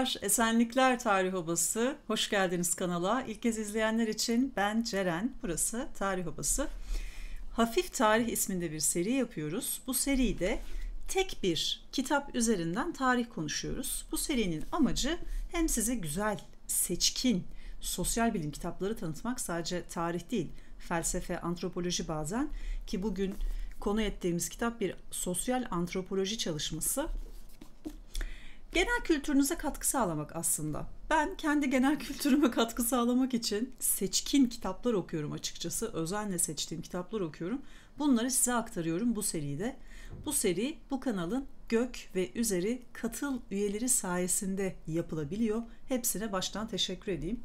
Merhabalar, Esenlikler Tarih Obası. Hoş geldiniz kanala. İlk kez izleyenler için ben Ceren, burası Tarih Obası. Hafif Tarih isminde bir seri yapıyoruz. Bu seride tek bir kitap üzerinden tarih konuşuyoruz. Bu serinin amacı hem size güzel, seçkin, sosyal bilim kitapları tanıtmak sadece tarih değil, felsefe, antropoloji bazen ki bugün konu ettiğimiz kitap bir sosyal antropoloji çalışması genel kültürünüze katkı sağlamak aslında. Ben kendi genel kültürüme katkı sağlamak için seçkin kitaplar okuyorum açıkçası. Özenle seçtiğim kitaplar okuyorum. Bunları size aktarıyorum bu seride. Bu seri bu kanalın Gök ve Üzeri katıl üyeleri sayesinde yapılabiliyor. Hepsine baştan teşekkür edeyim.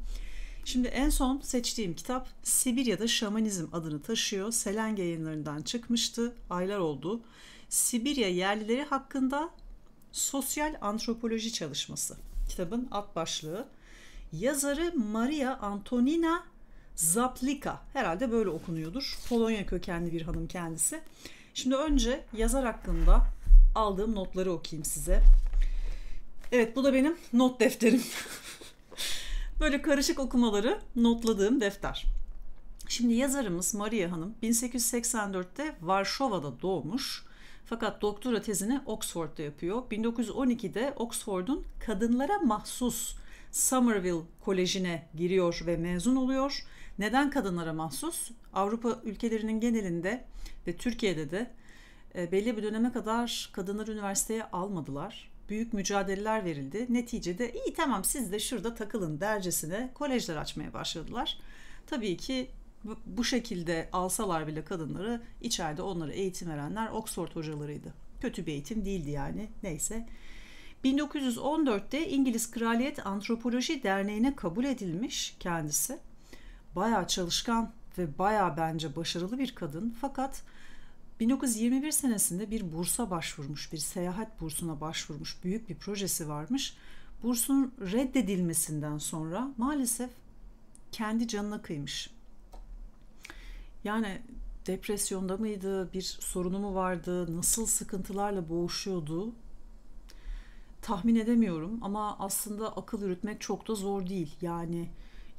Şimdi en son seçtiğim kitap Sibirya'da Şamanizm adını taşıyor. Selenge yayınlarından çıkmıştı. Aylar oldu. Sibirya yerlileri hakkında Sosyal Antropoloji Çalışması. Kitabın alt başlığı. Yazarı Maria Antonina Zaplika. Herhalde böyle okunuyordur. Polonya kökenli bir hanım kendisi. Şimdi önce yazar hakkında aldığım notları okuyayım size. Evet bu da benim not defterim. böyle karışık okumaları notladığım defter. Şimdi yazarımız Maria Hanım 1884'te Varşova'da doğmuş fakat doktora tezini Oxford'da yapıyor. 1912'de Oxford'un kadınlara mahsus Somerville Koleji'ne giriyor ve mezun oluyor. Neden kadınlara mahsus? Avrupa ülkelerinin genelinde ve Türkiye'de de e, belli bir döneme kadar kadınları üniversiteye almadılar. Büyük mücadeleler verildi. Neticede iyi tamam siz de şurada takılın dercesine kolejler açmaya başladılar. Tabii ki bu şekilde alsalar bile kadınları içeride onlara eğitim verenler Oxford hocalarıydı. Kötü bir eğitim değildi yani neyse. 1914'te İngiliz Kraliyet Antropoloji Derneği'ne kabul edilmiş kendisi. Baya çalışkan ve baya bence başarılı bir kadın fakat 1921 senesinde bir bursa başvurmuş, bir seyahat bursuna başvurmuş, büyük bir projesi varmış. Bursun reddedilmesinden sonra maalesef kendi canına kıymış. Yani depresyonda mıydı, bir sorunu mu vardı, nasıl sıkıntılarla boğuşuyordu tahmin edemiyorum ama aslında akıl yürütmek çok da zor değil. Yani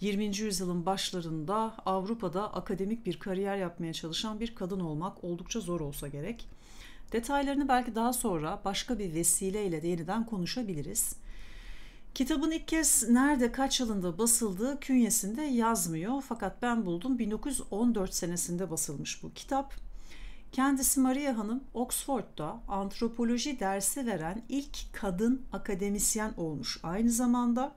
20. yüzyılın başlarında Avrupa'da akademik bir kariyer yapmaya çalışan bir kadın olmak oldukça zor olsa gerek. Detaylarını belki daha sonra başka bir vesileyle de yeniden konuşabiliriz. Kitabın ilk kez nerede kaç yılında basıldığı künyesinde yazmıyor fakat ben buldum 1914 senesinde basılmış bu kitap. Kendisi Maria Hanım Oxford'da antropoloji dersi veren ilk kadın akademisyen olmuş aynı zamanda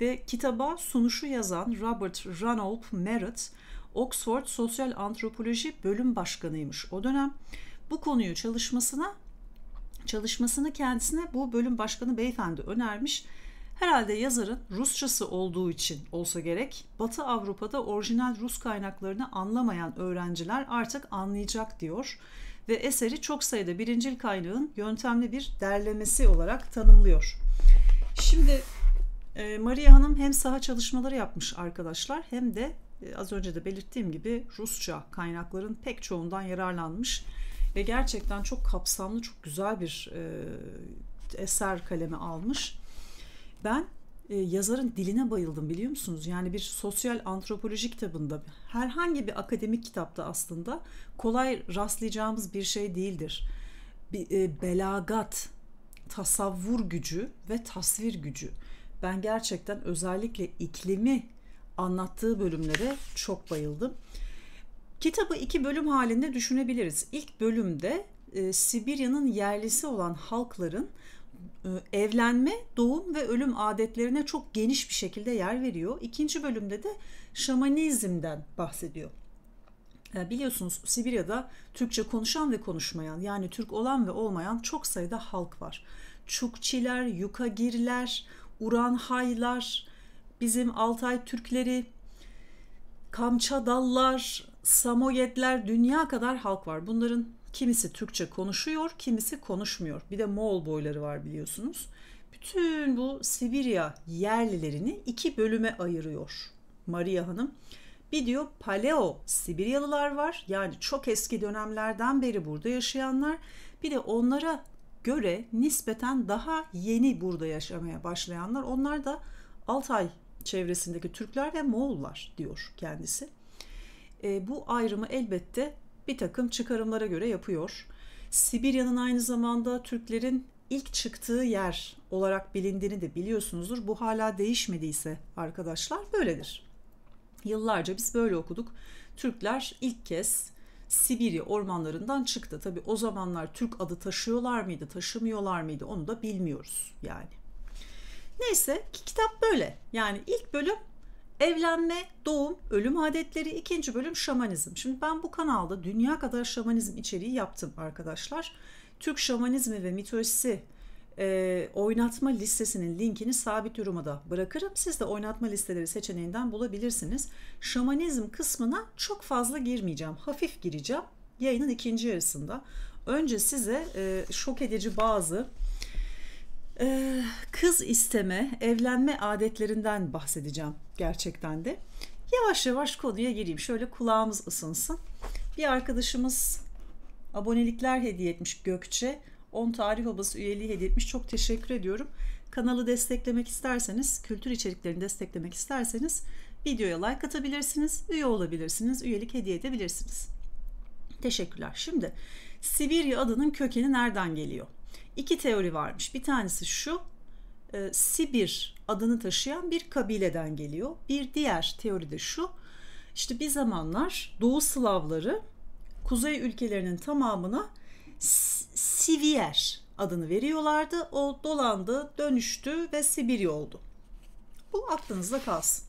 ve kitaba sunuşu yazan Robert Ranulph Merritt Oxford Sosyal Antropoloji Bölüm Başkanıymış o dönem. Bu konuyu çalışmasına çalışmasını kendisine bu bölüm başkanı beyefendi önermiş Herhalde yazarın Rusçası olduğu için olsa gerek Batı Avrupa'da orijinal Rus kaynaklarını anlamayan öğrenciler artık anlayacak diyor ve eseri çok sayıda birincil kaynağın yöntemli bir derlemesi olarak tanımlıyor. Şimdi e, Maria Hanım hem saha çalışmaları yapmış arkadaşlar hem de e, az önce de belirttiğim gibi Rusça kaynakların pek çoğundan yararlanmış ve gerçekten çok kapsamlı, çok güzel bir e, eser kaleme almış ben e, yazarın diline bayıldım biliyor musunuz? Yani bir sosyal antropoloji kitabında herhangi bir akademik kitapta aslında kolay rastlayacağımız bir şey değildir. Bir, e, belagat, tasavvur gücü ve tasvir gücü. Ben gerçekten özellikle iklimi anlattığı bölümlere çok bayıldım. Kitabı iki bölüm halinde düşünebiliriz. İlk bölümde e, Sibirya'nın yerlisi olan halkların e, evlenme, doğum ve ölüm adetlerine çok geniş bir şekilde yer veriyor. İkinci bölümde de şamanizmden bahsediyor. E, biliyorsunuz Sibirya'da Türkçe konuşan ve konuşmayan yani Türk olan ve olmayan çok sayıda halk var. Çukçiler, Yukagirler, Uranhaylar, bizim Altay Türkleri, Kamçadallar, Samoyedler dünya kadar halk var. Bunların Kimisi Türkçe konuşuyor, kimisi konuşmuyor. Bir de Moğol boyları var biliyorsunuz. Bütün bu Sibirya yerlilerini iki bölüme ayırıyor Maria Hanım. Bir diyor Paleo Sibiryalılar var. Yani çok eski dönemlerden beri burada yaşayanlar. Bir de onlara göre nispeten daha yeni burada yaşamaya başlayanlar. Onlar da Altay çevresindeki Türkler ve Moğollar diyor kendisi. E, bu ayrımı elbette bir takım çıkarımlara göre yapıyor. Sibirya'nın aynı zamanda Türklerin ilk çıktığı yer olarak bilindiğini de biliyorsunuzdur. Bu hala değişmediyse arkadaşlar böyledir. Yıllarca biz böyle okuduk. Türkler ilk kez Sibirya ormanlarından çıktı. Tabi o zamanlar Türk adı taşıyorlar mıydı, taşımıyorlar mıydı onu da bilmiyoruz yani. Neyse ki kitap böyle. Yani ilk bölüm Evlenme, doğum, ölüm adetleri, ikinci bölüm şamanizm. Şimdi ben bu kanalda dünya kadar şamanizm içeriği yaptım arkadaşlar. Türk şamanizmi ve mitolojisi e, oynatma listesinin linkini sabit yoruma da bırakırım. Siz de oynatma listeleri seçeneğinden bulabilirsiniz. Şamanizm kısmına çok fazla girmeyeceğim. Hafif gireceğim. Yayının ikinci yarısında. Önce size e, şok edici bazı ee, kız isteme, evlenme adetlerinden bahsedeceğim gerçekten de. Yavaş yavaş konuya gireyim. Şöyle kulağımız ısınsın. Bir arkadaşımız abonelikler hediye etmiş Gökçe. 10 tarih obası üyeliği hediye etmiş. Çok teşekkür ediyorum. Kanalı desteklemek isterseniz, kültür içeriklerini desteklemek isterseniz videoya like atabilirsiniz, üye olabilirsiniz, üyelik hediye edebilirsiniz. Teşekkürler. Şimdi Sibirya adının kökeni nereden geliyor? İki teori varmış. Bir tanesi şu. E, Sibir adını taşıyan bir kabileden geliyor. Bir diğer teori de şu. işte bir zamanlar Doğu Slavları kuzey ülkelerinin tamamına Sivier adını veriyorlardı. O dolandı, dönüştü ve Sibirya oldu. Bu aklınızda kalsın.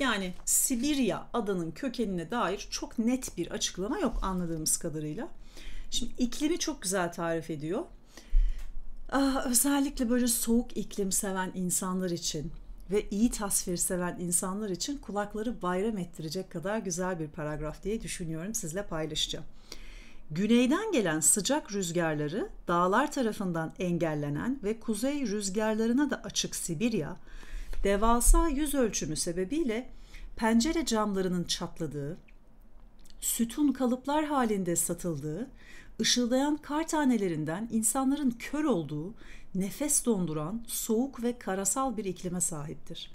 Yani Sibirya adının kökenine dair çok net bir açıklama yok anladığımız kadarıyla. Şimdi iklimi çok güzel tarif ediyor. Ah, özellikle böyle soğuk iklim seven insanlar için ve iyi tasvir seven insanlar için kulakları bayram ettirecek kadar güzel bir paragraf diye düşünüyorum sizle paylaşacağım. Güneyden gelen sıcak rüzgarları dağlar tarafından engellenen ve kuzey rüzgarlarına da açık Sibirya, devasa yüz ölçümü sebebiyle pencere camlarının çatladığı, sütun kalıplar halinde satıldığı ışıldayan kar tanelerinden insanların kör olduğu, nefes donduran, soğuk ve karasal bir iklime sahiptir.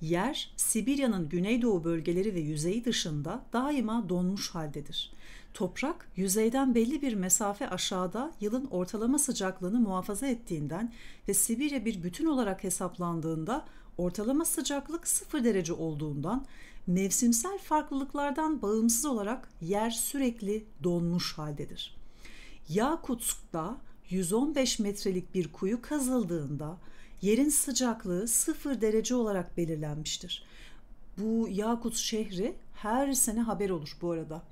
Yer, Sibirya'nın güneydoğu bölgeleri ve yüzeyi dışında daima donmuş haldedir. Toprak, yüzeyden belli bir mesafe aşağıda yılın ortalama sıcaklığını muhafaza ettiğinden ve Sibirya bir bütün olarak hesaplandığında ortalama sıcaklık 0 derece olduğundan mevsimsel farklılıklardan bağımsız olarak yer sürekli donmuş haldedir. Yakutsk'ta 115 metrelik bir kuyu kazıldığında yerin sıcaklığı 0 derece olarak belirlenmiştir. Bu Yakut şehri her sene haber olur bu arada.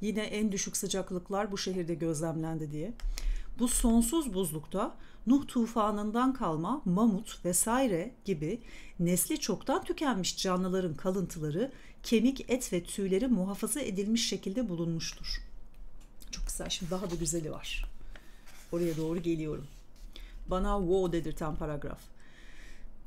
Yine en düşük sıcaklıklar bu şehirde gözlemlendi diye. Bu sonsuz buzlukta Nuh tufanından kalma mamut vesaire gibi nesli çoktan tükenmiş canlıların kalıntıları kemik, et ve tüyleri muhafaza edilmiş şekilde bulunmuştur. Çok güzel. Şimdi daha da güzeli var. Oraya doğru geliyorum. Bana wow dedirten paragraf.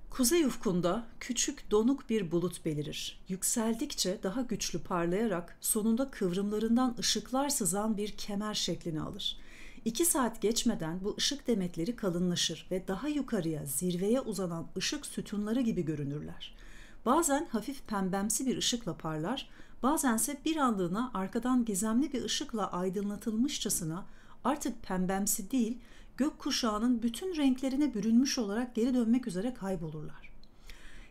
Kuzey ufkunda küçük donuk bir bulut belirir. Yükseldikçe daha güçlü parlayarak sonunda kıvrımlarından ışıklar sızan bir kemer şeklini alır. İki saat geçmeden bu ışık demetleri kalınlaşır ve daha yukarıya zirveye uzanan ışık sütunları gibi görünürler. Bazen hafif pembemsi bir ışıkla parlar, Bazense bir anlığına arkadan gizemli bir ışıkla aydınlatılmışçasına artık pembemsi değil gök kuşağının bütün renklerine bürünmüş olarak geri dönmek üzere kaybolurlar.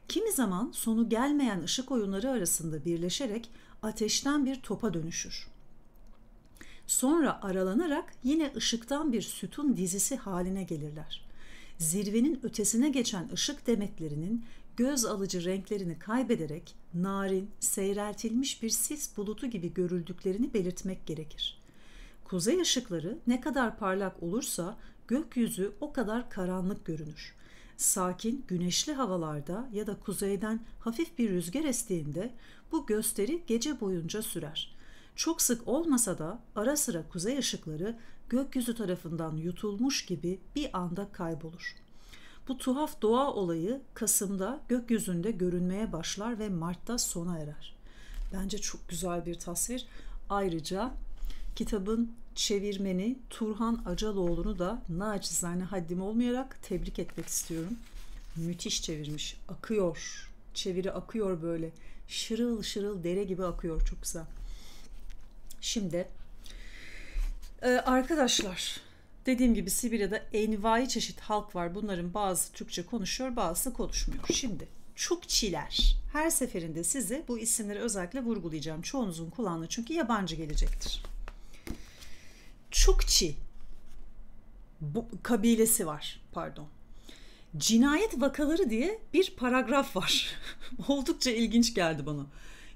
Kimi zaman sonu gelmeyen ışık oyunları arasında birleşerek ateşten bir topa dönüşür. Sonra aralanarak yine ışıktan bir sütun dizisi haline gelirler. Zirvenin ötesine geçen ışık demetlerinin göz alıcı renklerini kaybederek narin, seyreltilmiş bir sis bulutu gibi görüldüklerini belirtmek gerekir. Kuzey ışıkları ne kadar parlak olursa gökyüzü o kadar karanlık görünür. Sakin, güneşli havalarda ya da kuzeyden hafif bir rüzgar estiğinde bu gösteri gece boyunca sürer. Çok sık olmasa da ara sıra kuzey ışıkları gökyüzü tarafından yutulmuş gibi bir anda kaybolur.'' Bu tuhaf doğa olayı Kasım'da gökyüzünde görünmeye başlar ve Mart'ta sona erer. Bence çok güzel bir tasvir. Ayrıca kitabın çevirmeni Turhan Acaloğlu'nu da naçizane haddim olmayarak tebrik etmek istiyorum. Müthiş çevirmiş. Akıyor. Çeviri akıyor böyle. Şırıl şırıl dere gibi akıyor. Çok güzel. Şimdi e, arkadaşlar Dediğim gibi Sibirya'da envai çeşit halk var. Bunların bazı Türkçe konuşuyor, bazısı konuşmuyor. Şimdi Çukçiler. Her seferinde size bu isimleri özellikle vurgulayacağım. Çoğunuzun kulağına çünkü yabancı gelecektir. Çukçi bu, kabilesi var pardon. Cinayet vakaları diye bir paragraf var. Oldukça ilginç geldi bana.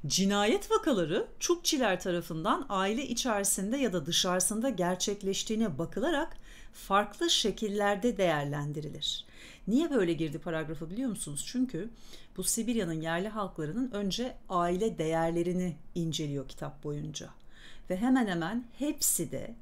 Cinayet vakaları çukçiler tarafından aile içerisinde ya da dışarısında gerçekleştiğine bakılarak farklı şekillerde değerlendirilir. Niye böyle girdi paragrafı biliyor musunuz? Çünkü bu Sibirya'nın yerli halklarının önce aile değerlerini inceliyor kitap boyunca. Ve hemen hemen hepsi de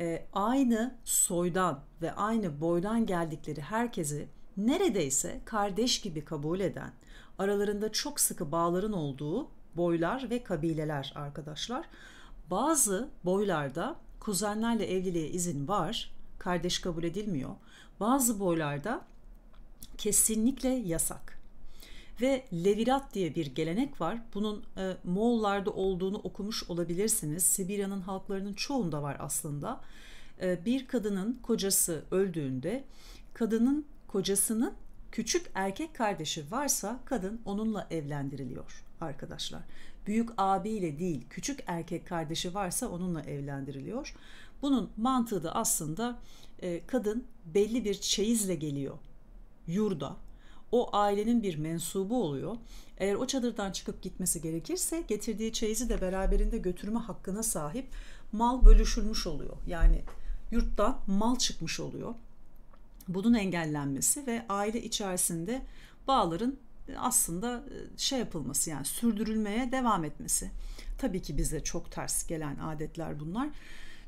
e, aynı soydan ve aynı boydan geldikleri herkesi neredeyse kardeş gibi kabul eden, aralarında çok sıkı bağların olduğu boylar ve kabileler arkadaşlar. Bazı boylarda kuzenlerle evliliğe izin var, kardeş kabul edilmiyor. Bazı boylarda kesinlikle yasak. Ve levirat diye bir gelenek var. Bunun e, Moğollarda olduğunu okumuş olabilirsiniz. Sibirya'nın halklarının çoğunda var aslında. E, bir kadının kocası öldüğünde kadının kocasının küçük erkek kardeşi varsa kadın onunla evlendiriliyor arkadaşlar. Büyük abiyle değil küçük erkek kardeşi varsa onunla evlendiriliyor. Bunun mantığı da aslında e, kadın belli bir çeyizle geliyor yurda. O ailenin bir mensubu oluyor. Eğer o çadırdan çıkıp gitmesi gerekirse getirdiği çeyizi de beraberinde götürme hakkına sahip mal bölüşülmüş oluyor. Yani yurttan mal çıkmış oluyor. Bunun engellenmesi ve aile içerisinde bağların aslında e, şey yapılması yani sürdürülmeye devam etmesi. Tabii ki bize çok ters gelen adetler bunlar.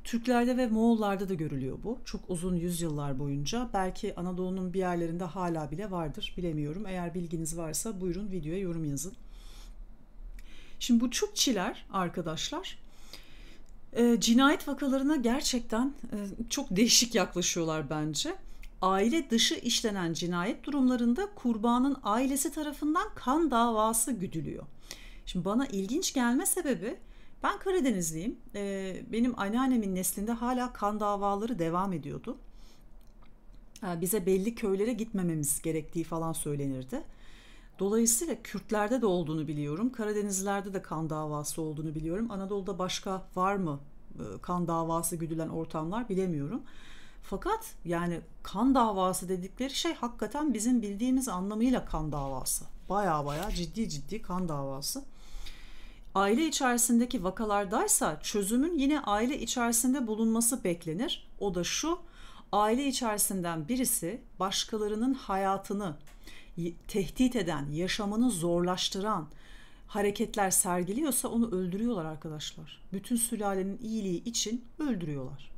Türklerde ve Moğollarda da görülüyor bu. Çok uzun yüzyıllar boyunca belki Anadolu'nun bir yerlerinde hala bile vardır bilemiyorum. Eğer bilginiz varsa buyurun videoya yorum yazın. Şimdi bu çukçiler arkadaşlar e, cinayet vakalarına gerçekten e, çok değişik yaklaşıyorlar bence aile dışı işlenen cinayet durumlarında kurbanın ailesi tarafından kan davası güdülüyor. Şimdi bana ilginç gelme sebebi ben Karadenizliyim. Ee, benim anneannemin neslinde hala kan davaları devam ediyordu. Ee, bize belli köylere gitmememiz gerektiği falan söylenirdi. Dolayısıyla Kürtlerde de olduğunu biliyorum. Karadenizlerde de kan davası olduğunu biliyorum. Anadolu'da başka var mı e, kan davası güdülen ortamlar bilemiyorum. Fakat yani kan davası dedikleri şey hakikaten bizim bildiğimiz anlamıyla kan davası. Baya baya ciddi ciddi kan davası. Aile içerisindeki vakalardaysa çözümün yine aile içerisinde bulunması beklenir. O da şu, aile içerisinden birisi başkalarının hayatını tehdit eden, yaşamını zorlaştıran hareketler sergiliyorsa onu öldürüyorlar arkadaşlar. Bütün sülalenin iyiliği için öldürüyorlar.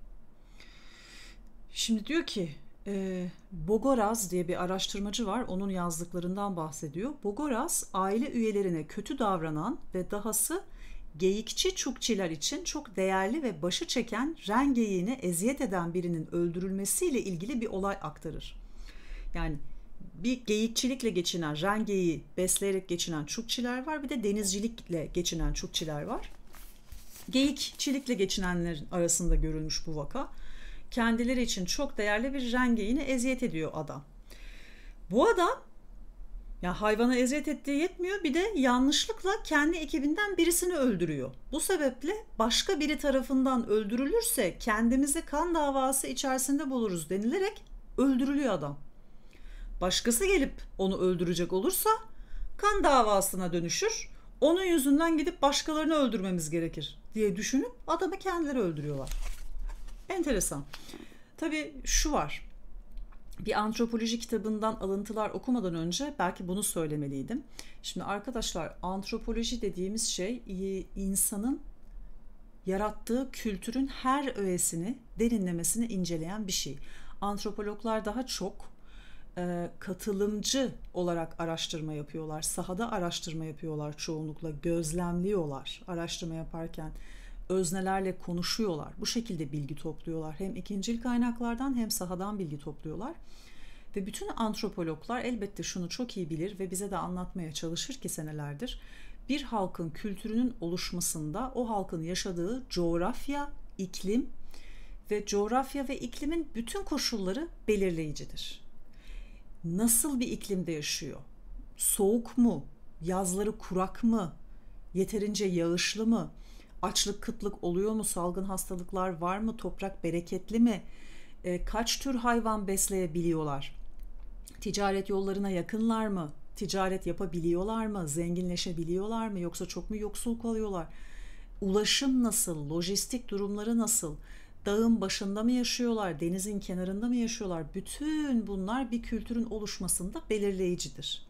Şimdi diyor ki e, Bogoraz diye bir araştırmacı var. Onun yazdıklarından bahsediyor. Bogoraz aile üyelerine kötü davranan ve dahası geyikçi çukçiler için çok değerli ve başı çeken ren geyiğine eziyet eden birinin öldürülmesiyle ilgili bir olay aktarır. Yani bir geyikçilikle geçinen, ren geyiği besleyerek geçinen çukçiler var. Bir de denizcilikle geçinen çukçiler var. Geyikçilikle geçinenlerin arasında görülmüş bu vaka kendileri için çok değerli bir rengeyini eziyet ediyor adam. Bu adam ya hayvana eziyet ettiği yetmiyor bir de yanlışlıkla kendi ekibinden birisini öldürüyor. Bu sebeple başka biri tarafından öldürülürse kendimizi kan davası içerisinde buluruz denilerek öldürülüyor adam. Başkası gelip onu öldürecek olursa kan davasına dönüşür. Onun yüzünden gidip başkalarını öldürmemiz gerekir diye düşünüp adamı kendileri öldürüyorlar. Enteresan. Tabii şu var. Bir antropoloji kitabından alıntılar okumadan önce belki bunu söylemeliydim. Şimdi arkadaşlar antropoloji dediğimiz şey insanın yarattığı kültürün her öğesini derinlemesine inceleyen bir şey. Antropologlar daha çok e, katılımcı olarak araştırma yapıyorlar. Sahada araştırma yapıyorlar çoğunlukla. Gözlemliyorlar araştırma yaparken öznelerle konuşuyorlar. Bu şekilde bilgi topluyorlar. Hem ikincil kaynaklardan hem sahadan bilgi topluyorlar. Ve bütün antropologlar elbette şunu çok iyi bilir ve bize de anlatmaya çalışır ki senelerdir. Bir halkın kültürünün oluşmasında o halkın yaşadığı coğrafya, iklim ve coğrafya ve iklimin bütün koşulları belirleyicidir. Nasıl bir iklimde yaşıyor? Soğuk mu? Yazları kurak mı? Yeterince yağışlı mı? Açlık, kıtlık oluyor mu? Salgın hastalıklar var mı? Toprak bereketli mi? E, kaç tür hayvan besleyebiliyorlar? Ticaret yollarına yakınlar mı? Ticaret yapabiliyorlar mı? Zenginleşebiliyorlar mı? Yoksa çok mu yoksul kalıyorlar? Ulaşım nasıl? Lojistik durumları nasıl? Dağın başında mı yaşıyorlar? Denizin kenarında mı yaşıyorlar? Bütün bunlar bir kültürün oluşmasında belirleyicidir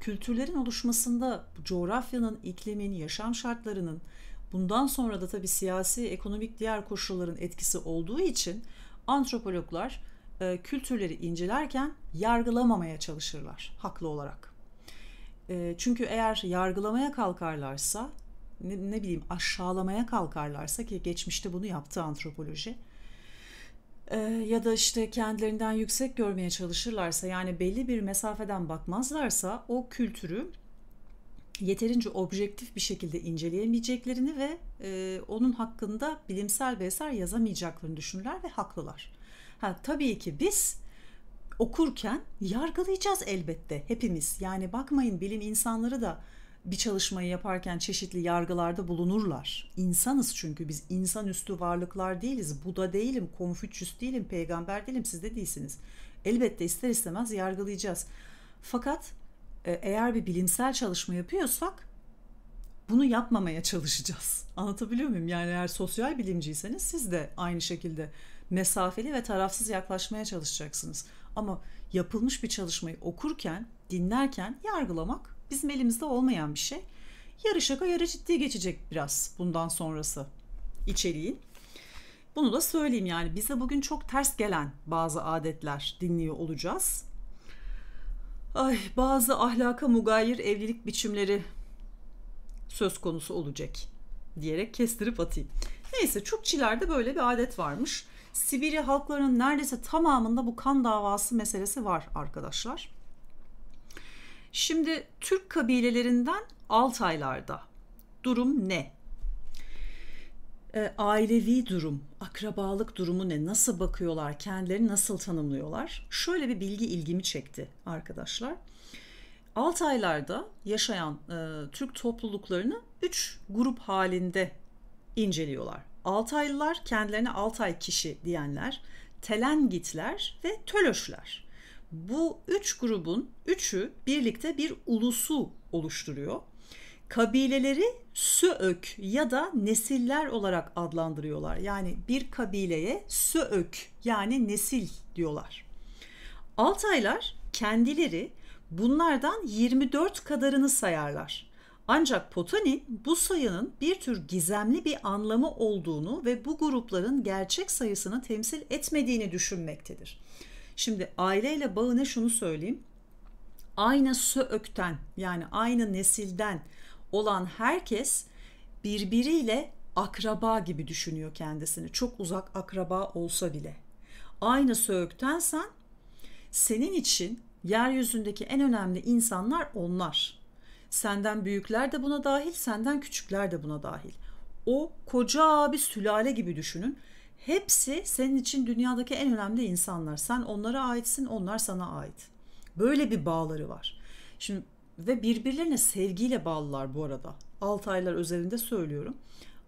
kültürlerin oluşmasında coğrafyanın, iklimin, yaşam şartlarının Bundan sonra da tabii siyasi, ekonomik diğer koşulların etkisi olduğu için antropologlar e, kültürleri incelerken yargılamamaya çalışırlar haklı olarak. E, çünkü eğer yargılamaya kalkarlarsa ne, ne bileyim aşağılamaya kalkarlarsa ki geçmişte bunu yaptı antropoloji e, ya da işte kendilerinden yüksek görmeye çalışırlarsa yani belli bir mesafeden bakmazlarsa o kültürü yeterince objektif bir şekilde inceleyemeyeceklerini ve e, onun hakkında bilimsel bir eser yazamayacaklarını düşünürler ve haklılar. Ha, tabii ki biz okurken yargılayacağız elbette hepimiz. Yani bakmayın bilim insanları da bir çalışmayı yaparken çeşitli yargılarda bulunurlar. İnsanız çünkü biz insanüstü varlıklar değiliz. Buda değilim, Konfüçyüs değilim, peygamber değilim, siz de değilsiniz. Elbette ister istemez yargılayacağız. Fakat e, eğer bir bilimsel çalışma yapıyorsak bunu yapmamaya çalışacağız. Anlatabiliyor muyum? Yani eğer sosyal bilimciyseniz siz de aynı şekilde mesafeli ve tarafsız yaklaşmaya çalışacaksınız. Ama yapılmış bir çalışmayı okurken, dinlerken yargılamak bizim elimizde olmayan bir şey. Yarı şaka yarı ciddi geçecek biraz bundan sonrası içeriğin. Bunu da söyleyeyim yani bize bugün çok ters gelen bazı adetler dinliyor olacağız. Ay bazı ahlaka mugayir evlilik biçimleri söz konusu olacak diyerek kestirip atayım. Neyse Çukçilerde böyle bir adet varmış. Sibirya halklarının neredeyse tamamında bu kan davası meselesi var arkadaşlar. Şimdi Türk kabilelerinden Altaylarda durum ne? e, ailevi durum, akrabalık durumu ne, nasıl bakıyorlar, kendilerini nasıl tanımlıyorlar? Şöyle bir bilgi ilgimi çekti arkadaşlar. Alt aylarda yaşayan e, Türk topluluklarını 3 grup halinde inceliyorlar. Altaylılar kendilerine Altay kişi diyenler, Telengitler ve Tölöşler. Bu üç grubun üçü birlikte bir ulusu oluşturuyor. Kabileleri söök ya da nesiller olarak adlandırıyorlar. Yani bir kabileye söök yani nesil diyorlar. Altaylar kendileri bunlardan 24 kadarını sayarlar. Ancak Potani bu sayının bir tür gizemli bir anlamı olduğunu ve bu grupların gerçek sayısını temsil etmediğini düşünmektedir. Şimdi aileyle bağına şunu söyleyeyim. Aynı söökten yani aynı nesilden olan herkes birbiriyle akraba gibi düşünüyor kendisini. Çok uzak akraba olsa bile. Aynı söğükten senin için yeryüzündeki en önemli insanlar onlar. Senden büyükler de buna dahil, senden küçükler de buna dahil. O koca bir sülale gibi düşünün. Hepsi senin için dünyadaki en önemli insanlar. Sen onlara aitsin, onlar sana ait. Böyle bir bağları var. Şimdi ve birbirlerine sevgiyle bağlılar bu arada. Altaylar özelinde söylüyorum.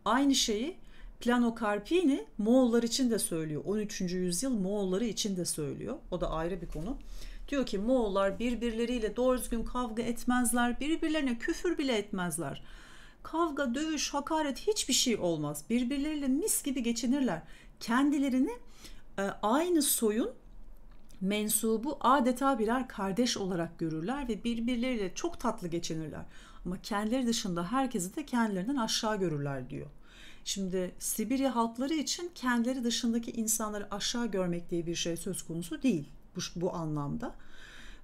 Aynı şeyi Plano Carpini Moğollar için de söylüyor. 13. yüzyıl Moğolları için de söylüyor. O da ayrı bir konu. Diyor ki Moğollar birbirleriyle doğru düzgün kavga etmezler. Birbirlerine küfür bile etmezler. Kavga, dövüş, hakaret hiçbir şey olmaz. Birbirleriyle mis gibi geçinirler. Kendilerini e, aynı soyun mensubu adeta birer kardeş olarak görürler ve birbirleriyle çok tatlı geçinirler. Ama kendileri dışında herkesi de kendilerinden aşağı görürler diyor. Şimdi Sibirya halkları için kendileri dışındaki insanları aşağı görmek diye bir şey söz konusu değil bu, bu anlamda.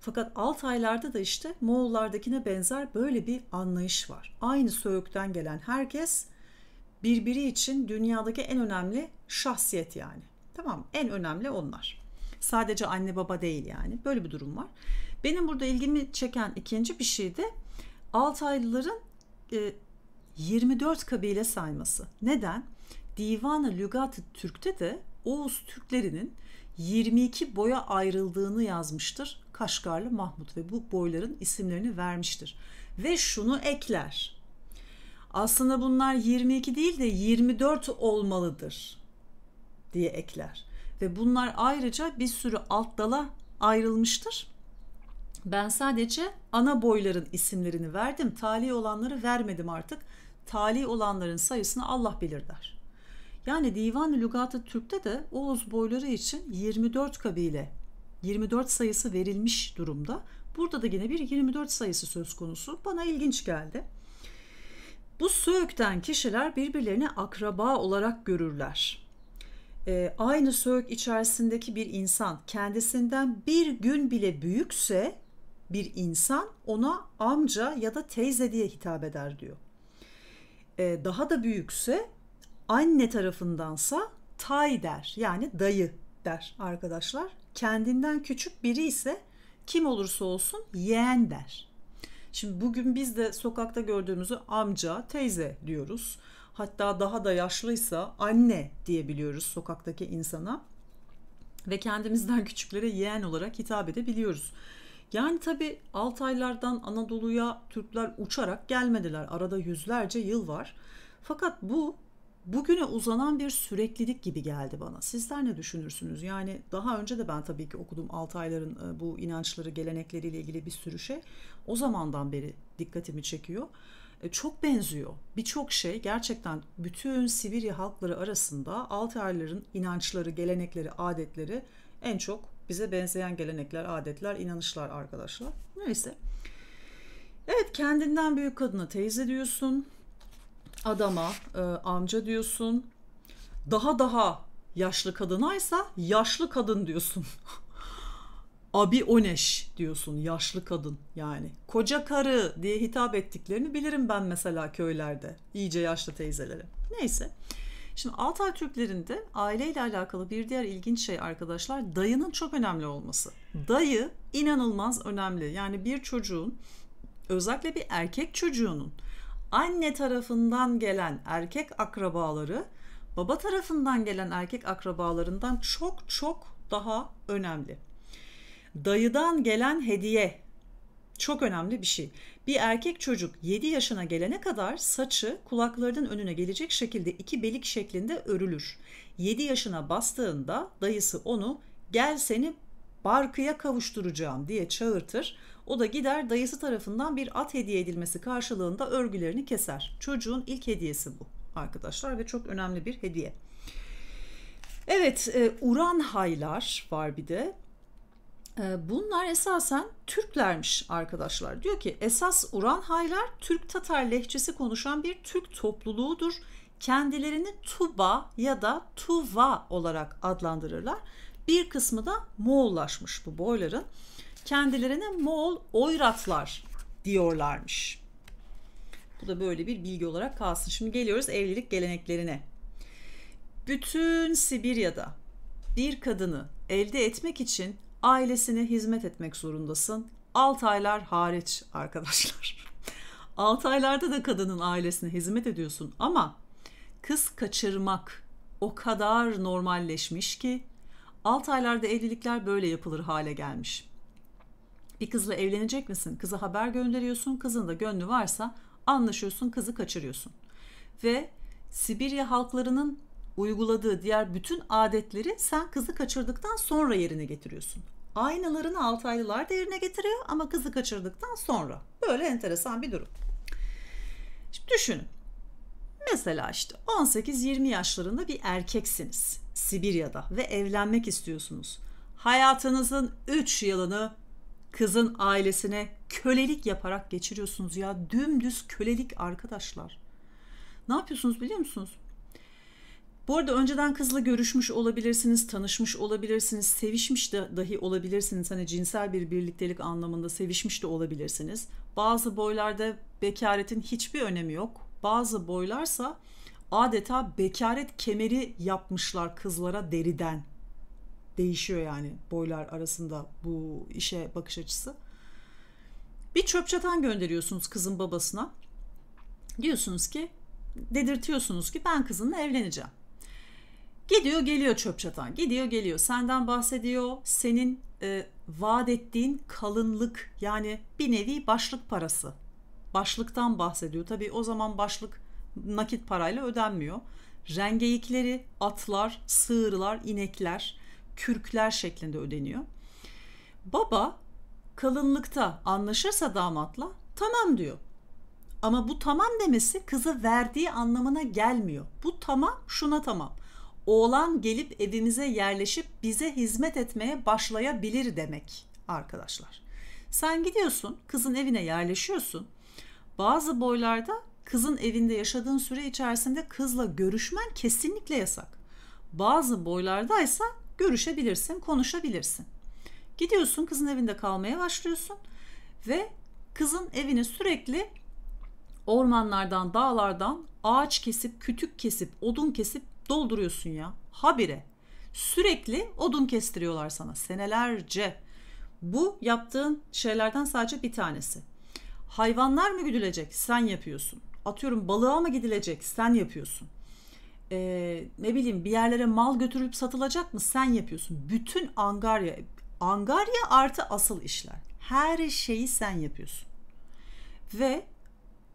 Fakat Altaylarda da işte Moğollardakine benzer böyle bir anlayış var. Aynı soyuktan gelen herkes birbiri için dünyadaki en önemli şahsiyet yani. Tamam en önemli onlar. Sadece anne baba değil yani. Böyle bir durum var. Benim burada ilgimi çeken ikinci bir şey de Altaylıların e, 24 kabile sayması. Neden? Divan-ı Lügat-ı Türk'te de Oğuz Türklerinin 22 boya ayrıldığını yazmıştır Kaşgarlı Mahmut ve bu boyların isimlerini vermiştir. Ve şunu ekler. Aslında bunlar 22 değil de 24 olmalıdır diye ekler ve bunlar ayrıca bir sürü alt dala ayrılmıştır. Ben sadece ana boyların isimlerini verdim. Tali olanları vermedim artık. Tali olanların sayısını Allah belirler. Yani Divan-ı Lügat-ı Türk'te de Oğuz boyları için 24 kabile 24 sayısı verilmiş durumda. Burada da yine bir 24 sayısı söz konusu. Bana ilginç geldi. Bu söğükten kişiler birbirlerini akraba olarak görürler e, aynı söğüt içerisindeki bir insan kendisinden bir gün bile büyükse bir insan ona amca ya da teyze diye hitap eder diyor. E, daha da büyükse anne tarafındansa tay der yani dayı der arkadaşlar. Kendinden küçük biri ise kim olursa olsun yeğen der. Şimdi bugün biz de sokakta gördüğümüzü amca, teyze diyoruz hatta daha da yaşlıysa anne diyebiliyoruz sokaktaki insana ve kendimizden küçüklere yeğen olarak hitap edebiliyoruz. Yani tabi Altaylardan Anadolu'ya Türkler uçarak gelmediler. Arada yüzlerce yıl var. Fakat bu bugüne uzanan bir süreklilik gibi geldi bana. Sizler ne düşünürsünüz? Yani daha önce de ben tabii ki okudum Altayların e, bu inançları, gelenekleriyle ilgili bir sürü şey. O zamandan beri dikkatimi çekiyor. E, çok benziyor. Birçok şey gerçekten bütün Sibirya halkları arasında Altayların inançları, gelenekleri, adetleri en çok bize benzeyen gelenekler, adetler, inanışlar arkadaşlar. Neyse. Evet kendinden büyük kadına teyze diyorsun. Adama e, amca diyorsun. Daha daha yaşlı kadınaysa yaşlı kadın diyorsun. Abi Oneş diyorsun yaşlı kadın yani. Koca karı diye hitap ettiklerini bilirim ben mesela köylerde. iyice yaşlı teyzeleri. Neyse. Şimdi Altay Türklerinde aileyle alakalı bir diğer ilginç şey arkadaşlar dayının çok önemli olması. Dayı inanılmaz önemli. Yani bir çocuğun özellikle bir erkek çocuğunun anne tarafından gelen erkek akrabaları baba tarafından gelen erkek akrabalarından çok çok daha önemli. Dayıdan gelen hediye çok önemli bir şey. Bir erkek çocuk 7 yaşına gelene kadar saçı kulaklarının önüne gelecek şekilde iki belik şeklinde örülür. 7 yaşına bastığında dayısı onu gel seni barkıya kavuşturacağım diye çağırtır. O da gider dayısı tarafından bir at hediye edilmesi karşılığında örgülerini keser. Çocuğun ilk hediyesi bu arkadaşlar ve çok önemli bir hediye. Evet, e, Uran haylar var bir de. Ee, bunlar esasen Türklermiş arkadaşlar. Diyor ki esas Uranhaylar Türk Tatar lehçesi konuşan bir Türk topluluğudur. Kendilerini Tuba ya da Tuva olarak adlandırırlar. Bir kısmı da Moğollaşmış bu boyların. Kendilerine Moğol Oyratlar diyorlarmış. Bu da böyle bir bilgi olarak kalsın. Şimdi geliyoruz evlilik geleneklerine. Bütün Sibirya'da bir kadını elde etmek için ailesine hizmet etmek zorundasın. 6 aylar hariç arkadaşlar. 6 aylarda da kadının ailesine hizmet ediyorsun ama kız kaçırmak o kadar normalleşmiş ki 6 aylarda evlilikler böyle yapılır hale gelmiş. Bir kızla evlenecek misin? Kıza haber gönderiyorsun. Kızın da gönlü varsa anlaşıyorsun, kızı kaçırıyorsun. Ve Sibirya halklarının uyguladığı diğer bütün adetleri sen kızı kaçırdıktan sonra yerine getiriyorsun. Aynalarını Altaylılar da yerine getiriyor ama kızı kaçırdıktan sonra. Böyle enteresan bir durum. Şimdi düşünün. Mesela işte 18-20 yaşlarında bir erkeksiniz Sibirya'da ve evlenmek istiyorsunuz. Hayatınızın 3 yılını kızın ailesine kölelik yaparak geçiriyorsunuz ya. Dümdüz kölelik arkadaşlar. Ne yapıyorsunuz biliyor musunuz? Bu arada önceden kızla görüşmüş olabilirsiniz, tanışmış olabilirsiniz, sevişmiş de dahi olabilirsiniz. Hani cinsel bir birliktelik anlamında sevişmiş de olabilirsiniz. Bazı boylarda bekaretin hiçbir önemi yok. Bazı boylarsa adeta bekaret kemeri yapmışlar kızlara deriden. Değişiyor yani boylar arasında bu işe bakış açısı. Bir çöp çatan gönderiyorsunuz kızın babasına. Diyorsunuz ki, dedirtiyorsunuz ki ben kızınla evleneceğim. Gidiyor geliyor çöp çatan. Gidiyor geliyor. Senden bahsediyor. Senin e, vaat ettiğin kalınlık yani bir nevi başlık parası. Başlıktan bahsediyor. Tabii o zaman başlık nakit parayla ödenmiyor. Rengeyikleri atlar, sığırlar, inekler, kürkler şeklinde ödeniyor. Baba kalınlıkta anlaşırsa damatla tamam diyor. Ama bu tamam demesi kızı verdiği anlamına gelmiyor. Bu tamam şuna tamam oğlan gelip evimize yerleşip bize hizmet etmeye başlayabilir demek arkadaşlar. Sen gidiyorsun, kızın evine yerleşiyorsun. Bazı boylarda kızın evinde yaşadığın süre içerisinde kızla görüşmen kesinlikle yasak. Bazı boylardaysa görüşebilirsin, konuşabilirsin. Gidiyorsun kızın evinde kalmaya başlıyorsun ve kızın evini sürekli ormanlardan, dağlardan ağaç kesip, kütük kesip, odun kesip dolduruyorsun ya habire. Sürekli odun kestiriyorlar sana senelerce. Bu yaptığın şeylerden sadece bir tanesi. Hayvanlar mı güdülecek? Sen yapıyorsun. Atıyorum balığa mı gidilecek? Sen yapıyorsun. Ee, ne bileyim bir yerlere mal götürülüp satılacak mı? Sen yapıyorsun. Bütün angarya, angarya artı asıl işler. Her şeyi sen yapıyorsun. Ve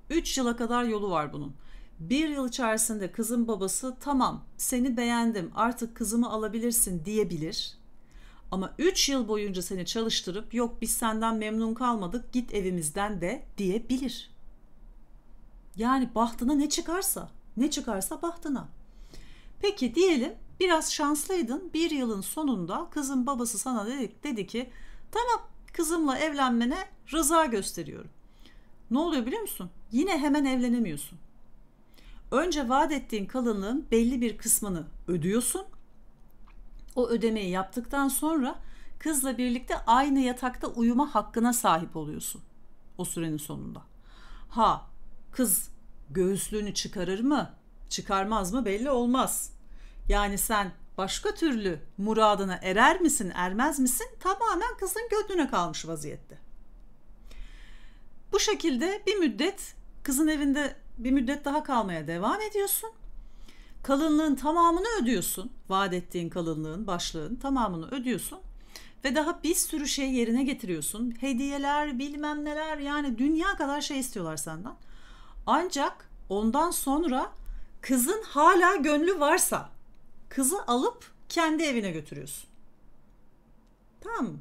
3 yıla kadar yolu var bunun. Bir yıl içerisinde kızın babası tamam seni beğendim artık kızımı alabilirsin diyebilir. Ama 3 yıl boyunca seni çalıştırıp yok biz senden memnun kalmadık git evimizden de diyebilir. Yani bahtına ne çıkarsa, ne çıkarsa bahtına. Peki diyelim biraz şanslıydın bir yılın sonunda kızın babası sana dedi, dedi ki tamam kızımla evlenmene rıza gösteriyorum. Ne oluyor biliyor musun? Yine hemen evlenemiyorsun. Önce vaat ettiğin kalınlığın belli bir kısmını ödüyorsun. O ödemeyi yaptıktan sonra kızla birlikte aynı yatakta uyuma hakkına sahip oluyorsun o sürenin sonunda. Ha kız göğüslüğünü çıkarır mı? Çıkarmaz mı belli olmaz. Yani sen başka türlü muradına erer misin, ermez misin? Tamamen kızın gönlüne kalmış vaziyette. Bu şekilde bir müddet kızın evinde bir müddet daha kalmaya devam ediyorsun. Kalınlığın tamamını ödüyorsun. Vaat ettiğin kalınlığın, başlığın tamamını ödüyorsun. Ve daha bir sürü şey yerine getiriyorsun. Hediyeler, bilmem neler yani dünya kadar şey istiyorlar senden. Ancak ondan sonra kızın hala gönlü varsa kızı alıp kendi evine götürüyorsun. Tamam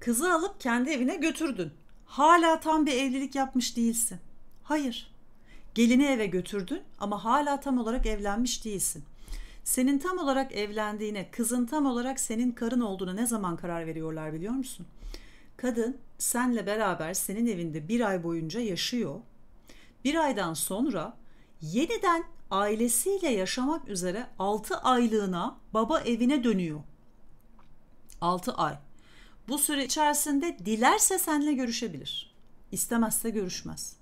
Kızı alıp kendi evine götürdün. Hala tam bir evlilik yapmış değilsin. Hayır. Gelini eve götürdün ama hala tam olarak evlenmiş değilsin. Senin tam olarak evlendiğine, kızın tam olarak senin karın olduğuna ne zaman karar veriyorlar biliyor musun? Kadın senle beraber senin evinde bir ay boyunca yaşıyor. Bir aydan sonra yeniden ailesiyle yaşamak üzere 6 aylığına baba evine dönüyor. 6 ay. Bu süre içerisinde dilerse seninle görüşebilir. İstemezse görüşmez.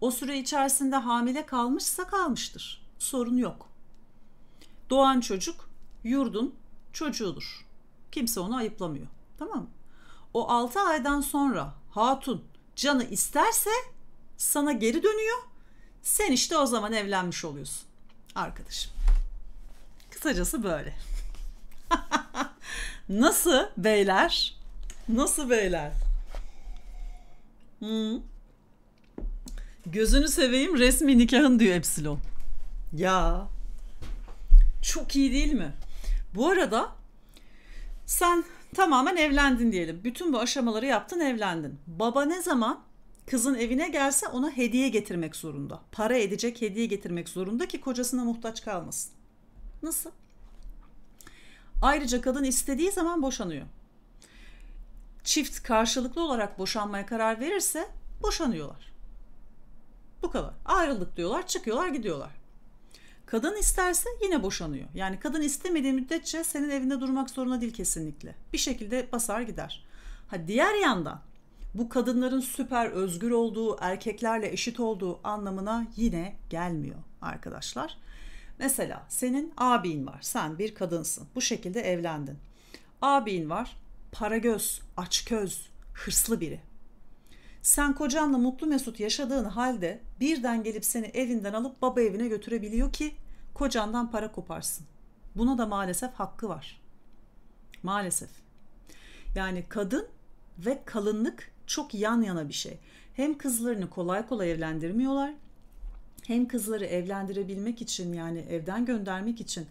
O süre içerisinde hamile kalmışsa kalmıştır. Sorun yok. Doğan çocuk yurdun çocuğudur. Kimse onu ayıplamıyor. Tamam mı? O 6 aydan sonra hatun canı isterse sana geri dönüyor. Sen işte o zaman evlenmiş oluyorsun arkadaşım. Kısacası böyle. Nasıl beyler? Nasıl beyler? Hmm. Gözünü seveyim resmi nikahın diyor Epsilon. Ya. Çok iyi değil mi? Bu arada sen tamamen evlendin diyelim. Bütün bu aşamaları yaptın evlendin. Baba ne zaman kızın evine gelse ona hediye getirmek zorunda. Para edecek hediye getirmek zorunda ki kocasına muhtaç kalmasın. Nasıl? Ayrıca kadın istediği zaman boşanıyor. Çift karşılıklı olarak boşanmaya karar verirse boşanıyorlar. Bu kadar. Ayrıldık diyorlar, çıkıyorlar, gidiyorlar. Kadın isterse yine boşanıyor. Yani kadın istemediği müddetçe senin evinde durmak zorunda değil kesinlikle. Bir şekilde basar gider. Ha diğer yandan bu kadınların süper özgür olduğu, erkeklerle eşit olduğu anlamına yine gelmiyor arkadaşlar. Mesela senin abin var. Sen bir kadınsın. Bu şekilde evlendin. Abin var. para göz, aç göz, hırslı biri. Sen kocanla mutlu mesut yaşadığın halde birden gelip seni evinden alıp baba evine götürebiliyor ki kocandan para koparsın. Buna da maalesef hakkı var. Maalesef. Yani kadın ve kalınlık çok yan yana bir şey. Hem kızlarını kolay kolay evlendirmiyorlar. Hem kızları evlendirebilmek için yani evden göndermek için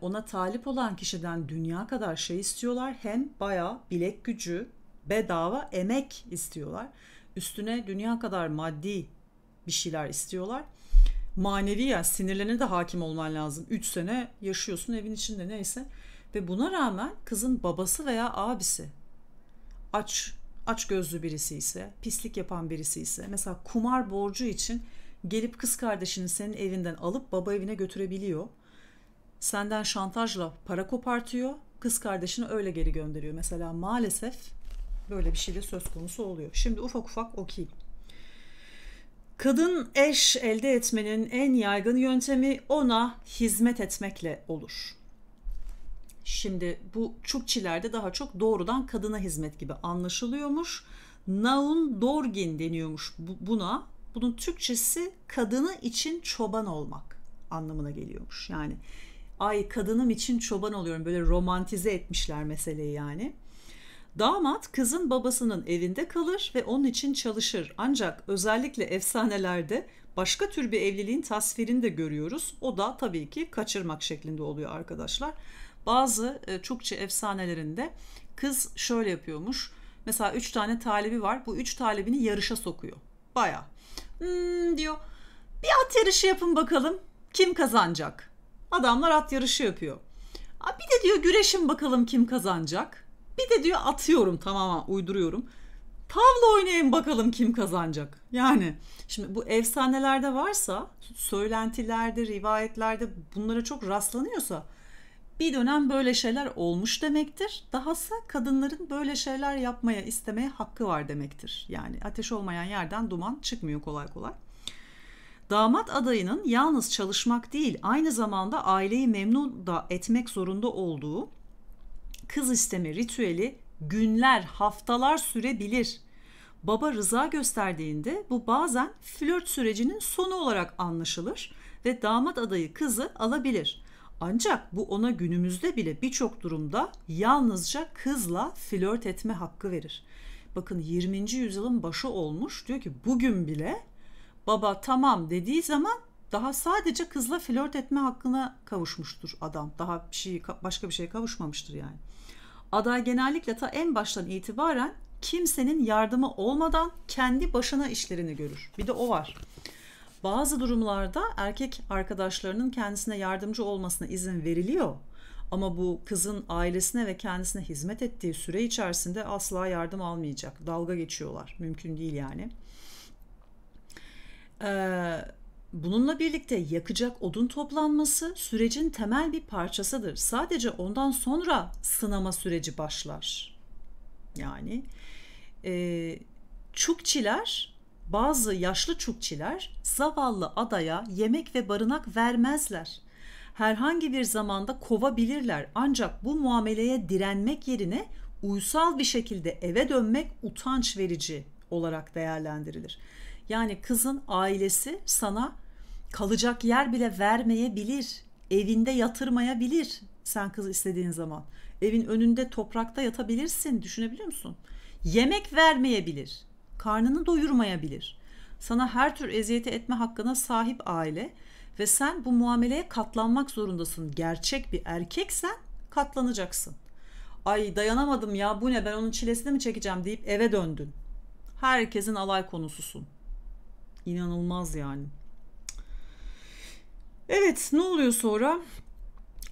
ona talip olan kişiden dünya kadar şey istiyorlar. Hem bayağı bilek gücü, bedava emek istiyorlar. Üstüne dünya kadar maddi bir şeyler istiyorlar. Manevi ya sinirlerine de hakim olman lazım. 3 sene yaşıyorsun evin içinde neyse. Ve buna rağmen kızın babası veya abisi aç aç gözlü birisi ise, pislik yapan birisi ise, mesela kumar borcu için gelip kız kardeşini senin evinden alıp baba evine götürebiliyor. Senden şantajla para kopartıyor. Kız kardeşini öyle geri gönderiyor. Mesela maalesef Böyle bir şey de söz konusu oluyor. Şimdi ufak ufak okuyayım. Kadın eş elde etmenin en yaygın yöntemi ona hizmet etmekle olur. Şimdi bu çukçilerde daha çok doğrudan kadına hizmet gibi anlaşılıyormuş. Naun dorgin deniyormuş buna. Bunun Türkçesi kadını için çoban olmak anlamına geliyormuş. Yani ay kadınım için çoban oluyorum böyle romantize etmişler meseleyi yani. Damat kızın babasının evinde kalır ve onun için çalışır. Ancak özellikle efsanelerde başka tür bir evliliğin tasvirini de görüyoruz. O da tabii ki kaçırmak şeklinde oluyor arkadaşlar. Bazı e, efsanelerinde kız şöyle yapıyormuş. Mesela üç tane talebi var. Bu üç talebini yarışa sokuyor. Baya. Hmm, diyor bir at yarışı yapın bakalım. Kim kazanacak? Adamlar at yarışı yapıyor. Bir de diyor güreşin bakalım kim kazanacak. Bir de diyor atıyorum tamamen uyduruyorum. Tavla oynayın bakalım kim kazanacak. Yani şimdi bu efsanelerde varsa, söylentilerde, rivayetlerde bunlara çok rastlanıyorsa bir dönem böyle şeyler olmuş demektir. Dahası kadınların böyle şeyler yapmaya, istemeye hakkı var demektir. Yani ateş olmayan yerden duman çıkmıyor kolay kolay. Damat adayının yalnız çalışmak değil, aynı zamanda aileyi memnun da etmek zorunda olduğu kız isteme ritüeli günler, haftalar sürebilir. Baba rıza gösterdiğinde bu bazen flört sürecinin sonu olarak anlaşılır ve damat adayı kızı alabilir. Ancak bu ona günümüzde bile birçok durumda yalnızca kızla flört etme hakkı verir. Bakın 20. yüzyılın başı olmuş. Diyor ki bugün bile baba tamam dediği zaman daha sadece kızla flört etme hakkına kavuşmuştur adam. Daha bir şey başka bir şeye kavuşmamıştır yani aday genellikle ta en baştan itibaren kimsenin yardımı olmadan kendi başına işlerini görür. Bir de o var. Bazı durumlarda erkek arkadaşlarının kendisine yardımcı olmasına izin veriliyor. Ama bu kızın ailesine ve kendisine hizmet ettiği süre içerisinde asla yardım almayacak. Dalga geçiyorlar. Mümkün değil yani. Ee, Bununla birlikte yakacak odun toplanması sürecin temel bir parçasıdır. Sadece ondan sonra sınama süreci başlar. Yani e, çukçiler, bazı yaşlı çukçiler zavallı adaya yemek ve barınak vermezler. Herhangi bir zamanda kovabilirler ancak bu muameleye direnmek yerine uysal bir şekilde eve dönmek utanç verici olarak değerlendirilir. Yani kızın ailesi sana kalacak yer bile vermeyebilir. Evinde yatırmayabilir sen kız istediğin zaman. Evin önünde toprakta yatabilirsin düşünebiliyor musun? Yemek vermeyebilir. Karnını doyurmayabilir. Sana her tür eziyeti etme hakkına sahip aile ve sen bu muameleye katlanmak zorundasın. Gerçek bir erkeksen katlanacaksın. Ay dayanamadım ya bu ne ben onun çilesini mi çekeceğim deyip eve döndün. Herkesin alay konususun. İnanılmaz yani. Evet ne oluyor sonra?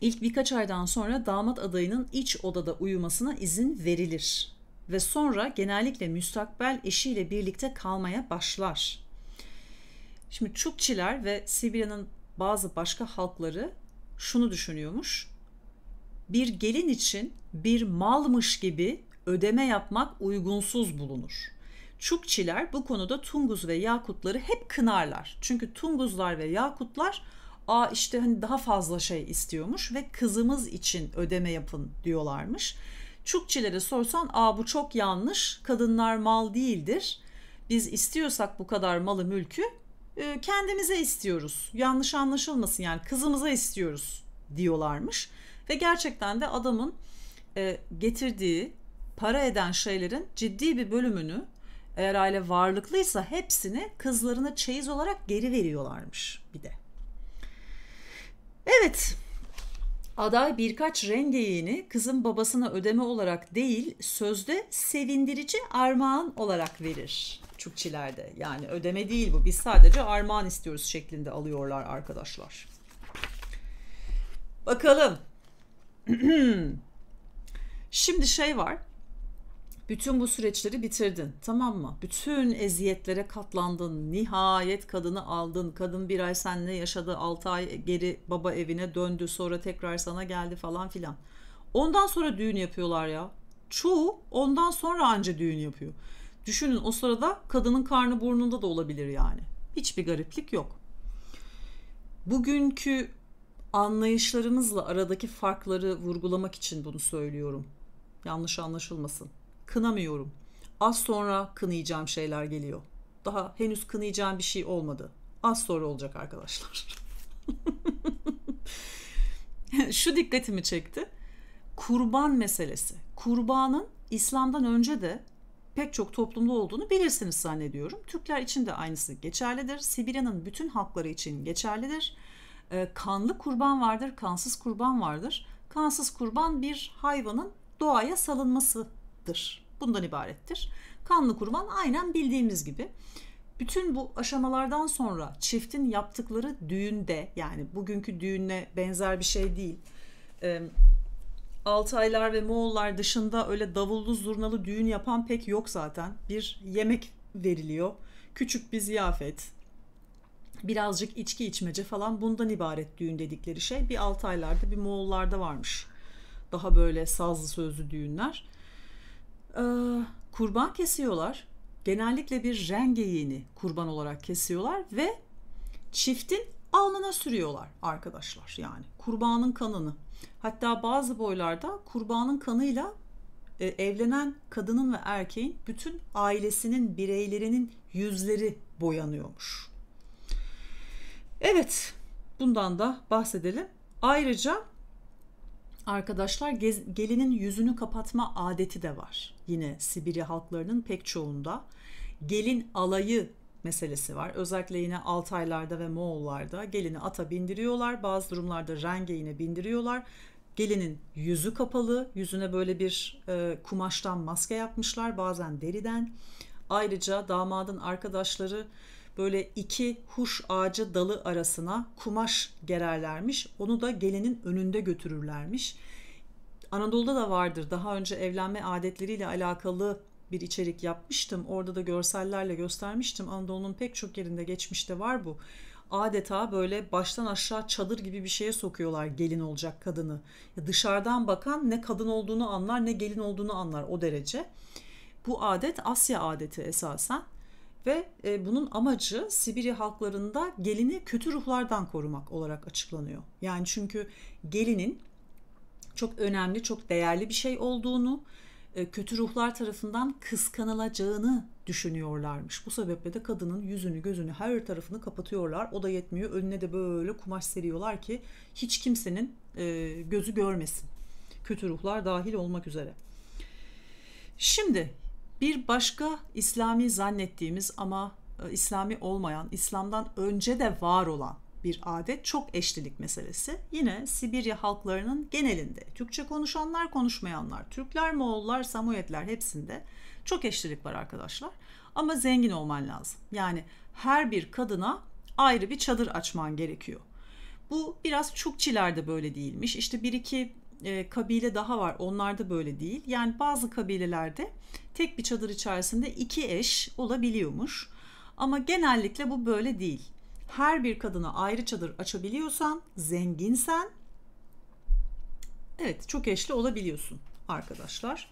İlk birkaç aydan sonra damat adayının iç odada uyumasına izin verilir ve sonra genellikle müstakbel eşiyle birlikte kalmaya başlar. Şimdi Çukçiler ve Sibirya'nın bazı başka halkları şunu düşünüyormuş. Bir gelin için bir malmış gibi ödeme yapmak uygunsuz bulunur. Çukçiler bu konuda Tunguz ve Yakutları hep kınarlar. Çünkü Tunguzlar ve Yakutlar A işte hani daha fazla şey istiyormuş ve kızımız için ödeme yapın diyorlarmış. Çukçilere sorsan A bu çok yanlış kadınlar mal değildir. Biz istiyorsak bu kadar malı mülkü e, kendimize istiyoruz. Yanlış anlaşılmasın yani kızımıza istiyoruz diyorlarmış. Ve gerçekten de adamın e, getirdiği para eden şeylerin ciddi bir bölümünü eğer aile varlıklıysa hepsini kızlarına çeyiz olarak geri veriyorlarmış bir de. Evet. Aday birkaç rengeyeğini kızın babasına ödeme olarak değil sözde sevindirici armağan olarak verir çukçilerde. Yani ödeme değil bu biz sadece armağan istiyoruz şeklinde alıyorlar arkadaşlar. Bakalım. Şimdi şey var. Bütün bu süreçleri bitirdin tamam mı? Bütün eziyetlere katlandın. Nihayet kadını aldın. Kadın bir ay seninle yaşadı. altı ay geri baba evine döndü. Sonra tekrar sana geldi falan filan. Ondan sonra düğün yapıyorlar ya. Çoğu ondan sonra anca düğün yapıyor. Düşünün o sırada kadının karnı burnunda da olabilir yani. Hiçbir gariplik yok. Bugünkü anlayışlarımızla aradaki farkları vurgulamak için bunu söylüyorum. Yanlış anlaşılmasın kınamıyorum. Az sonra kınayacağım şeyler geliyor. Daha henüz kınayacağım bir şey olmadı. Az sonra olacak arkadaşlar. Şu dikkatimi çekti. Kurban meselesi. Kurbanın İslam'dan önce de pek çok toplumda olduğunu bilirsiniz zannediyorum. Türkler için de aynısı geçerlidir. Sibirya'nın bütün halkları için geçerlidir. Ee, kanlı kurban vardır, kansız kurban vardır. Kansız kurban bir hayvanın doğaya salınmasıdır bundan ibarettir. Kanlı kurban aynen bildiğimiz gibi. Bütün bu aşamalardan sonra çiftin yaptıkları düğünde yani bugünkü düğüne benzer bir şey değil. E, Altaylar ve Moğollar dışında öyle davullu zurnalı düğün yapan pek yok zaten. Bir yemek veriliyor. Küçük bir ziyafet, birazcık içki içmece falan bundan ibaret düğün dedikleri şey. Bir Altaylarda bir Moğollarda varmış. Daha böyle sazlı sözlü düğünler e, kurban kesiyorlar. Genellikle bir ren geyiğini kurban olarak kesiyorlar ve çiftin alnına sürüyorlar arkadaşlar yani kurbanın kanını. Hatta bazı boylarda kurbanın kanıyla e, evlenen kadının ve erkeğin bütün ailesinin bireylerinin yüzleri boyanıyormuş. Evet bundan da bahsedelim. Ayrıca arkadaşlar gez, gelinin yüzünü kapatma adeti de var. Yine Sibirya halklarının pek çoğunda gelin alayı meselesi var. Özellikle yine Altaylarda ve Moğollarda gelini ata bindiriyorlar. Bazı durumlarda renge yine bindiriyorlar. Gelinin yüzü kapalı, yüzüne böyle bir e, kumaştan maske yapmışlar, bazen deriden. Ayrıca damadın arkadaşları böyle iki huş ağacı dalı arasına kumaş gererlermiş. Onu da gelinin önünde götürürlermiş. Anadolu'da da vardır. Daha önce evlenme adetleriyle alakalı bir içerik yapmıştım. Orada da görsellerle göstermiştim. Anadolu'nun pek çok yerinde geçmişte var bu. Adeta böyle baştan aşağı çadır gibi bir şeye sokuyorlar gelin olacak kadını. Ya dışarıdan bakan ne kadın olduğunu anlar ne gelin olduğunu anlar o derece. Bu adet Asya adeti esasen ve e, bunun amacı Sibirya halklarında gelini kötü ruhlardan korumak olarak açıklanıyor. Yani çünkü gelinin çok önemli, çok değerli bir şey olduğunu, e, kötü ruhlar tarafından kıskanılacağını düşünüyorlarmış. Bu sebeple de kadının yüzünü, gözünü, her tarafını kapatıyorlar. O da yetmiyor. Önüne de böyle kumaş seriyorlar ki hiç kimsenin e, gözü görmesin. Kötü ruhlar dahil olmak üzere. Şimdi bir başka İslami zannettiğimiz ama e, İslami olmayan, İslam'dan önce de var olan bir adet çok eşlilik meselesi. Yine Sibirya halklarının genelinde Türkçe konuşanlar konuşmayanlar, Türkler, Moğollar, Samoyedler hepsinde çok eşlilik var arkadaşlar. Ama zengin olman lazım. Yani her bir kadına ayrı bir çadır açman gerekiyor. Bu biraz Çukçilerde böyle değilmiş. İşte bir iki e, kabile daha var. onlarda böyle değil. Yani bazı kabilelerde tek bir çadır içerisinde iki eş olabiliyormuş. Ama genellikle bu böyle değil. Her bir kadına ayrı çadır açabiliyorsan, zenginsen evet çok eşli olabiliyorsun arkadaşlar.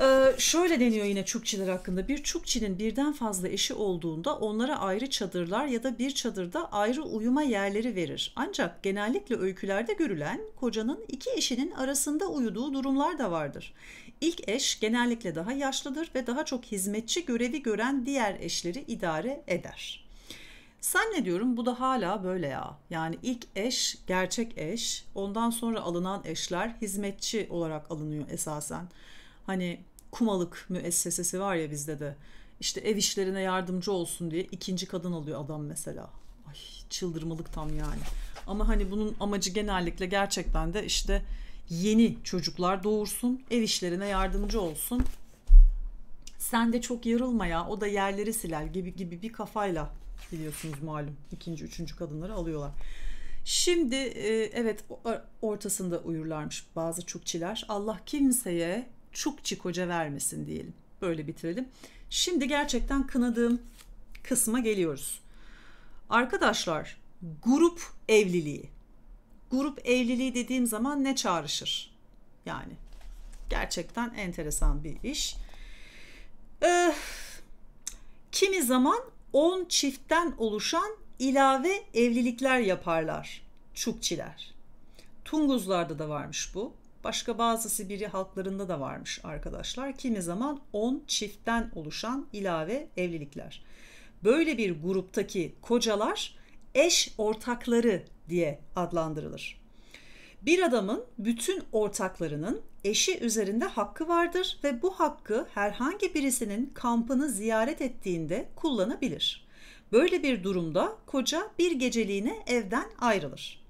Ee, şöyle deniyor yine çukçiler hakkında. Bir çukçinin birden fazla eşi olduğunda onlara ayrı çadırlar ya da bir çadırda ayrı uyuma yerleri verir. Ancak genellikle öykülerde görülen kocanın iki eşinin arasında uyuduğu durumlar da vardır. İlk eş genellikle daha yaşlıdır ve daha çok hizmetçi görevi gören diğer eşleri idare eder. Sen ne diyorum bu da hala böyle ya. Yani ilk eş gerçek eş, ondan sonra alınan eşler hizmetçi olarak alınıyor esasen hani kumalık müessesesi var ya bizde de. işte ev işlerine yardımcı olsun diye ikinci kadın alıyor adam mesela. Ay çıldırmalık tam yani. Ama hani bunun amacı genellikle gerçekten de işte yeni çocuklar doğursun, ev işlerine yardımcı olsun. Sen de çok yarılma ya, o da yerleri siler gibi gibi bir kafayla biliyorsunuz malum ikinci, üçüncü kadınları alıyorlar. Şimdi e, evet ortasında uyurlarmış bazı çukçiler. Allah kimseye çukçi koca vermesin diyelim. Böyle bitirelim. Şimdi gerçekten kınadığım kısma geliyoruz. Arkadaşlar grup evliliği. Grup evliliği dediğim zaman ne çağrışır? Yani gerçekten enteresan bir iş. Ee, kimi zaman 10 çiftten oluşan ilave evlilikler yaparlar. Çukçiler. Tunguzlarda da varmış bu. Başka bazı Sibirya halklarında da varmış arkadaşlar. Kimi zaman 10 çiftten oluşan ilave evlilikler. Böyle bir gruptaki kocalar eş ortakları diye adlandırılır. Bir adamın bütün ortaklarının eşi üzerinde hakkı vardır ve bu hakkı herhangi birisinin kampını ziyaret ettiğinde kullanabilir. Böyle bir durumda koca bir geceliğine evden ayrılır.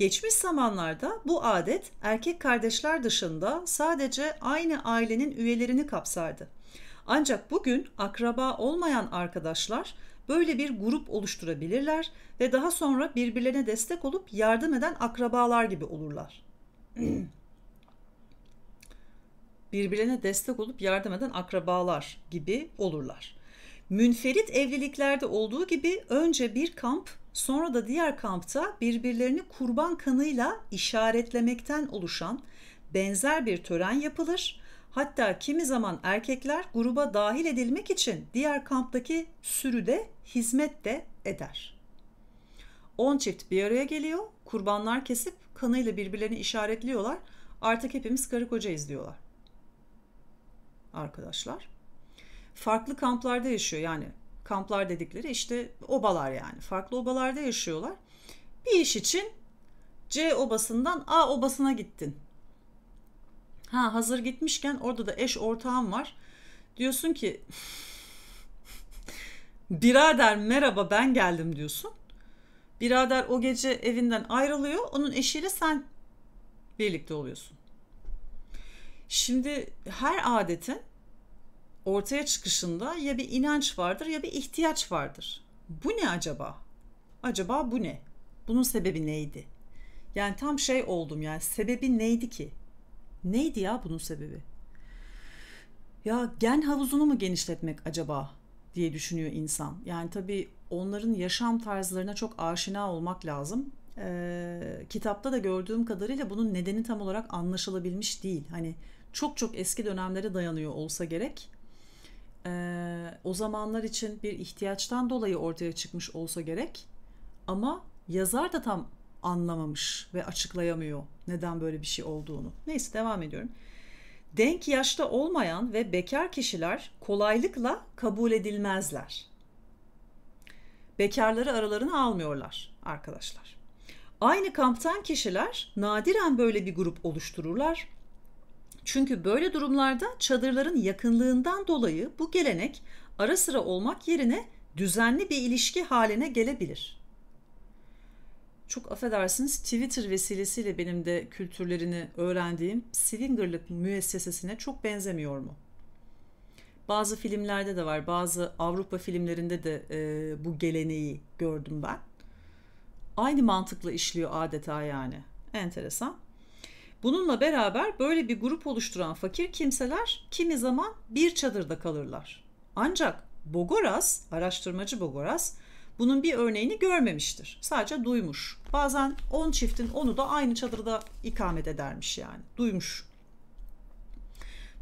Geçmiş zamanlarda bu adet erkek kardeşler dışında sadece aynı ailenin üyelerini kapsardı. Ancak bugün akraba olmayan arkadaşlar böyle bir grup oluşturabilirler ve daha sonra birbirlerine destek olup yardım eden akrabalar gibi olurlar. birbirlerine destek olup yardım eden akrabalar gibi olurlar. Münferit evliliklerde olduğu gibi önce bir kamp sonra da diğer kampta birbirlerini kurban kanıyla işaretlemekten oluşan benzer bir tören yapılır. Hatta kimi zaman erkekler gruba dahil edilmek için diğer kamptaki sürüde hizmet de eder. 10 çift bir araya geliyor, kurbanlar kesip kanıyla birbirlerini işaretliyorlar. Artık hepimiz karı kocayız diyorlar. Arkadaşlar farklı kamplarda yaşıyor yani kamplar dedikleri işte obalar yani farklı obalarda yaşıyorlar. Bir iş için C obasından A obasına gittin. Ha hazır gitmişken orada da eş ortağın var. Diyorsun ki birader merhaba ben geldim diyorsun. Birader o gece evinden ayrılıyor. Onun eşiyle sen birlikte oluyorsun. Şimdi her adetin ortaya çıkışında ya bir inanç vardır ya bir ihtiyaç vardır. Bu ne acaba? Acaba bu ne? Bunun sebebi neydi? Yani tam şey oldum yani sebebi neydi ki? Neydi ya bunun sebebi? Ya gen havuzunu mu genişletmek acaba diye düşünüyor insan. Yani tabii onların yaşam tarzlarına çok aşina olmak lazım. Ee, kitapta da gördüğüm kadarıyla bunun nedeni tam olarak anlaşılabilmiş değil. Hani çok çok eski dönemlere dayanıyor olsa gerek e, o zamanlar için bir ihtiyaçtan dolayı ortaya çıkmış olsa gerek. Ama yazar da tam anlamamış ve açıklayamıyor neden böyle bir şey olduğunu. Neyse devam ediyorum. Denk yaşta olmayan ve bekar kişiler kolaylıkla kabul edilmezler. Bekarları aralarına almıyorlar arkadaşlar. Aynı kamptan kişiler nadiren böyle bir grup oluştururlar çünkü böyle durumlarda çadırların yakınlığından dolayı bu gelenek ara sıra olmak yerine düzenli bir ilişki haline gelebilir. Çok affedersiniz Twitter vesilesiyle benim de kültürlerini öğrendiğim swingerlık müessesesine çok benzemiyor mu? Bazı filmlerde de var, bazı Avrupa filmlerinde de e, bu geleneği gördüm ben. Aynı mantıkla işliyor adeta yani. Enteresan. Bununla beraber böyle bir grup oluşturan fakir kimseler kimi zaman bir çadırda kalırlar. Ancak Bogoras, araştırmacı Bogoras bunun bir örneğini görmemiştir. Sadece duymuş. Bazen 10 on çiftin onu da aynı çadırda ikamet edermiş yani. Duymuş.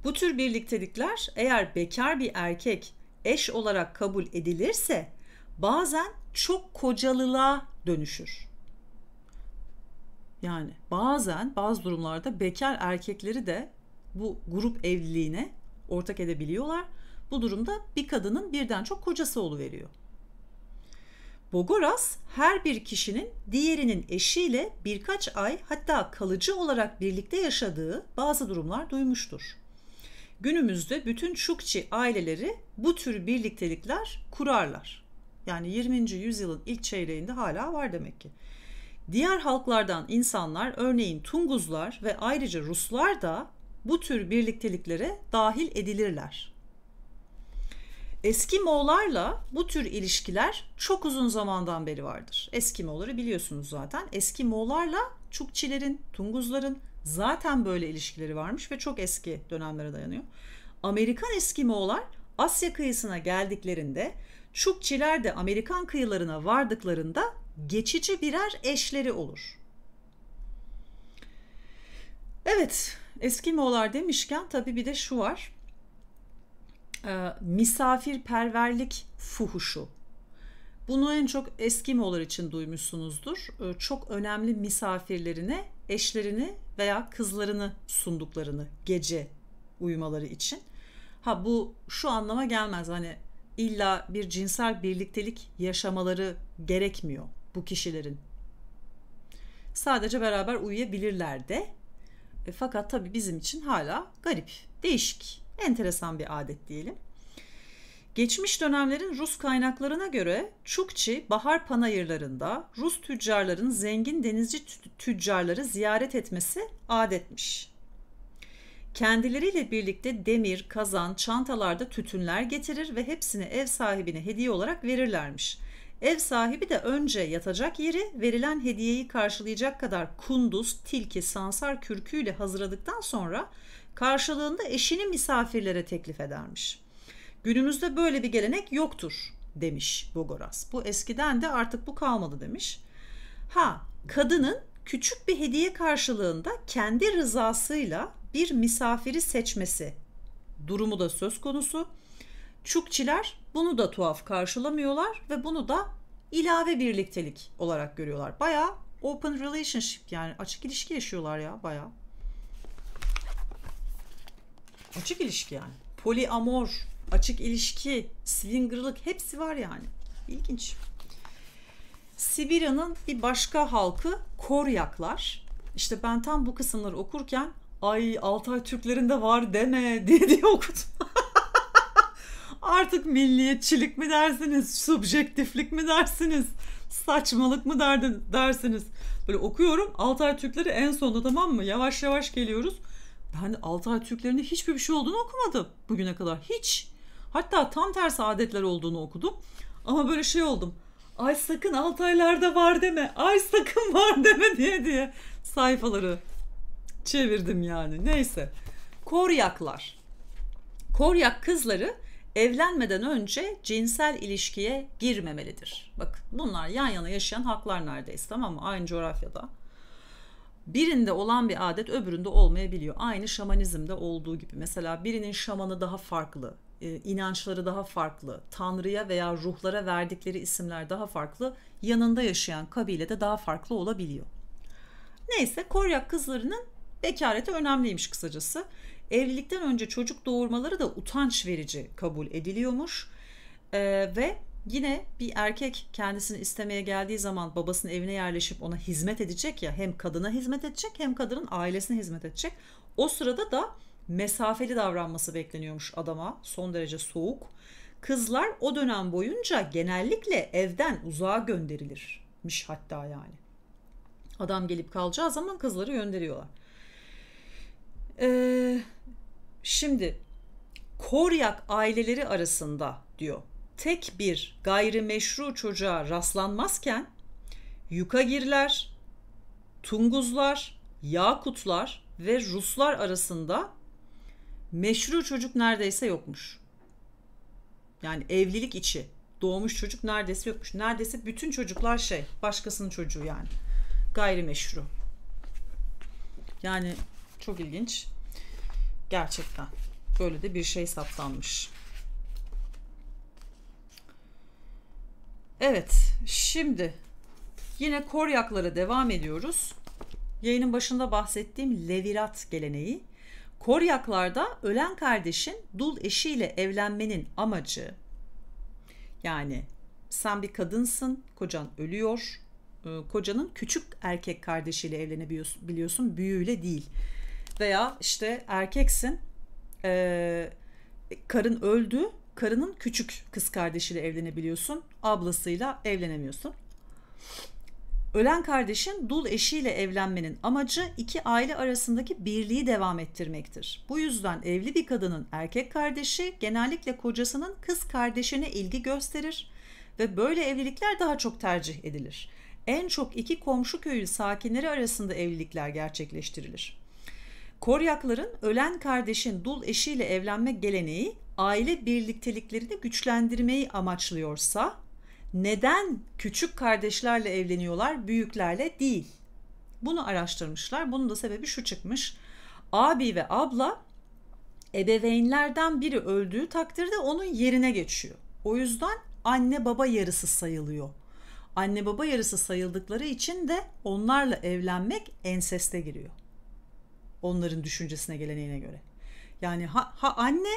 Bu tür birliktelikler eğer bekar bir erkek eş olarak kabul edilirse bazen çok kocalılığa dönüşür. Yani bazen bazı durumlarda bekar erkekleri de bu grup evliliğine ortak edebiliyorlar. Bu durumda bir kadının birden çok kocası oluveriyor. Bogoras her bir kişinin diğerinin eşiyle birkaç ay hatta kalıcı olarak birlikte yaşadığı bazı durumlar duymuştur. Günümüzde bütün Çukçi aileleri bu tür birliktelikler kurarlar. Yani 20. yüzyılın ilk çeyreğinde hala var demek ki. Diğer halklardan insanlar örneğin Tunguzlar ve ayrıca Ruslar da bu tür birlikteliklere dahil edilirler. Eskimoğlarla bu tür ilişkiler çok uzun zamandan beri vardır. Eskimoğları biliyorsunuz zaten. Eskimoğlarla Çukçilerin, Tunguzların zaten böyle ilişkileri varmış ve çok eski dönemlere dayanıyor. Amerikan Eskimoğlar Asya kıyısına geldiklerinde Çukçiler de Amerikan kıyılarına vardıklarında geçici birer eşleri olur. Evet, eski Moğollar demişken tabii bir de şu var. E, misafirperverlik fuhuşu. Bunu en çok eski Moğollar için duymuşsunuzdur. E, çok önemli misafirlerine eşlerini veya kızlarını sunduklarını gece uyumaları için. Ha bu şu anlama gelmez. Hani illa bir cinsel birliktelik yaşamaları gerekmiyor bu kişilerin. Sadece beraber uyuyabilirler de. E, fakat tabii bizim için hala garip, değişik, enteresan bir adet diyelim. Geçmiş dönemlerin Rus kaynaklarına göre Çukçi bahar panayırlarında Rus tüccarların zengin denizci tüccarları ziyaret etmesi adetmiş. Kendileriyle birlikte demir, kazan, çantalarda tütünler getirir ve hepsini ev sahibine hediye olarak verirlermiş. Ev sahibi de önce yatacak yeri verilen hediyeyi karşılayacak kadar kunduz, tilki, sansar kürküyle hazırladıktan sonra karşılığında eşini misafirlere teklif edermiş. Günümüzde böyle bir gelenek yoktur demiş Bogoras. Bu eskiden de artık bu kalmadı demiş. Ha kadının küçük bir hediye karşılığında kendi rızasıyla bir misafiri seçmesi durumu da söz konusu. Şukçiler bunu da tuhaf karşılamıyorlar ve bunu da ilave birliktelik olarak görüyorlar. Baya open relationship yani açık ilişki yaşıyorlar ya baya. Açık ilişki yani. Poliamor, açık ilişki, swingerlık hepsi var yani. İlginç. Sibirya'nın bir başka halkı Koryaklar. İşte ben tam bu kısımları okurken ay Altay Türklerinde var deme diye diye okudum. Artık milliyetçilik mi dersiniz, subjektiflik mi dersiniz, saçmalık mı derdin, dersiniz. Böyle okuyorum Altay Türkleri en sonda tamam mı? Yavaş yavaş geliyoruz. Ben Altay Türklerinde hiçbir bir şey olduğunu okumadım bugüne kadar. Hiç. Hatta tam tersi adetler olduğunu okudum. Ama böyle şey oldum. Ay sakın Altaylarda var deme. Ay sakın var deme diye diye sayfaları çevirdim yani. Neyse. Koryaklar. Koryak kızları evlenmeden önce cinsel ilişkiye girmemelidir. Bak bunlar yan yana yaşayan haklar neredeyse tamam mı? Aynı coğrafyada. Birinde olan bir adet öbüründe olmayabiliyor. Aynı şamanizmde olduğu gibi. Mesela birinin şamanı daha farklı, e, inançları daha farklı, tanrıya veya ruhlara verdikleri isimler daha farklı, yanında yaşayan kabile de daha farklı olabiliyor. Neyse Koryak kızlarının bekareti önemliymiş kısacası evlilikten önce çocuk doğurmaları da utanç verici kabul ediliyormuş. E, ve yine bir erkek kendisini istemeye geldiği zaman babasının evine yerleşip ona hizmet edecek ya hem kadına hizmet edecek hem kadının ailesine hizmet edecek. O sırada da mesafeli davranması bekleniyormuş adama. Son derece soğuk. Kızlar o dönem boyunca genellikle evden uzağa gönderilirmiş hatta yani. Adam gelip kalacağı zaman kızları gönderiyorlar. Ee, şimdi Koryak aileleri arasında diyor tek bir gayrimeşru çocuğa rastlanmazken Yukagirler, Tunguzlar, Yakutlar ve Ruslar arasında meşru çocuk neredeyse yokmuş. Yani evlilik içi doğmuş çocuk neredeyse yokmuş. Neredeyse bütün çocuklar şey başkasının çocuğu yani gayrimeşru. Yani çok ilginç. Gerçekten. Böyle de bir şey saptanmış. Evet. Şimdi yine koryaklara devam ediyoruz. Yayının başında bahsettiğim levirat geleneği. Koryaklarda ölen kardeşin dul eşiyle evlenmenin amacı yani sen bir kadınsın, kocan ölüyor. Iı, kocanın küçük erkek kardeşiyle evlenebiliyorsun, büyüğüyle değil veya işte erkeksin e, karın öldü karının küçük kız kardeşiyle evlenebiliyorsun ablasıyla evlenemiyorsun. Ölen kardeşin dul eşiyle evlenmenin amacı iki aile arasındaki birliği devam ettirmektir. Bu yüzden evli bir kadının erkek kardeşi genellikle kocasının kız kardeşine ilgi gösterir ve böyle evlilikler daha çok tercih edilir. En çok iki komşu köyü sakinleri arasında evlilikler gerçekleştirilir. Koryakların ölen kardeşin dul eşiyle evlenme geleneği aile birlikteliklerini güçlendirmeyi amaçlıyorsa neden küçük kardeşlerle evleniyorlar büyüklerle değil? Bunu araştırmışlar. Bunun da sebebi şu çıkmış. Abi ve abla ebeveynlerden biri öldüğü takdirde onun yerine geçiyor. O yüzden anne baba yarısı sayılıyor. Anne baba yarısı sayıldıkları için de onlarla evlenmek enseste giriyor. Onların düşüncesine geleneğine göre. Yani ha, ha anne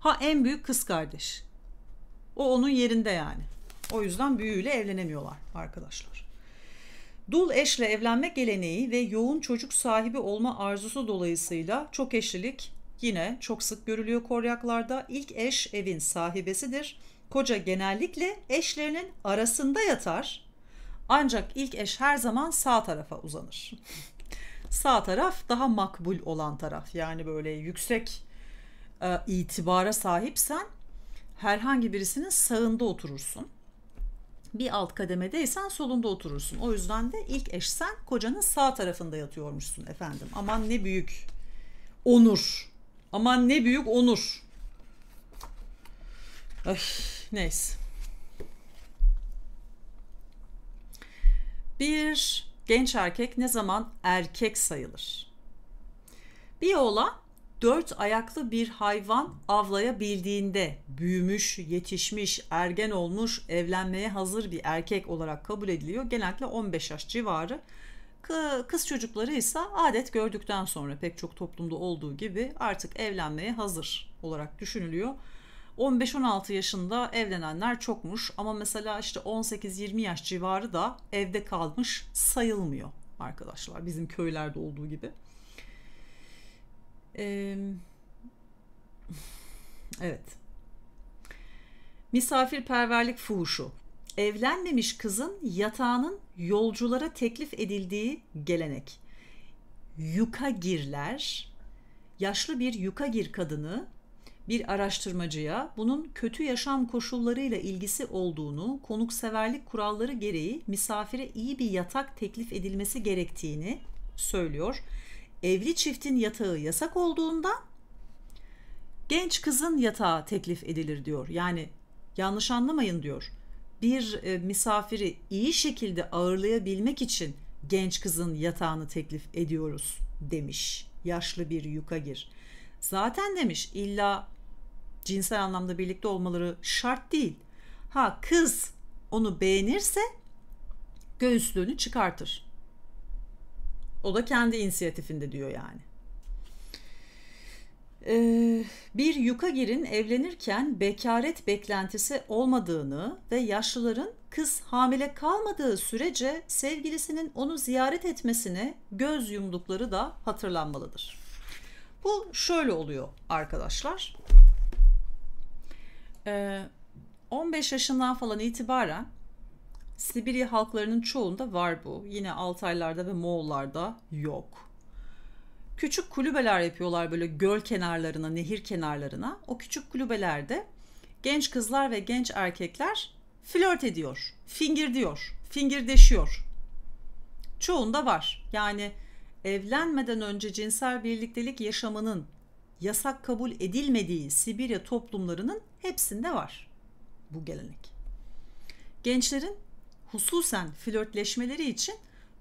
ha en büyük kız kardeş. O onun yerinde yani. O yüzden büyüğüyle evlenemiyorlar arkadaşlar. Dul eşle evlenme geleneği ve yoğun çocuk sahibi olma arzusu dolayısıyla çok eşlilik yine çok sık görülüyor koryaklarda. İlk eş evin sahibesidir. Koca genellikle eşlerinin arasında yatar. Ancak ilk eş her zaman sağ tarafa uzanır. Sağ taraf daha makbul olan taraf. Yani böyle yüksek e, itibara sahipsen herhangi birisinin sağında oturursun. Bir alt kademedeysen solunda oturursun. O yüzden de ilk eşsen kocanın sağ tarafında yatıyormuşsun efendim. Aman ne büyük onur. Aman ne büyük onur. Ay, neyse. Bir genç erkek ne zaman erkek sayılır? Bir oğlan dört ayaklı bir hayvan avlayabildiğinde büyümüş, yetişmiş, ergen olmuş, evlenmeye hazır bir erkek olarak kabul ediliyor. Genellikle 15 yaş civarı. Kız çocukları ise adet gördükten sonra pek çok toplumda olduğu gibi artık evlenmeye hazır olarak düşünülüyor. 15-16 yaşında evlenenler çokmuş ama mesela işte 18-20 yaş civarı da evde kalmış sayılmıyor arkadaşlar bizim köylerde olduğu gibi. Ee, evet. Misafirperverlik fuhuşu. Evlenmemiş kızın yatağının yolculara teklif edildiği gelenek. Yuka girler, yaşlı bir yuka gir kadını bir araştırmacıya bunun kötü yaşam koşullarıyla ilgisi olduğunu, konukseverlik kuralları gereği misafire iyi bir yatak teklif edilmesi gerektiğini söylüyor. Evli çiftin yatağı yasak olduğundan genç kızın yatağı teklif edilir diyor. Yani yanlış anlamayın diyor. Bir e, misafiri iyi şekilde ağırlayabilmek için genç kızın yatağını teklif ediyoruz demiş yaşlı bir yukagir. Zaten demiş illa cinsel anlamda birlikte olmaları şart değil. Ha kız onu beğenirse göğüslüğünü çıkartır. O da kendi inisiyatifinde diyor yani. Ee, bir girin evlenirken bekaret beklentisi olmadığını ve yaşlıların kız hamile kalmadığı sürece sevgilisinin onu ziyaret etmesine göz yumdukları da hatırlanmalıdır. Bu şöyle oluyor arkadaşlar. 15 ee, yaşından falan itibaren Sibirya halklarının çoğunda var bu. Yine Altaylarda ve Moğollarda yok. Küçük kulübeler yapıyorlar böyle göl kenarlarına, nehir kenarlarına. O küçük kulübelerde genç kızlar ve genç erkekler flört ediyor, fingir diyor, fingirdeşiyor. Çoğunda var. Yani evlenmeden önce cinsel birliktelik yaşamanın yasak kabul edilmediği Sibirya toplumlarının Hepsinde var bu gelenek. Gençlerin hususen flörtleşmeleri için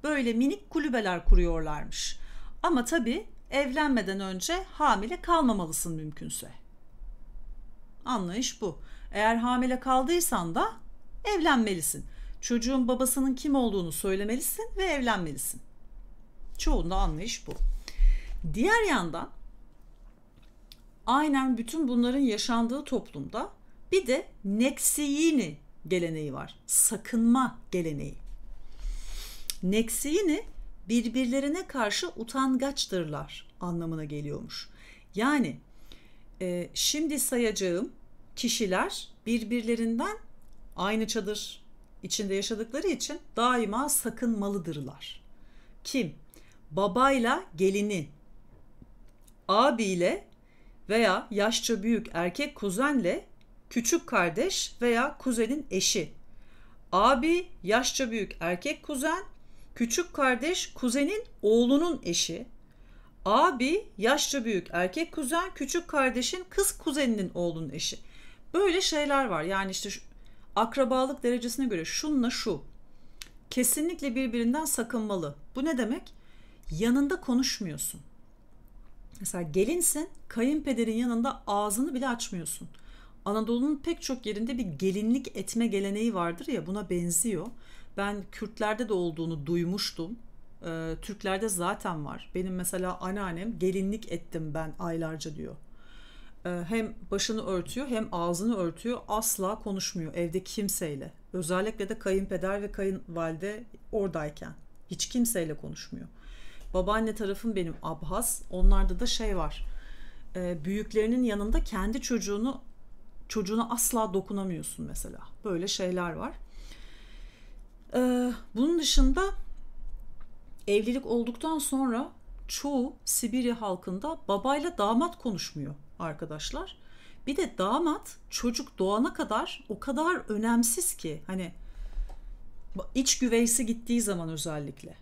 böyle minik kulübeler kuruyorlarmış. Ama tabi evlenmeden önce hamile kalmamalısın mümkünse. Anlayış bu. Eğer hamile kaldıysan da evlenmelisin. Çocuğun babasının kim olduğunu söylemelisin ve evlenmelisin. Çoğunda anlayış bu. Diğer yandan aynen bütün bunların yaşandığı toplumda bir de Nexiyini geleneği var. Sakınma geleneği. Nexiyini birbirlerine karşı utangaçtırlar anlamına geliyormuş. Yani e, şimdi sayacağım kişiler birbirlerinden aynı çadır içinde yaşadıkları için daima sakınmalıdırlar. Kim? Babayla gelini, abiyle veya yaşça büyük erkek kuzenle küçük kardeş veya kuzenin eşi. Abi yaşça büyük erkek kuzen, küçük kardeş kuzenin oğlunun eşi. Abi yaşça büyük erkek kuzen, küçük kardeşin kız kuzeninin oğlunun eşi. Böyle şeyler var. Yani işte şu, akrabalık derecesine göre şunla şu. Kesinlikle birbirinden sakınmalı. Bu ne demek? Yanında konuşmuyorsun. Mesela gelinsin, kayınpederin yanında ağzını bile açmıyorsun. Anadolu'nun pek çok yerinde bir gelinlik etme geleneği vardır ya buna benziyor. Ben Kürtlerde de olduğunu duymuştum. Ee, Türklerde zaten var. Benim mesela anneannem gelinlik ettim ben aylarca diyor. Ee, hem başını örtüyor hem ağzını örtüyor. Asla konuşmuyor evde kimseyle. Özellikle de kayınpeder ve kayınvalide oradayken. Hiç kimseyle konuşmuyor. Babaanne tarafım benim Abhaz. Onlarda da şey var. E, büyüklerinin yanında kendi çocuğunu çocuğuna asla dokunamıyorsun mesela. Böyle şeyler var. E, bunun dışında evlilik olduktan sonra çoğu Sibirya halkında babayla damat konuşmuyor arkadaşlar. Bir de damat çocuk doğana kadar o kadar önemsiz ki hani iç güveysi gittiği zaman özellikle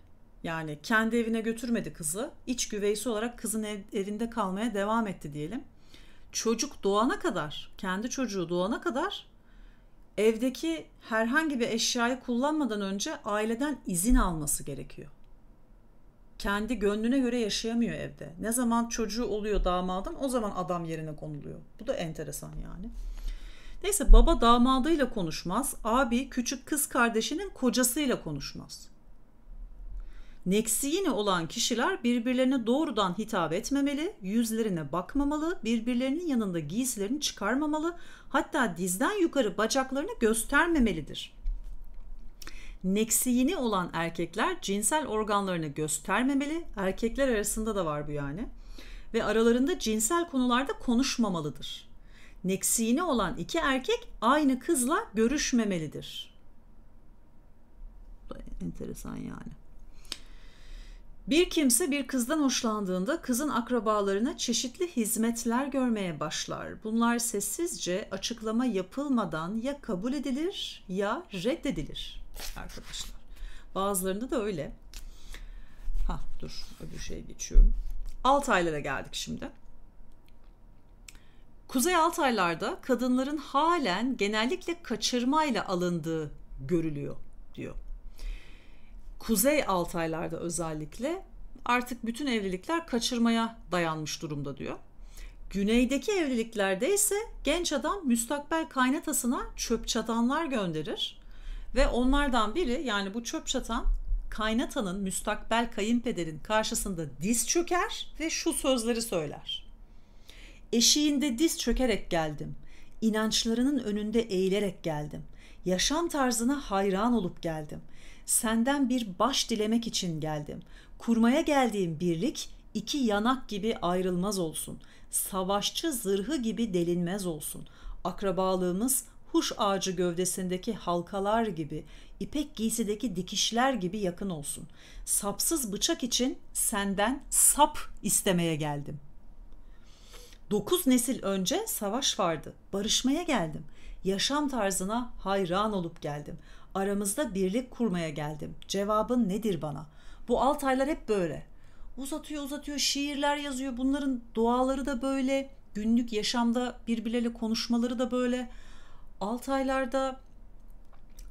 yani kendi evine götürmedi kızı. İç güveysi olarak kızın ev, evinde kalmaya devam etti diyelim. Çocuk doğana kadar, kendi çocuğu doğana kadar evdeki herhangi bir eşyayı kullanmadan önce aileden izin alması gerekiyor. Kendi gönlüne göre yaşayamıyor evde. Ne zaman çocuğu oluyor damadın o zaman adam yerine konuluyor. Bu da enteresan yani. Neyse baba damadıyla konuşmaz. Abi küçük kız kardeşinin kocasıyla konuşmaz. Neksiyini olan kişiler birbirlerine doğrudan hitap etmemeli, yüzlerine bakmamalı, birbirlerinin yanında giysilerini çıkarmamalı, hatta dizden yukarı bacaklarını göstermemelidir. Neksiyini olan erkekler cinsel organlarını göstermemeli, erkekler arasında da var bu yani, ve aralarında cinsel konularda konuşmamalıdır. Neksiyini olan iki erkek aynı kızla görüşmemelidir. Enteresan yani. Bir kimse bir kızdan hoşlandığında kızın akrabalarına çeşitli hizmetler görmeye başlar. Bunlar sessizce açıklama yapılmadan ya kabul edilir ya reddedilir arkadaşlar. Bazılarında da öyle. Ha dur öbür şeye geçiyorum. Altaylara geldik şimdi. Kuzey Altaylarda kadınların halen genellikle kaçırmayla alındığı görülüyor diyor. Kuzey Altaylar'da özellikle artık bütün evlilikler kaçırmaya dayanmış durumda diyor. Güneydeki evliliklerde ise genç adam müstakbel kaynatasına çöp çatanlar gönderir ve onlardan biri yani bu çöp çatan kaynatanın müstakbel kayınpederin karşısında diz çöker ve şu sözleri söyler. Eşiğinde diz çökerek geldim. İnançlarının önünde eğilerek geldim. Yaşam tarzına hayran olup geldim senden bir baş dilemek için geldim. Kurmaya geldiğim birlik iki yanak gibi ayrılmaz olsun. Savaşçı zırhı gibi delinmez olsun. Akrabalığımız huş ağacı gövdesindeki halkalar gibi, ipek giysideki dikişler gibi yakın olsun. Sapsız bıçak için senden sap istemeye geldim. Dokuz nesil önce savaş vardı. Barışmaya geldim. Yaşam tarzına hayran olup geldim. Aramızda birlik kurmaya geldim. Cevabın nedir bana? Bu alt aylar hep böyle. Uzatıyor uzatıyor şiirler yazıyor. Bunların duaları da böyle. Günlük yaşamda birbirleriyle konuşmaları da böyle. Alt aylarda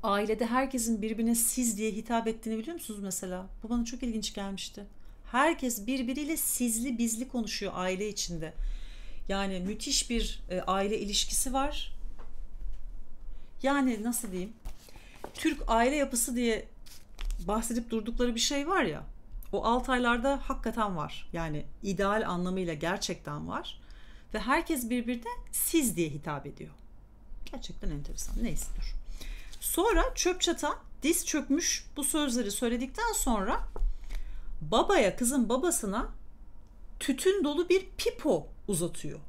ailede herkesin birbirine siz diye hitap ettiğini biliyor musunuz mesela? Bu bana çok ilginç gelmişti. Herkes birbiriyle sizli bizli konuşuyor aile içinde. Yani müthiş bir e, aile ilişkisi var. Yani nasıl diyeyim? Türk aile yapısı diye bahsedip durdukları bir şey var ya. O 6 aylarda hakikaten var. Yani ideal anlamıyla gerçekten var. Ve herkes birbirine siz diye hitap ediyor. Gerçekten enteresan. Neyse dur. Sonra çöp çatan diz çökmüş bu sözleri söyledikten sonra babaya kızın babasına tütün dolu bir pipo uzatıyor.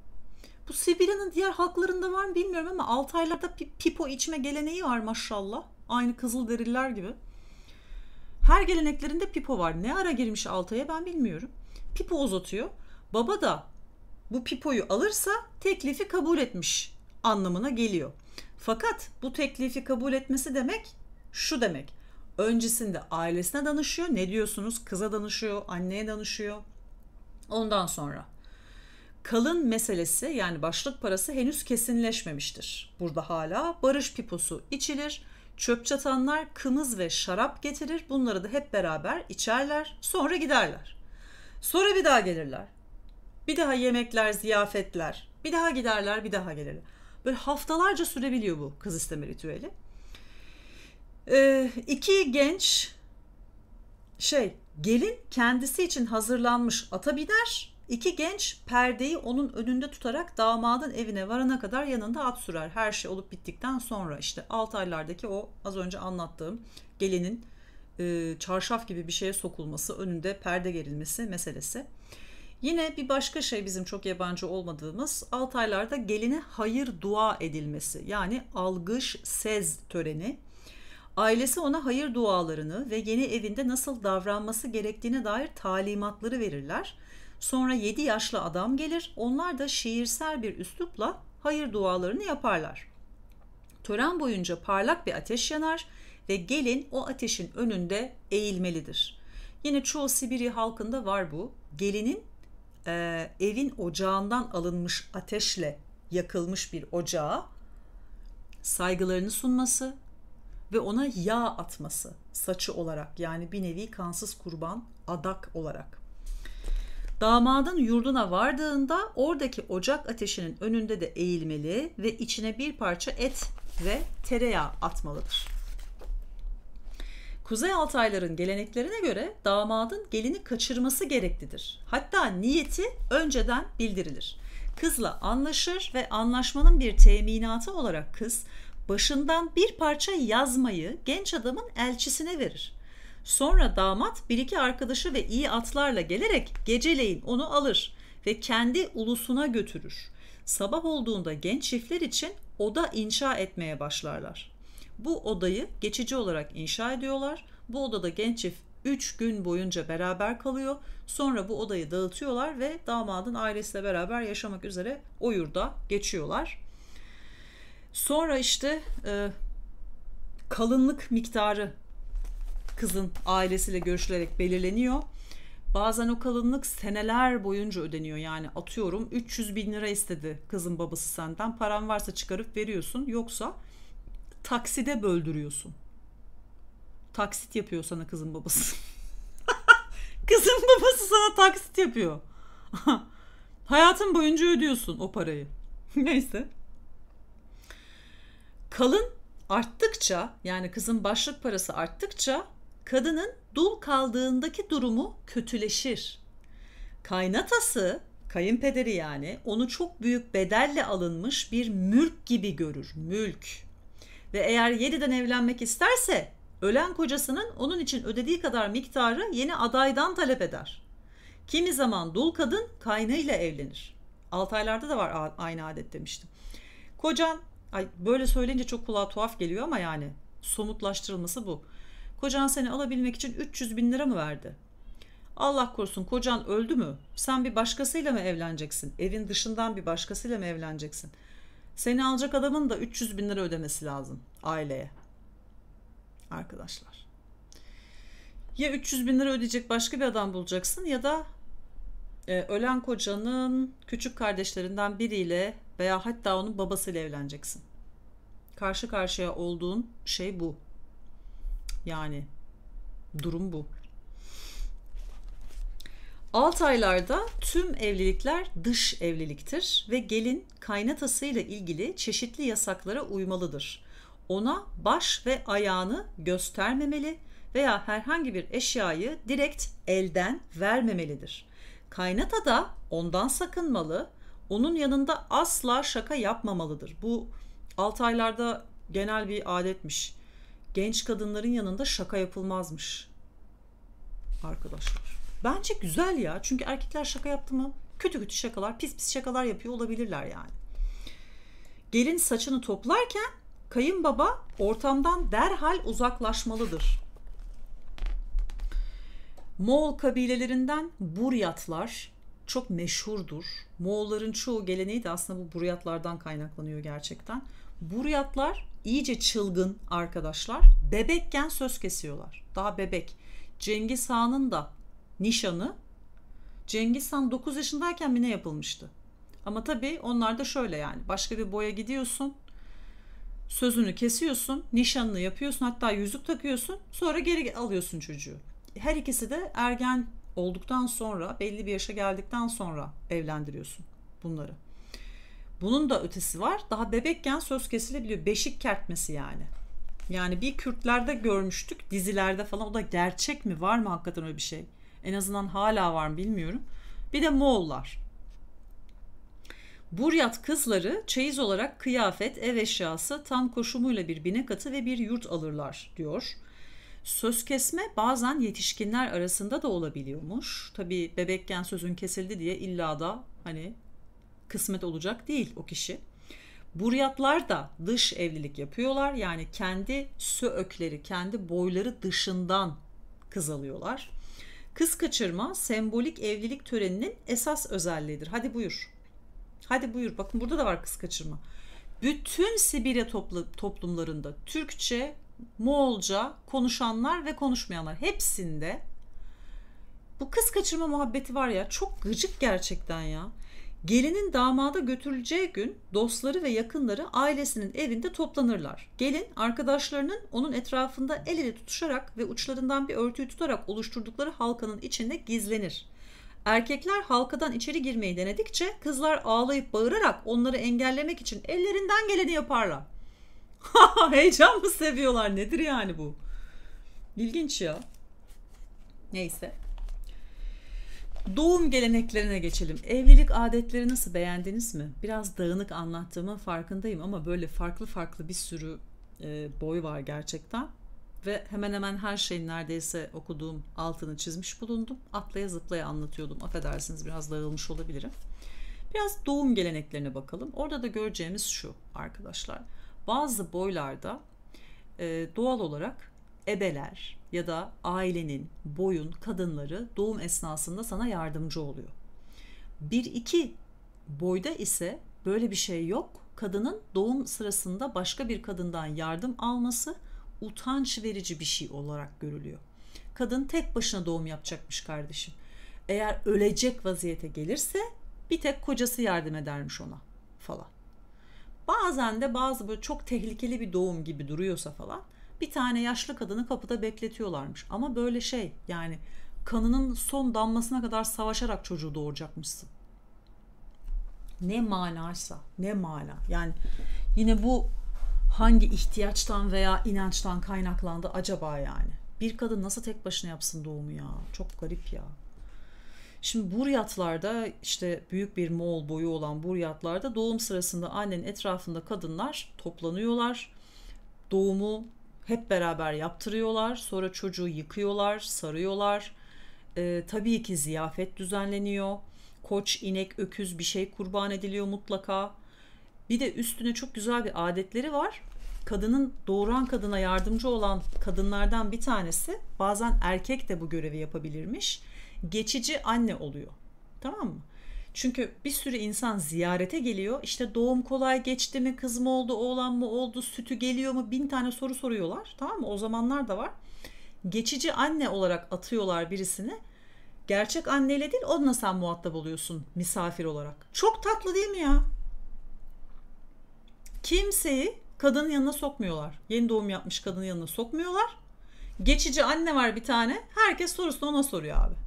Bu Sibirya'nın diğer halklarında var mı bilmiyorum ama 6 aylarda pipo içme geleneği var maşallah. Aynı kızıl deriller gibi. Her geleneklerinde pipo var. Ne ara girmiş Altay'a ben bilmiyorum. Pipo uzatıyor. Baba da bu pipoyu alırsa teklifi kabul etmiş anlamına geliyor. Fakat bu teklifi kabul etmesi demek şu demek. Öncesinde ailesine danışıyor. Ne diyorsunuz? Kıza danışıyor, anneye danışıyor. Ondan sonra kalın meselesi yani başlık parası henüz kesinleşmemiştir. Burada hala barış piposu içilir. Çöp çatanlar kımız ve şarap getirir. Bunları da hep beraber içerler. Sonra giderler. Sonra bir daha gelirler. Bir daha yemekler, ziyafetler. Bir daha giderler, bir daha gelirler. Böyle haftalarca sürebiliyor bu kız isteme ritüeli. Ee, iki genç şey gelin kendisi için hazırlanmış ata biner İki genç perdeyi onun önünde tutarak damadın evine varana kadar yanında at sürer. Her şey olup bittikten sonra işte 6 aylardaki o az önce anlattığım gelinin e, çarşaf gibi bir şeye sokulması, önünde perde gerilmesi meselesi. Yine bir başka şey bizim çok yabancı olmadığımız 6 aylarda geline hayır dua edilmesi yani algış sez töreni. Ailesi ona hayır dualarını ve yeni evinde nasıl davranması gerektiğine dair talimatları verirler. Sonra yedi yaşlı adam gelir. Onlar da şiirsel bir üslupla hayır dualarını yaparlar. Tören boyunca parlak bir ateş yanar ve gelin o ateşin önünde eğilmelidir. Yine çoğu Sibirya halkında var bu. Gelinin e, evin ocağından alınmış ateşle yakılmış bir ocağa saygılarını sunması ve ona yağ atması saçı olarak yani bir nevi kansız kurban adak olarak. Damadın yurduna vardığında oradaki ocak ateşinin önünde de eğilmeli ve içine bir parça et ve tereyağı atmalıdır. Kuzey Altayların geleneklerine göre damadın gelini kaçırması gereklidir. Hatta niyeti önceden bildirilir. Kızla anlaşır ve anlaşmanın bir teminatı olarak kız başından bir parça yazmayı genç adamın elçisine verir. Sonra damat bir iki arkadaşı ve iyi atlarla gelerek geceleyin onu alır ve kendi ulusuna götürür. Sabah olduğunda genç çiftler için oda inşa etmeye başlarlar. Bu odayı geçici olarak inşa ediyorlar. Bu odada genç çift 3 gün boyunca beraber kalıyor. Sonra bu odayı dağıtıyorlar ve damadın ailesiyle beraber yaşamak üzere o yurda geçiyorlar. Sonra işte e, kalınlık miktarı kızın ailesiyle görüşülerek belirleniyor. Bazen o kalınlık seneler boyunca ödeniyor. Yani atıyorum 300 bin lira istedi kızın babası senden. Paran varsa çıkarıp veriyorsun. Yoksa takside böldürüyorsun. Taksit yapıyor sana kızın babası. kızın babası sana taksit yapıyor. Hayatın boyunca ödüyorsun o parayı. Neyse. Kalın arttıkça yani kızın başlık parası arttıkça kadının dul kaldığındaki durumu kötüleşir. Kaynatası, kayınpederi yani onu çok büyük bedelle alınmış bir mülk gibi görür, mülk. Ve eğer yeniden evlenmek isterse ölen kocasının onun için ödediği kadar miktarı yeni adaydan talep eder. Kimi zaman dul kadın kaynıyla evlenir. Altaylarda da var aynı adet demiştim. Kocan, ay böyle söyleyince çok kulağa tuhaf geliyor ama yani somutlaştırılması bu. Kocan seni alabilmek için 300 bin lira mı verdi? Allah korusun kocan öldü mü? Sen bir başkasıyla mı evleneceksin? Evin dışından bir başkasıyla mı evleneceksin? Seni alacak adamın da 300 bin lira ödemesi lazım aileye. Arkadaşlar. Ya 300 bin lira ödeyecek başka bir adam bulacaksın ya da e, ölen kocanın küçük kardeşlerinden biriyle veya hatta onun babasıyla evleneceksin. Karşı karşıya olduğun şey bu. Yani durum bu. Alt aylarda tüm evlilikler dış evliliktir ve gelin kaynatasıyla ilgili çeşitli yasaklara uymalıdır. Ona baş ve ayağını göstermemeli veya herhangi bir eşyayı direkt elden vermemelidir. Kaynata da ondan sakınmalı, onun yanında asla şaka yapmamalıdır. Bu 6 aylarda genel bir adetmiş genç kadınların yanında şaka yapılmazmış arkadaşlar. Bence güzel ya. Çünkü erkekler şaka yaptı mı kötü kötü şakalar, pis pis şakalar yapıyor olabilirler yani. Gelin saçını toplarken kayınbaba ortamdan derhal uzaklaşmalıdır. Moğol kabilelerinden Buryatlar çok meşhurdur. Moğolların çoğu geleneği de aslında bu Buryatlardan kaynaklanıyor gerçekten. Buryatlar iyice çılgın arkadaşlar bebekken söz kesiyorlar. Daha bebek. Cengiz Han'ın da nişanı Cengiz Han 9 yaşındayken mi ne yapılmıştı? Ama tabii onlar da şöyle yani başka bir boya gidiyorsun sözünü kesiyorsun, nişanını yapıyorsun, hatta yüzük takıyorsun, sonra geri alıyorsun çocuğu. Her ikisi de ergen olduktan sonra, belli bir yaşa geldikten sonra evlendiriyorsun bunları. Bunun da ötesi var. Daha bebekken söz kesilebiliyor. Beşik kertmesi yani. Yani bir Kürtlerde görmüştük dizilerde falan. O da gerçek mi? Var mı hakikaten öyle bir şey? En azından hala var mı bilmiyorum. Bir de Moğollar. Buryat kızları çeyiz olarak kıyafet, ev eşyası, tam koşumuyla bir binek atı ve bir yurt alırlar diyor. Söz kesme bazen yetişkinler arasında da olabiliyormuş. Tabi bebekken sözün kesildi diye illa da hani kısmet olacak değil o kişi. Buryatlar da dış evlilik yapıyorlar. Yani kendi söökleri, kendi boyları dışından kız alıyorlar. Kız kaçırma sembolik evlilik töreninin esas özelliğidir. Hadi buyur. Hadi buyur. Bakın burada da var kız kaçırma. Bütün Sibirya toplu, toplumlarında Türkçe, Moğolca konuşanlar ve konuşmayanlar hepsinde bu kız kaçırma muhabbeti var ya çok gıcık gerçekten ya. Gelinin damada götürüleceği gün dostları ve yakınları ailesinin evinde toplanırlar. Gelin arkadaşlarının onun etrafında el ele tutuşarak ve uçlarından bir örtüyü tutarak oluşturdukları halkanın içinde gizlenir. Erkekler halkadan içeri girmeyi denedikçe kızlar ağlayıp bağırarak onları engellemek için ellerinden geleni yaparlar. Heyecan mı seviyorlar nedir yani bu? İlginç ya. Neyse. Doğum geleneklerine geçelim. Evlilik adetleri nasıl beğendiniz mi? Biraz dağınık anlattığımın farkındayım ama böyle farklı farklı bir sürü e, boy var gerçekten. Ve hemen hemen her şeyin neredeyse okuduğum altını çizmiş bulundum. Atlaya zıplaya anlatıyordum. Affedersiniz biraz dağılmış olabilirim. Biraz doğum geleneklerine bakalım. Orada da göreceğimiz şu arkadaşlar. Bazı boylarda e, doğal olarak ebeler ya da ailenin, boyun, kadınları doğum esnasında sana yardımcı oluyor. Bir iki boyda ise böyle bir şey yok. Kadının doğum sırasında başka bir kadından yardım alması utanç verici bir şey olarak görülüyor. Kadın tek başına doğum yapacakmış kardeşim. Eğer ölecek vaziyete gelirse bir tek kocası yardım edermiş ona falan. Bazen de bazı böyle çok tehlikeli bir doğum gibi duruyorsa falan bir tane yaşlı kadını kapıda bekletiyorlarmış. Ama böyle şey yani kanının son damlasına kadar savaşarak çocuğu doğuracakmışsın. Ne manaysa, ne mana. Yani yine bu hangi ihtiyaçtan veya inançtan kaynaklandı acaba yani? Bir kadın nasıl tek başına yapsın doğumu ya? Çok garip ya. Şimdi Buryatlarda işte büyük bir Moğol boyu olan Buryatlarda doğum sırasında annenin etrafında kadınlar toplanıyorlar. Doğumu hep beraber yaptırıyorlar. Sonra çocuğu yıkıyorlar, sarıyorlar. E, tabii ki ziyafet düzenleniyor. Koç, inek, öküz bir şey kurban ediliyor mutlaka. Bir de üstüne çok güzel bir adetleri var. Kadının doğuran kadına yardımcı olan kadınlardan bir tanesi bazen erkek de bu görevi yapabilirmiş. Geçici anne oluyor. Tamam mı? Çünkü bir sürü insan ziyarete geliyor. İşte doğum kolay geçti mi, kız mı oldu, oğlan mı oldu, sütü geliyor mu bin tane soru soruyorlar. Tamam mı? O zamanlar da var. Geçici anne olarak atıyorlar birisini. Gerçek anneyle değil onunla sen muhatap oluyorsun misafir olarak. Çok tatlı değil mi ya? Kimseyi kadının yanına sokmuyorlar. Yeni doğum yapmış kadının yanına sokmuyorlar. Geçici anne var bir tane. Herkes sorusunu ona soruyor abi.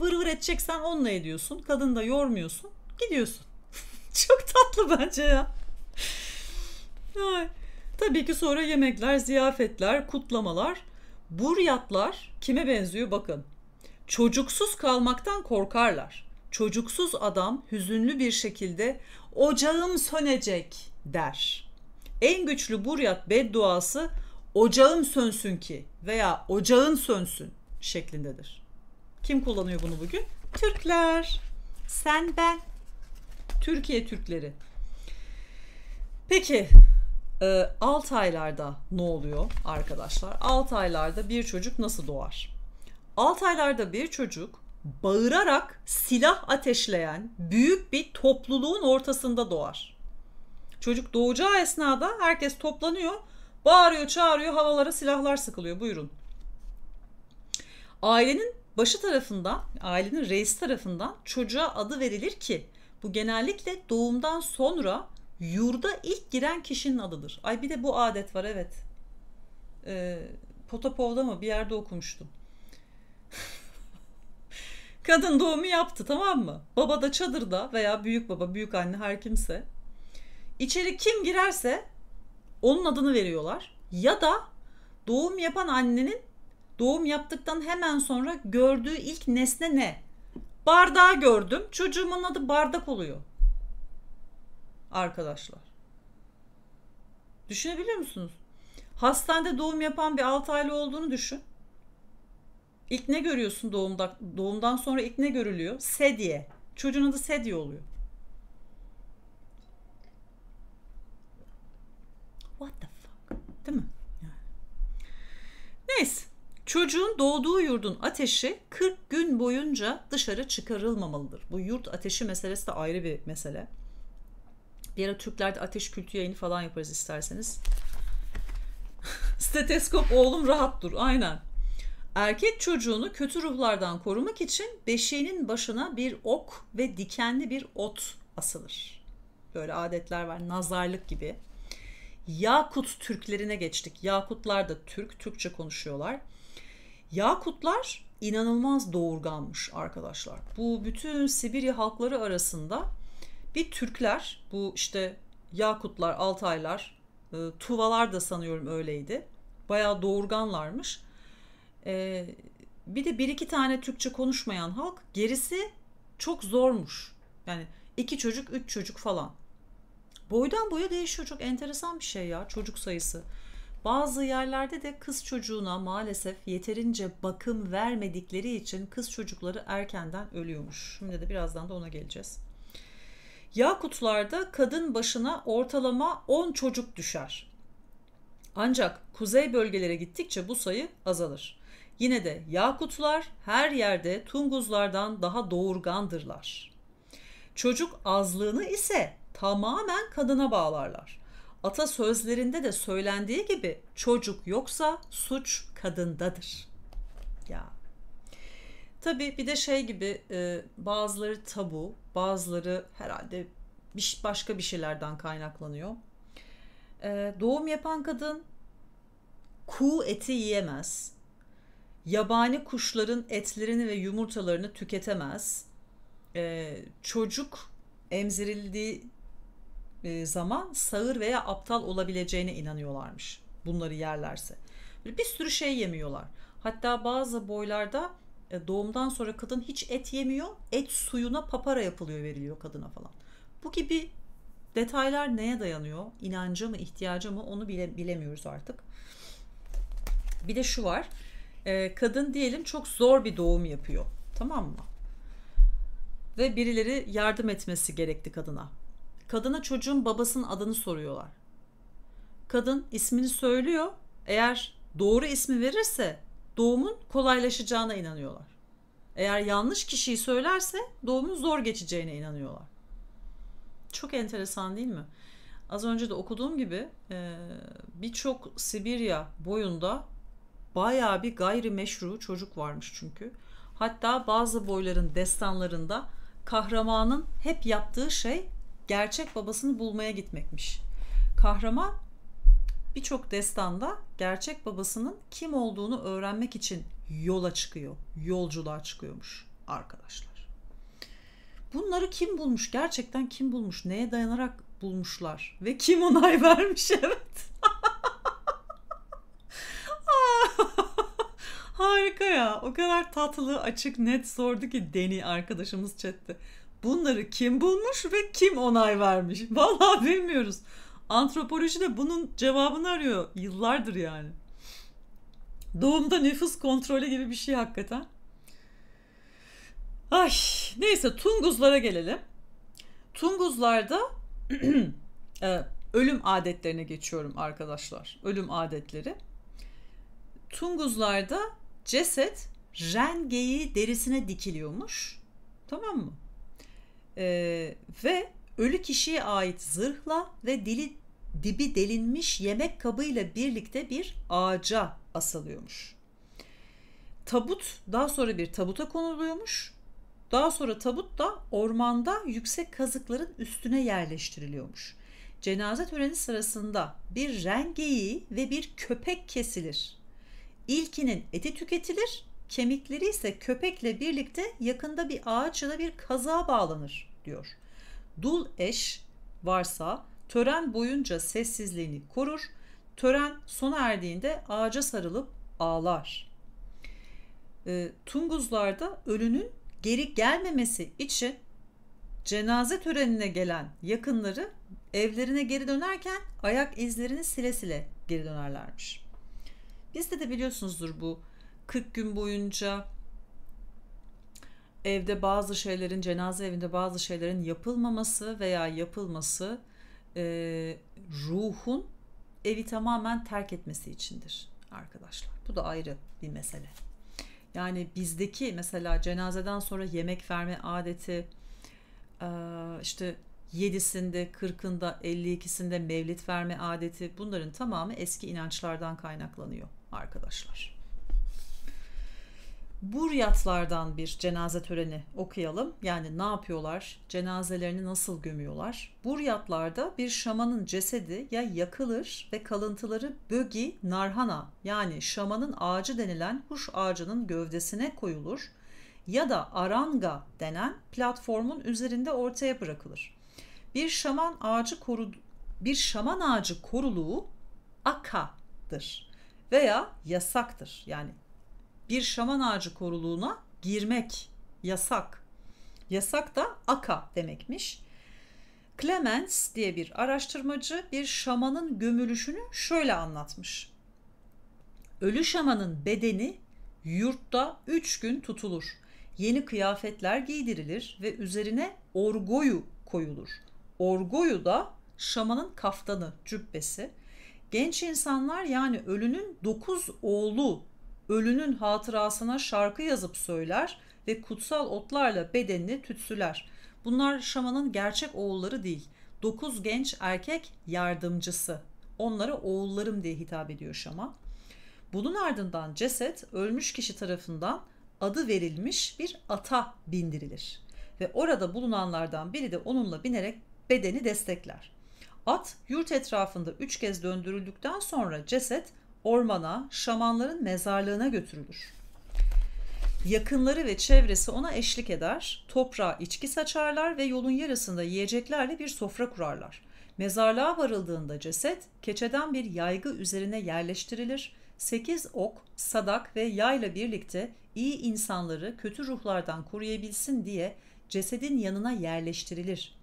Vır vır edeceksen onunla ediyorsun. Kadını da yormuyorsun. Gidiyorsun. Çok tatlı bence ya. Ay. Tabii ki sonra yemekler, ziyafetler, kutlamalar. Buryatlar kime benziyor bakın. Çocuksuz kalmaktan korkarlar. Çocuksuz adam hüzünlü bir şekilde ocağım sönecek der. En güçlü Buryat bedduası ocağım sönsün ki veya ocağın sönsün şeklindedir. Kim kullanıyor bunu bugün? Türkler. Sen ben. Türkiye Türkleri. Peki e, 6 aylarda ne oluyor arkadaşlar? 6 aylarda bir çocuk nasıl doğar? 6 aylarda bir çocuk bağırarak silah ateşleyen büyük bir topluluğun ortasında doğar. Çocuk doğacağı esnada herkes toplanıyor, bağırıyor, çağırıyor, havalara silahlar sıkılıyor. Buyurun. Ailenin Başı tarafından, ailenin reisi tarafından çocuğa adı verilir ki bu genellikle doğumdan sonra yurda ilk giren kişinin adıdır. Ay bir de bu adet var evet. Ee, Potapov'da mı bir yerde okumuştum. Kadın doğumu yaptı tamam mı? Baba da çadırda veya büyük baba, büyük anne her kimse. İçeri kim girerse onun adını veriyorlar. Ya da doğum yapan annenin Doğum yaptıktan hemen sonra gördüğü ilk nesne ne? Bardağı gördüm. Çocuğumun adı bardak oluyor. Arkadaşlar. Düşünebiliyor musunuz? Hastanede doğum yapan bir 6 aylı olduğunu düşün. İlk ne görüyorsun doğumda, doğumdan sonra ilk ne görülüyor? Sedye. Çocuğun adı sedye oluyor. What the fuck? Değil mi? Neyse. Çocuğun doğduğu yurdun ateşi 40 gün boyunca dışarı çıkarılmamalıdır. Bu yurt ateşi meselesi de ayrı bir mesele. Bir ara Türklerde ateş kültü yayını falan yaparız isterseniz. Steteskop oğlum rahat dur. Aynen. Erkek çocuğunu kötü ruhlardan korumak için beşiğinin başına bir ok ve dikenli bir ot asılır. Böyle adetler var. Nazarlık gibi. Yakut Türklerine geçtik. Yakutlar da Türk, Türkçe konuşuyorlar. Yakutlar inanılmaz doğurganmış arkadaşlar. Bu bütün Sibirya halkları arasında bir Türkler, bu işte Yakutlar, Altaylar, e, Tuvalar da sanıyorum öyleydi. Bayağı doğurganlarmış. E, bir de bir iki tane Türkçe konuşmayan halk, gerisi çok zormuş. Yani iki çocuk, üç çocuk falan. Boydan boya değişiyor. Çok enteresan bir şey ya çocuk sayısı. Bazı yerlerde de kız çocuğuna maalesef yeterince bakım vermedikleri için kız çocukları erkenden ölüyormuş. Şimdi de birazdan da ona geleceğiz. Yakutlarda kadın başına ortalama 10 çocuk düşer. Ancak kuzey bölgelere gittikçe bu sayı azalır. Yine de Yakutlar her yerde Tunguzlardan daha doğurgandırlar. Çocuk azlığını ise tamamen kadına bağlarlar. Ata sözlerinde de söylendiği gibi çocuk yoksa suç kadındadır. Ya. Tabii bir de şey gibi e, bazıları tabu, bazıları herhalde bir, başka bir şeylerden kaynaklanıyor. E, doğum yapan kadın kuğu eti yiyemez. Yabani kuşların etlerini ve yumurtalarını tüketemez. E, çocuk emzirildiği e, zaman sağır veya aptal olabileceğine inanıyorlarmış bunları yerlerse. Böyle bir sürü şey yemiyorlar. Hatta bazı boylarda e, doğumdan sonra kadın hiç et yemiyor. Et suyuna papara yapılıyor veriliyor kadına falan. Bu gibi detaylar neye dayanıyor? İnanca mı ihtiyaca mı onu bile, bilemiyoruz artık. Bir de şu var. E, kadın diyelim çok zor bir doğum yapıyor. Tamam mı? Ve birileri yardım etmesi gerekti kadına Kadına çocuğun babasının adını soruyorlar. Kadın ismini söylüyor. Eğer doğru ismi verirse doğumun kolaylaşacağına inanıyorlar. Eğer yanlış kişiyi söylerse doğumun zor geçeceğine inanıyorlar. Çok enteresan değil mi? Az önce de okuduğum gibi e, birçok Sibirya boyunda baya bir gayri meşru çocuk varmış çünkü. Hatta bazı boyların destanlarında kahramanın hep yaptığı şey gerçek babasını bulmaya gitmekmiş. Kahraman birçok destanda gerçek babasının kim olduğunu öğrenmek için yola çıkıyor, yolculuğa çıkıyormuş arkadaşlar. Bunları kim bulmuş? Gerçekten kim bulmuş? Neye dayanarak bulmuşlar ve kim onay vermiş? Evet. Harika ya. O kadar tatlı, açık, net sordu ki Deni arkadaşımız chatte. Bunları kim bulmuş ve kim onay vermiş? Vallahi bilmiyoruz. Antropoloji de bunun cevabını arıyor yıllardır yani. Doğumda nüfus kontrolü gibi bir şey hakikaten. Ay neyse Tunguzlara gelelim. Tunguzlarda e, ölüm adetlerine geçiyorum arkadaşlar. Ölüm adetleri. Tunguzlarda ceset rengeyi derisine dikiliyormuş. Tamam mı? Ee, ve ölü kişiye ait zırhla ve dili dibi delinmiş yemek kabıyla birlikte bir ağaca asılıyormuş. Tabut daha sonra bir tabuta konuluyormuş. Daha sonra tabut da ormanda yüksek kazıkların üstüne yerleştiriliyormuş. Cenaze töreni sırasında bir rengeyi ve bir köpek kesilir. İlkinin eti tüketilir, Kemikleri ise köpekle birlikte yakında bir ağaç ya da bir kazığa bağlanır diyor. Dul eş varsa tören boyunca sessizliğini korur. Tören sona erdiğinde ağaca sarılıp ağlar. E, ee, Tunguzlarda ölünün geri gelmemesi için cenaze törenine gelen yakınları evlerine geri dönerken ayak izlerini sile sile geri dönerlermiş. Bizde de biliyorsunuzdur bu 40 gün boyunca evde bazı şeylerin cenaze evinde bazı şeylerin yapılmaması veya yapılması e, ruhun evi tamamen terk etmesi içindir arkadaşlar. Bu da ayrı bir mesele. Yani bizdeki mesela cenazeden sonra yemek verme adeti e, işte 7'sinde, 40'ında, 52'sinde mevlit verme adeti bunların tamamı eski inançlardan kaynaklanıyor arkadaşlar. Buryatlardan bir cenaze töreni okuyalım. Yani ne yapıyorlar? Cenazelerini nasıl gömüyorlar? Buryatlarda bir şamanın cesedi ya yakılır ve kalıntıları bögi narhana yani şamanın ağacı denilen huş ağacının gövdesine koyulur ya da aranga denen platformun üzerinde ortaya bırakılır. Bir şaman ağacı koru bir şaman ağacı koruluğu akadır veya yasaktır. Yani bir şaman ağacı koruluğuna girmek yasak. Yasak da aka demekmiş. Clemens diye bir araştırmacı bir şamanın gömülüşünü şöyle anlatmış. Ölü şamanın bedeni yurtta 3 gün tutulur. Yeni kıyafetler giydirilir ve üzerine orgoyu koyulur. Orgoyu da şamanın kaftanı, cübbesi. Genç insanlar yani ölünün 9 oğlu ölünün hatırasına şarkı yazıp söyler ve kutsal otlarla bedenini tütsüler. Bunlar Şaman'ın gerçek oğulları değil, dokuz genç erkek yardımcısı. Onlara oğullarım diye hitap ediyor Şaman. Bunun ardından ceset ölmüş kişi tarafından adı verilmiş bir ata bindirilir. Ve orada bulunanlardan biri de onunla binerek bedeni destekler. At yurt etrafında üç kez döndürüldükten sonra ceset ormana, şamanların mezarlığına götürülür. Yakınları ve çevresi ona eşlik eder, toprağa içki saçarlar ve yolun yarısında yiyeceklerle bir sofra kurarlar. Mezarlığa varıldığında ceset keçeden bir yaygı üzerine yerleştirilir. Sekiz ok, sadak ve yayla birlikte iyi insanları kötü ruhlardan koruyabilsin diye cesedin yanına yerleştirilir.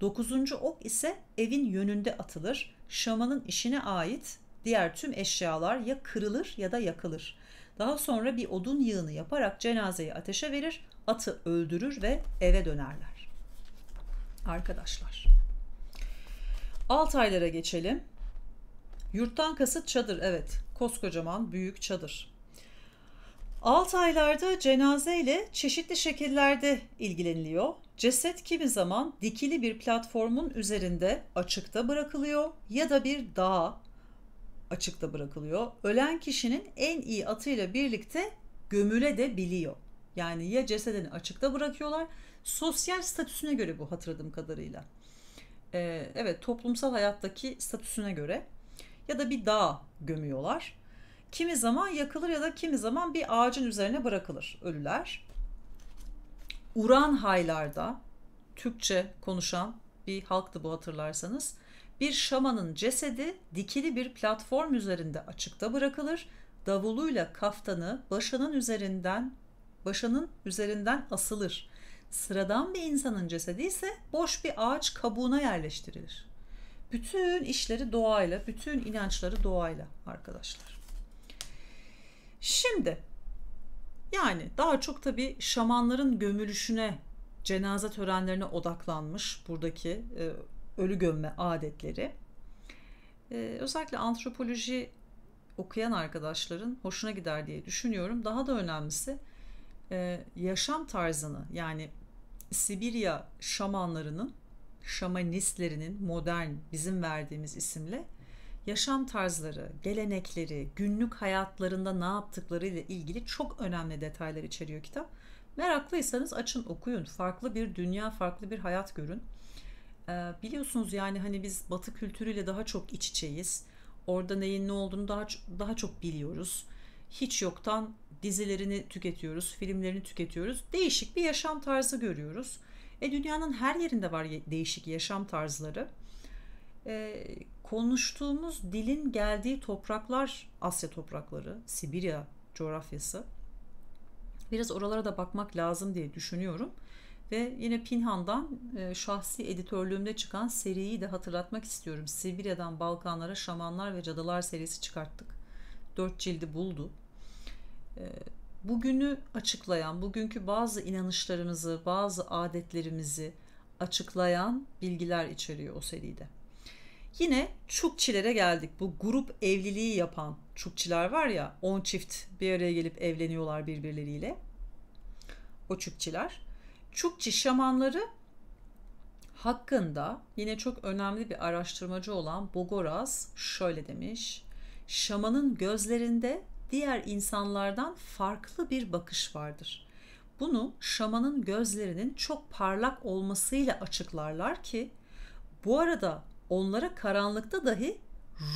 Dokuzuncu ok ise evin yönünde atılır. Şamanın işine ait Diğer tüm eşyalar ya kırılır ya da yakılır. Daha sonra bir odun yığını yaparak cenazeyi ateşe verir, atı öldürür ve eve dönerler. Arkadaşlar. Alt aylara geçelim. Yurttan kasıt çadır evet. Koskocaman büyük çadır. Alt aylarda cenaze ile çeşitli şekillerde ilgileniliyor. Ceset kimi zaman dikili bir platformun üzerinde açıkta bırakılıyor ya da bir dağa açıkta bırakılıyor. Ölen kişinin en iyi atıyla birlikte gömüle de biliyor. Yani ya cesedini açıkta bırakıyorlar, sosyal statüsüne göre bu hatırladığım kadarıyla. Ee, evet, toplumsal hayattaki statüsüne göre ya da bir dağa gömüyorlar. Kimi zaman yakılır ya da kimi zaman bir ağacın üzerine bırakılır ölüler. Uran haylarda Türkçe konuşan bir halktı bu hatırlarsanız. Bir şamanın cesedi dikili bir platform üzerinde açıkta bırakılır. Davuluyla kaftanı başının üzerinden başının üzerinden asılır. Sıradan bir insanın cesedi ise boş bir ağaç kabuğuna yerleştirilir. Bütün işleri doğayla, bütün inançları doğayla arkadaşlar. Şimdi yani daha çok tabii şamanların gömülüşüne, cenaze törenlerine odaklanmış buradaki e, ölü gömme adetleri e, özellikle antropoloji okuyan arkadaşların hoşuna gider diye düşünüyorum. Daha da önemlisi e, yaşam tarzını yani Sibirya şamanlarının, şamanistlerinin modern bizim verdiğimiz isimle yaşam tarzları, gelenekleri, günlük hayatlarında ne yaptıkları ile ilgili çok önemli detaylar içeriyor kitap. Meraklıysanız açın okuyun. Farklı bir dünya, farklı bir hayat görün. Ee, biliyorsunuz yani hani biz Batı kültürüyle daha çok iç içeyiz. Orada neyin ne olduğunu daha daha çok biliyoruz. Hiç yoktan dizilerini tüketiyoruz, filmlerini tüketiyoruz. Değişik bir yaşam tarzı görüyoruz. E dünyanın her yerinde var değişik yaşam tarzları. E, konuştuğumuz dilin geldiği topraklar Asya toprakları, Sibirya coğrafyası. Biraz oralara da bakmak lazım diye düşünüyorum. Ve yine Pinhan'dan e, şahsi editörlüğümde çıkan seriyi de hatırlatmak istiyorum. Sibirya'dan Balkanlara Şamanlar ve Cadılar serisi çıkarttık. Dört cildi buldu. E, bugünü açıklayan, bugünkü bazı inanışlarımızı, bazı adetlerimizi açıklayan bilgiler içeriyor o seride. Yine çukçilere geldik. Bu grup evliliği yapan çukçiler var ya 10 çift bir araya gelip evleniyorlar birbirleriyle. O çukçiler. Çukçi şamanları hakkında yine çok önemli bir araştırmacı olan Bogoraz şöyle demiş. Şamanın gözlerinde diğer insanlardan farklı bir bakış vardır. Bunu şamanın gözlerinin çok parlak olmasıyla açıklarlar ki bu arada onlara karanlıkta dahi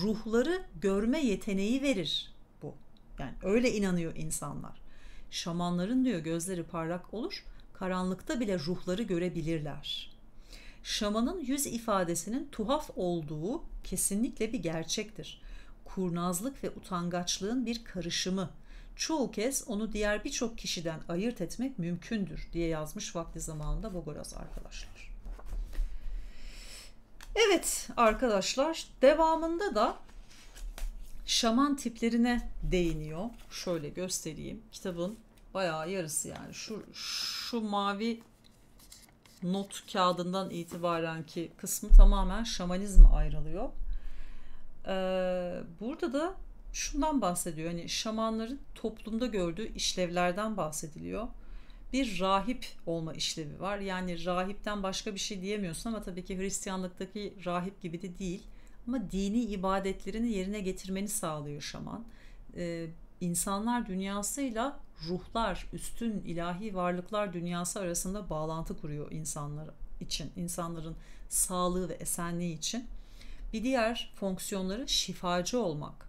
ruhları görme yeteneği verir bu. Yani öyle inanıyor insanlar. Şamanların diyor gözleri parlak olur karanlıkta bile ruhları görebilirler. Şamanın yüz ifadesinin tuhaf olduğu kesinlikle bir gerçektir. Kurnazlık ve utangaçlığın bir karışımı. Çoğu kez onu diğer birçok kişiden ayırt etmek mümkündür diye yazmış vakti zamanında Bogoraz arkadaşlar. Evet arkadaşlar devamında da şaman tiplerine değiniyor. Şöyle göstereyim kitabın Bayağı yarısı yani. Şu, şu mavi not kağıdından itibaren ki kısmı tamamen şamanizme ayrılıyor. Ee, burada da şundan bahsediyor. Hani şamanların toplumda gördüğü işlevlerden bahsediliyor. Bir rahip olma işlevi var. Yani rahipten başka bir şey diyemiyorsun ama tabii ki Hristiyanlıktaki rahip gibi de değil. Ama dini ibadetlerini yerine getirmeni sağlıyor şaman. Ee, insanlar dünyasıyla ruhlar, üstün ilahi varlıklar dünyası arasında bağlantı kuruyor insanlar için, insanların sağlığı ve esenliği için. Bir diğer fonksiyonları şifacı olmak.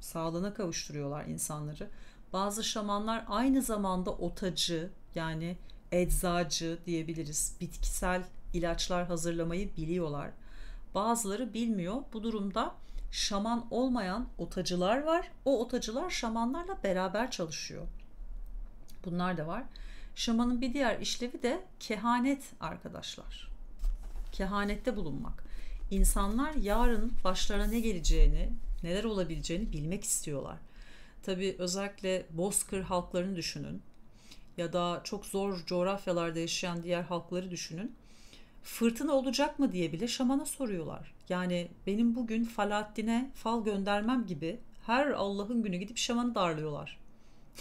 Sağlığına kavuşturuyorlar insanları. Bazı şamanlar aynı zamanda otacı yani eczacı diyebiliriz. Bitkisel ilaçlar hazırlamayı biliyorlar. Bazıları bilmiyor. Bu durumda şaman olmayan otacılar var. O otacılar şamanlarla beraber çalışıyor. Bunlar da var. Şamanın bir diğer işlevi de kehanet arkadaşlar. Kehanette bulunmak. İnsanlar yarın başlarına ne geleceğini, neler olabileceğini bilmek istiyorlar. Tabi özellikle bozkır halklarını düşünün ya da çok zor coğrafyalarda yaşayan diğer halkları düşünün. Fırtına olacak mı diye bile şamana soruyorlar. Yani benim bugün Faladdin'e fal göndermem gibi her Allah'ın günü gidip şamanı darlıyorlar.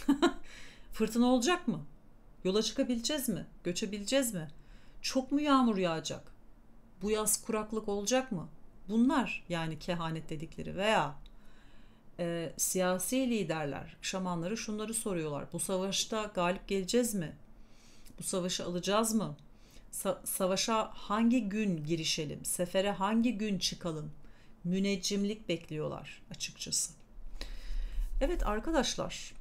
Fırtına olacak mı? Yola çıkabileceğiz mi? Göçebileceğiz mi? Çok mu yağmur yağacak? Bu yaz kuraklık olacak mı? Bunlar yani kehanet dedikleri veya e, siyasi liderler, şamanları şunları soruyorlar. Bu savaşta galip geleceğiz mi? Bu savaşı alacağız mı? Sa- savaşa hangi gün girişelim? Sefere hangi gün çıkalım? Müneccimlik bekliyorlar açıkçası. Evet arkadaşlar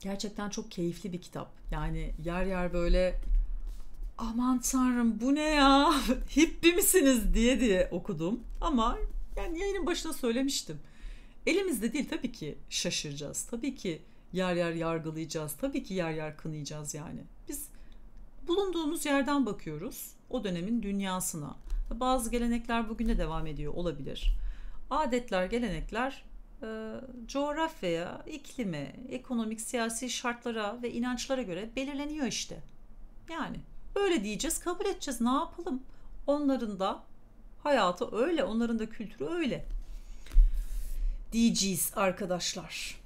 gerçekten çok keyifli bir kitap. Yani yer yer böyle aman tanrım bu ne ya hippi misiniz diye diye okudum. Ama yani yayının başına söylemiştim. Elimizde değil tabii ki şaşıracağız. Tabii ki yer yer yargılayacağız. Tabii ki yer yer kınayacağız yani. Biz bulunduğumuz yerden bakıyoruz o dönemin dünyasına. Bazı gelenekler bugün de devam ediyor olabilir. Adetler, gelenekler e, coğrafyaya, iklime, ekonomik, siyasi şartlara ve inançlara göre belirleniyor işte. Yani böyle diyeceğiz, kabul edeceğiz. Ne yapalım? Onların da hayatı öyle, onların da kültürü öyle. Diyeceğiz arkadaşlar.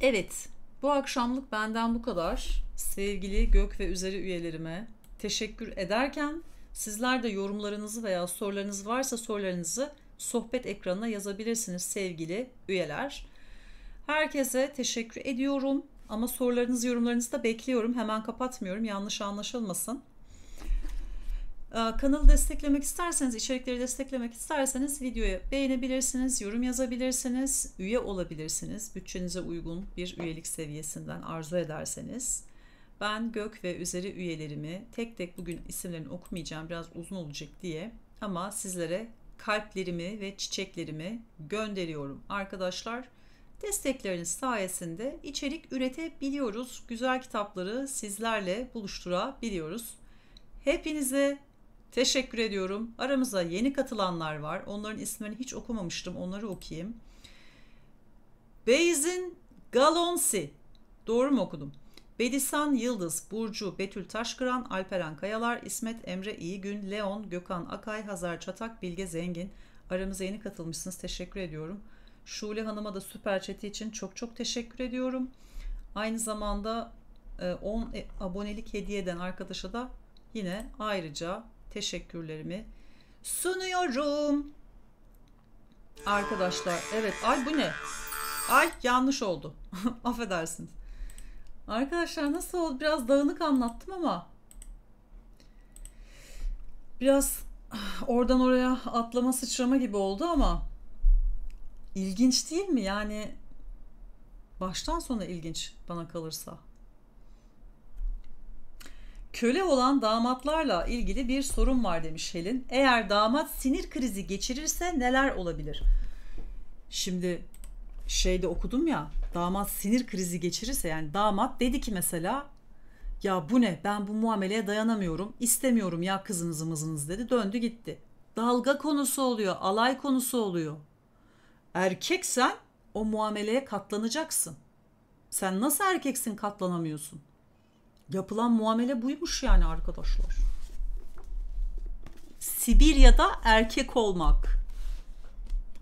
Evet, bu akşamlık benden bu kadar. Sevgili Gök ve Üzeri üyelerime teşekkür ederken sizler de yorumlarınızı veya sorularınız varsa sorularınızı sohbet ekranına yazabilirsiniz sevgili üyeler. Herkese teşekkür ediyorum ama sorularınız yorumlarınızı da bekliyorum. Hemen kapatmıyorum. Yanlış anlaşılmasın. Ee, kanalı desteklemek isterseniz, içerikleri desteklemek isterseniz videoya beğenebilirsiniz, yorum yazabilirsiniz, üye olabilirsiniz. Bütçenize uygun bir üyelik seviyesinden arzu ederseniz. Ben Gök ve üzeri üyelerimi tek tek bugün isimlerini okumayacağım biraz uzun olacak diye ama sizlere kalplerimi ve çiçeklerimi gönderiyorum arkadaşlar. Destekleriniz sayesinde içerik üretebiliyoruz. Güzel kitapları sizlerle buluşturabiliyoruz. Hepinize teşekkür ediyorum. Aramıza yeni katılanlar var. Onların isimlerini hiç okumamıştım. Onları okuyayım. Beyzin Galonsi. Doğru mu okudum? Bedisan Yıldız, Burcu, Betül Taşkıran, Alperen Kayalar, İsmet Emre İyigün, Leon, Gökhan Akay, Hazar Çatak, Bilge Zengin. Aramıza yeni katılmışsınız. Teşekkür ediyorum. Şule Hanım'a da süper chat'i için çok çok teşekkür ediyorum. Aynı zamanda 10 e, e, abonelik hediye eden arkadaşa da yine ayrıca teşekkürlerimi sunuyorum. Arkadaşlar evet ay bu ne? Ay yanlış oldu. Affedersiniz. Arkadaşlar nasıl oldu? Biraz dağınık anlattım ama biraz oradan oraya atlama sıçrama gibi oldu ama ilginç değil mi? Yani baştan sona ilginç bana kalırsa. Köle olan damatlarla ilgili bir sorun var demiş Helen. Eğer damat sinir krizi geçirirse neler olabilir? Şimdi şeyde okudum ya damat sinir krizi geçirirse yani damat dedi ki mesela ya bu ne ben bu muameleye dayanamıyorum istemiyorum ya kızınızı mızınız dedi döndü gitti. Dalga konusu oluyor alay konusu oluyor. Erkeksen o muameleye katlanacaksın. Sen nasıl erkeksin katlanamıyorsun? Yapılan muamele buymuş yani arkadaşlar. Sibirya'da erkek olmak.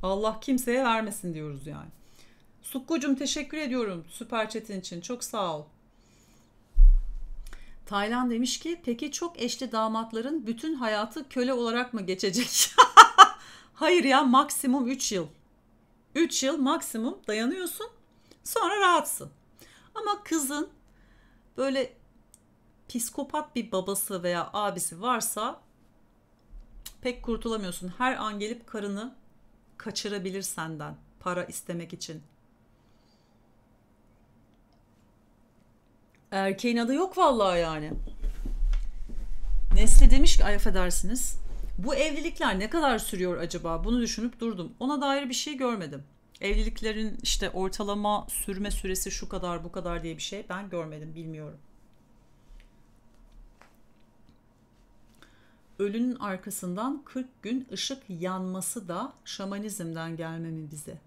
Allah kimseye vermesin diyoruz yani. Sukkucum teşekkür ediyorum süper çetin için. Çok sağ ol. Taylan demiş ki peki çok eşli damatların bütün hayatı köle olarak mı geçecek? Hayır ya maksimum 3 yıl. 3 yıl maksimum dayanıyorsun. Sonra rahatsın. Ama kızın böyle psikopat bir babası veya abisi varsa pek kurtulamıyorsun. Her an gelip karını kaçırabilir senden para istemek için. Erkeğin adı yok vallahi yani. Nesli demiş ki ay affedersiniz. Bu evlilikler ne kadar sürüyor acaba? Bunu düşünüp durdum. Ona dair bir şey görmedim. Evliliklerin işte ortalama sürme süresi şu kadar bu kadar diye bir şey ben görmedim bilmiyorum. Ölünün arkasından 40 gün ışık yanması da şamanizmden gelme mi bize?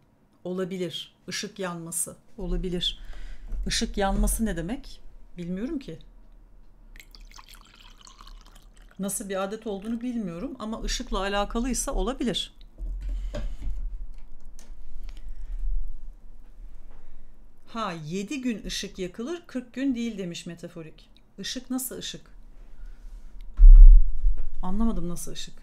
Olabilir. Işık yanması. Olabilir. Işık yanması ne demek? Bilmiyorum ki. Nasıl bir adet olduğunu bilmiyorum ama ışıkla alakalıysa olabilir. Ha 7 gün ışık yakılır 40 gün değil demiş metaforik. Işık nasıl ışık? Anlamadım nasıl ışık.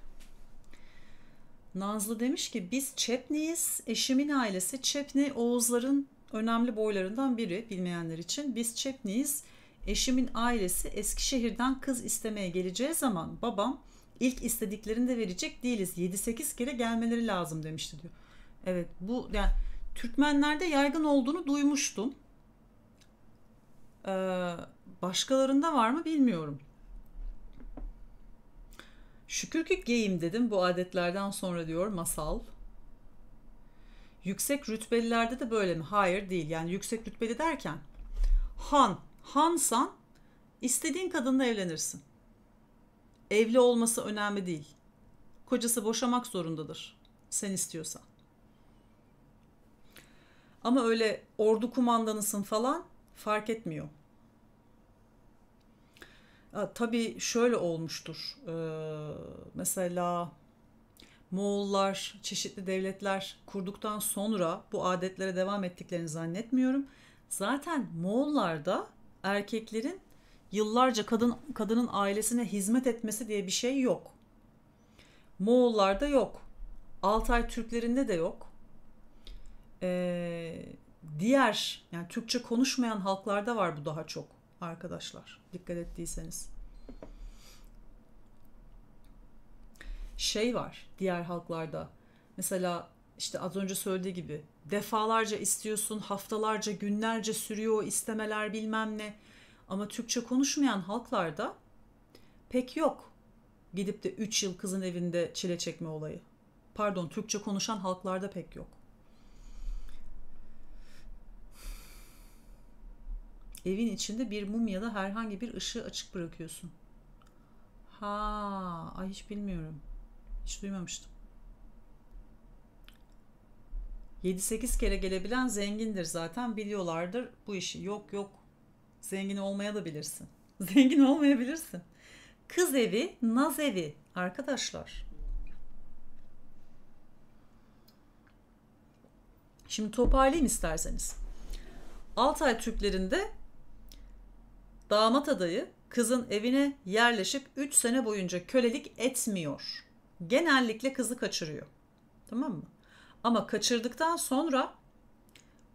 Nazlı demiş ki biz Çepniyiz. Eşimin ailesi Çepni Oğuzların önemli boylarından biri bilmeyenler için. Biz Çepniyiz. Eşimin ailesi Eskişehir'den kız istemeye geleceği zaman babam ilk istediklerini de verecek değiliz. 7-8 kere gelmeleri lazım demişti diyor. Evet bu yani Türkmenlerde yaygın olduğunu duymuştum. Ee, başkalarında var mı bilmiyorum. Şükür ki geyim dedim bu adetlerden sonra diyor masal. Yüksek rütbelilerde de böyle mi? Hayır değil. Yani yüksek rütbeli derken han Hansan istediğin kadınla evlenirsin. Evli olması önemli değil. Kocası boşamak zorundadır sen istiyorsan. Ama öyle ordu kumandanısın falan fark etmiyor. Ya, tabii şöyle olmuştur. Ee, mesela Moğollar, çeşitli devletler kurduktan sonra bu adetlere devam ettiklerini zannetmiyorum. Zaten Moğollarda erkeklerin yıllarca kadın kadının ailesine hizmet etmesi diye bir şey yok. Moğollarda yok. Altay Türklerinde de yok. Ee, diğer yani Türkçe konuşmayan halklarda var bu daha çok arkadaşlar. Dikkat ettiyseniz. Şey var diğer halklarda. Mesela işte az önce söylediği gibi defalarca istiyorsun, haftalarca, günlerce sürüyor istemeler bilmem ne. Ama Türkçe konuşmayan halklarda pek yok gidip de 3 yıl kızın evinde çile çekme olayı. Pardon, Türkçe konuşan halklarda pek yok. Evin içinde bir mum ya da herhangi bir ışığı açık bırakıyorsun. Ha, ay hiç bilmiyorum. Hiç duymamıştım. 7-8 kere gelebilen zengindir zaten biliyorlardır bu işi. Yok yok zengin olmaya da bilirsin. Zengin olmayabilirsin. Kız evi, naz evi arkadaşlar. Şimdi toparlayayım isterseniz. Altay Türklerinde damat adayı kızın evine yerleşip 3 sene boyunca kölelik etmiyor. Genellikle kızı kaçırıyor. Tamam mı? Ama kaçırdıktan sonra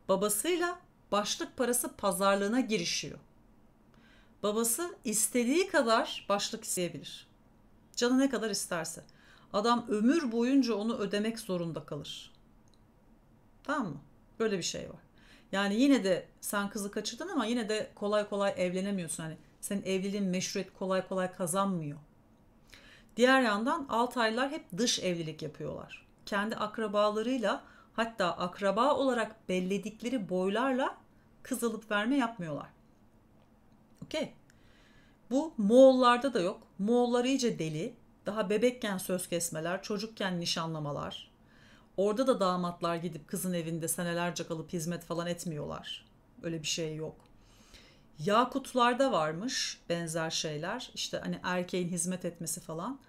babasıyla başlık parası pazarlığına girişiyor. Babası istediği kadar başlık isteyebilir. Canı ne kadar isterse. Adam ömür boyunca onu ödemek zorunda kalır. Tamam mı? Böyle bir şey var. Yani yine de sen kızı kaçırdın ama yine de kolay kolay evlenemiyorsun. Hani senin evliliğin meşruiyet kolay kolay kazanmıyor. Diğer yandan alt aylar hep dış evlilik yapıyorlar kendi akrabalarıyla hatta akraba olarak belledikleri boylarla kız alıp verme yapmıyorlar. Okey. Bu Moğollarda da yok. Moğollar iyice deli. Daha bebekken söz kesmeler, çocukken nişanlamalar. Orada da damatlar gidip kızın evinde senelerce kalıp hizmet falan etmiyorlar. Öyle bir şey yok. Yakutlarda varmış benzer şeyler. İşte hani erkeğin hizmet etmesi falan.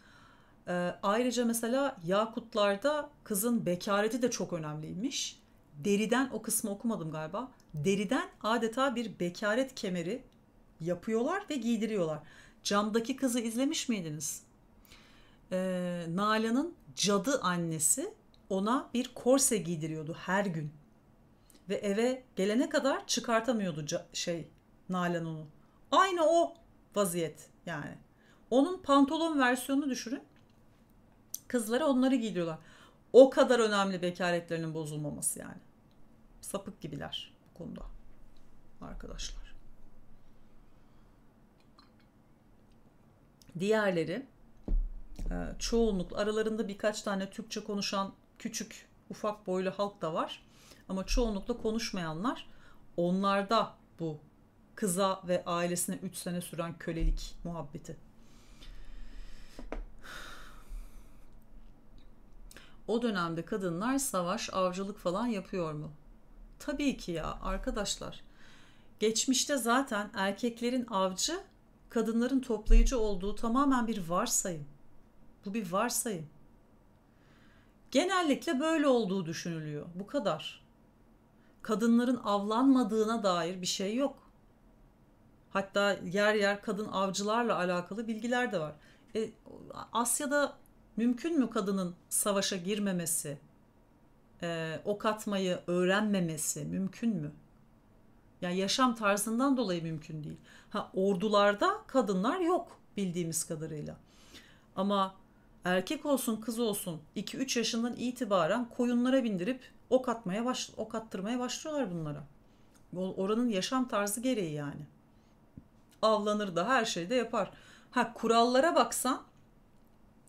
E, ayrıca mesela Yakutlarda kızın bekareti de çok önemliymiş. Deriden o kısmı okumadım galiba. Deriden adeta bir bekaret kemeri yapıyorlar ve giydiriyorlar. Camdaki kızı izlemiş miydiniz? E, Nalan'ın cadı annesi ona bir korse giydiriyordu her gün. Ve eve gelene kadar çıkartamıyordu şey Nalan onu. Aynı o vaziyet yani. Onun pantolon versiyonunu düşünün. Kızlara onları giydiriyorlar. O kadar önemli bekaretlerinin bozulmaması yani. Sapık gibiler bu konuda arkadaşlar. Diğerleri e, çoğunlukla aralarında birkaç tane Türkçe konuşan küçük ufak boylu halk da var. Ama çoğunlukla konuşmayanlar onlarda bu kıza ve ailesine 3 sene süren kölelik muhabbeti o dönemde kadınlar savaş, avcılık falan yapıyor mu? Tabii ki ya arkadaşlar. Geçmişte zaten erkeklerin avcı, kadınların toplayıcı olduğu tamamen bir varsayım. Bu bir varsayım. Genellikle böyle olduğu düşünülüyor. Bu kadar. Kadınların avlanmadığına dair bir şey yok. Hatta yer yer kadın avcılarla alakalı bilgiler de var. E, Asya'da Mümkün mü kadının savaşa girmemesi, e, ok atmayı öğrenmemesi mümkün mü? Yani yaşam tarzından dolayı mümkün değil. Ha ordularda kadınlar yok bildiğimiz kadarıyla. Ama erkek olsun kız olsun 2-3 yaşından itibaren koyunlara bindirip ok atmaya baş, ok attırmaya başlıyorlar bunlara. Oranın yaşam tarzı gereği yani. Avlanır da her şeyi de yapar. Ha kurallara baksan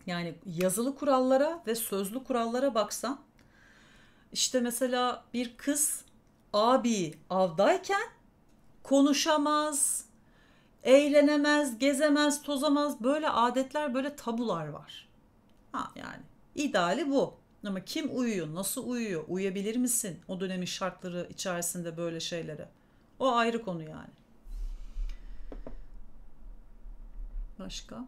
yani yazılı kurallara ve sözlü kurallara baksan işte mesela bir kız abi avdayken konuşamaz, eğlenemez, gezemez, tozamaz böyle adetler böyle tabular var. Ha yani ideali bu. Ama kim uyuyor, nasıl uyuyor, uyuyabilir misin o dönemin şartları içerisinde böyle şeylere? O ayrı konu yani. Başka?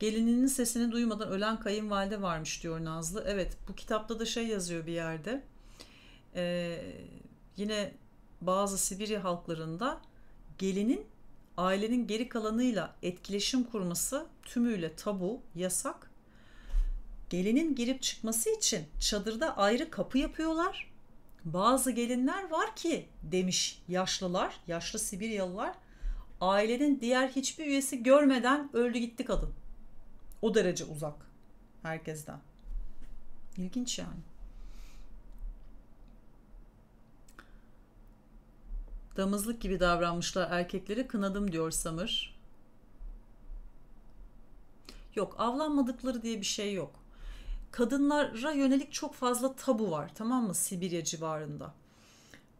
Gelininin sesini duymadan ölen kayınvalide varmış diyor Nazlı. Evet bu kitapta da şey yazıyor bir yerde. Ee, yine bazı Sibirya halklarında gelinin ailenin geri kalanıyla etkileşim kurması tümüyle tabu, yasak. Gelinin girip çıkması için çadırda ayrı kapı yapıyorlar. Bazı gelinler var ki demiş yaşlılar, yaşlı Sibiryalılar ailenin diğer hiçbir üyesi görmeden öldü gitti kadın. O derece uzak herkesten. İlginç yani. Damızlık gibi davranmışlar erkekleri kınadım diyor Samır. Yok avlanmadıkları diye bir şey yok. Kadınlara yönelik çok fazla tabu var tamam mı Sibirya civarında.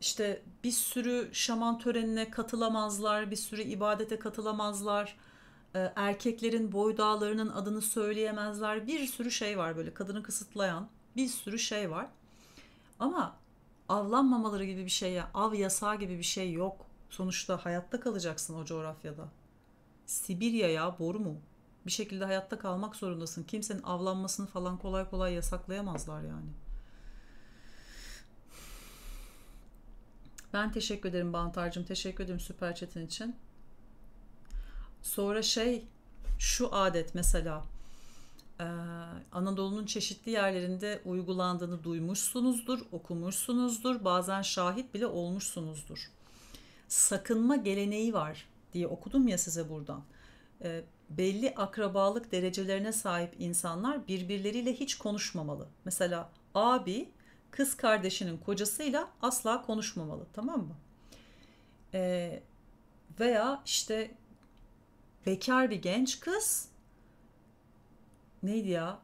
İşte bir sürü şaman törenine katılamazlar, bir sürü ibadete katılamazlar e, erkeklerin boy dağlarının adını söyleyemezler. Bir sürü şey var böyle kadını kısıtlayan bir sürü şey var. Ama avlanmamaları gibi bir şey ya av yasağı gibi bir şey yok. Sonuçta hayatta kalacaksın o coğrafyada. Sibirya ya boru mu? Bir şekilde hayatta kalmak zorundasın. Kimsenin avlanmasını falan kolay kolay yasaklayamazlar yani. Ben teşekkür ederim Bantar'cığım. Teşekkür ederim süper çetin için. Sonra şey şu adet mesela ee, Anadolu'nun çeşitli yerlerinde uygulandığını duymuşsunuzdur, okumuşsunuzdur, bazen şahit bile olmuşsunuzdur. Sakınma geleneği var diye okudum ya size buradan. Ee, belli akrabalık derecelerine sahip insanlar birbirleriyle hiç konuşmamalı. Mesela abi kız kardeşinin kocasıyla asla konuşmamalı tamam mı? Ee, veya işte bekar bir genç kız neydi ya?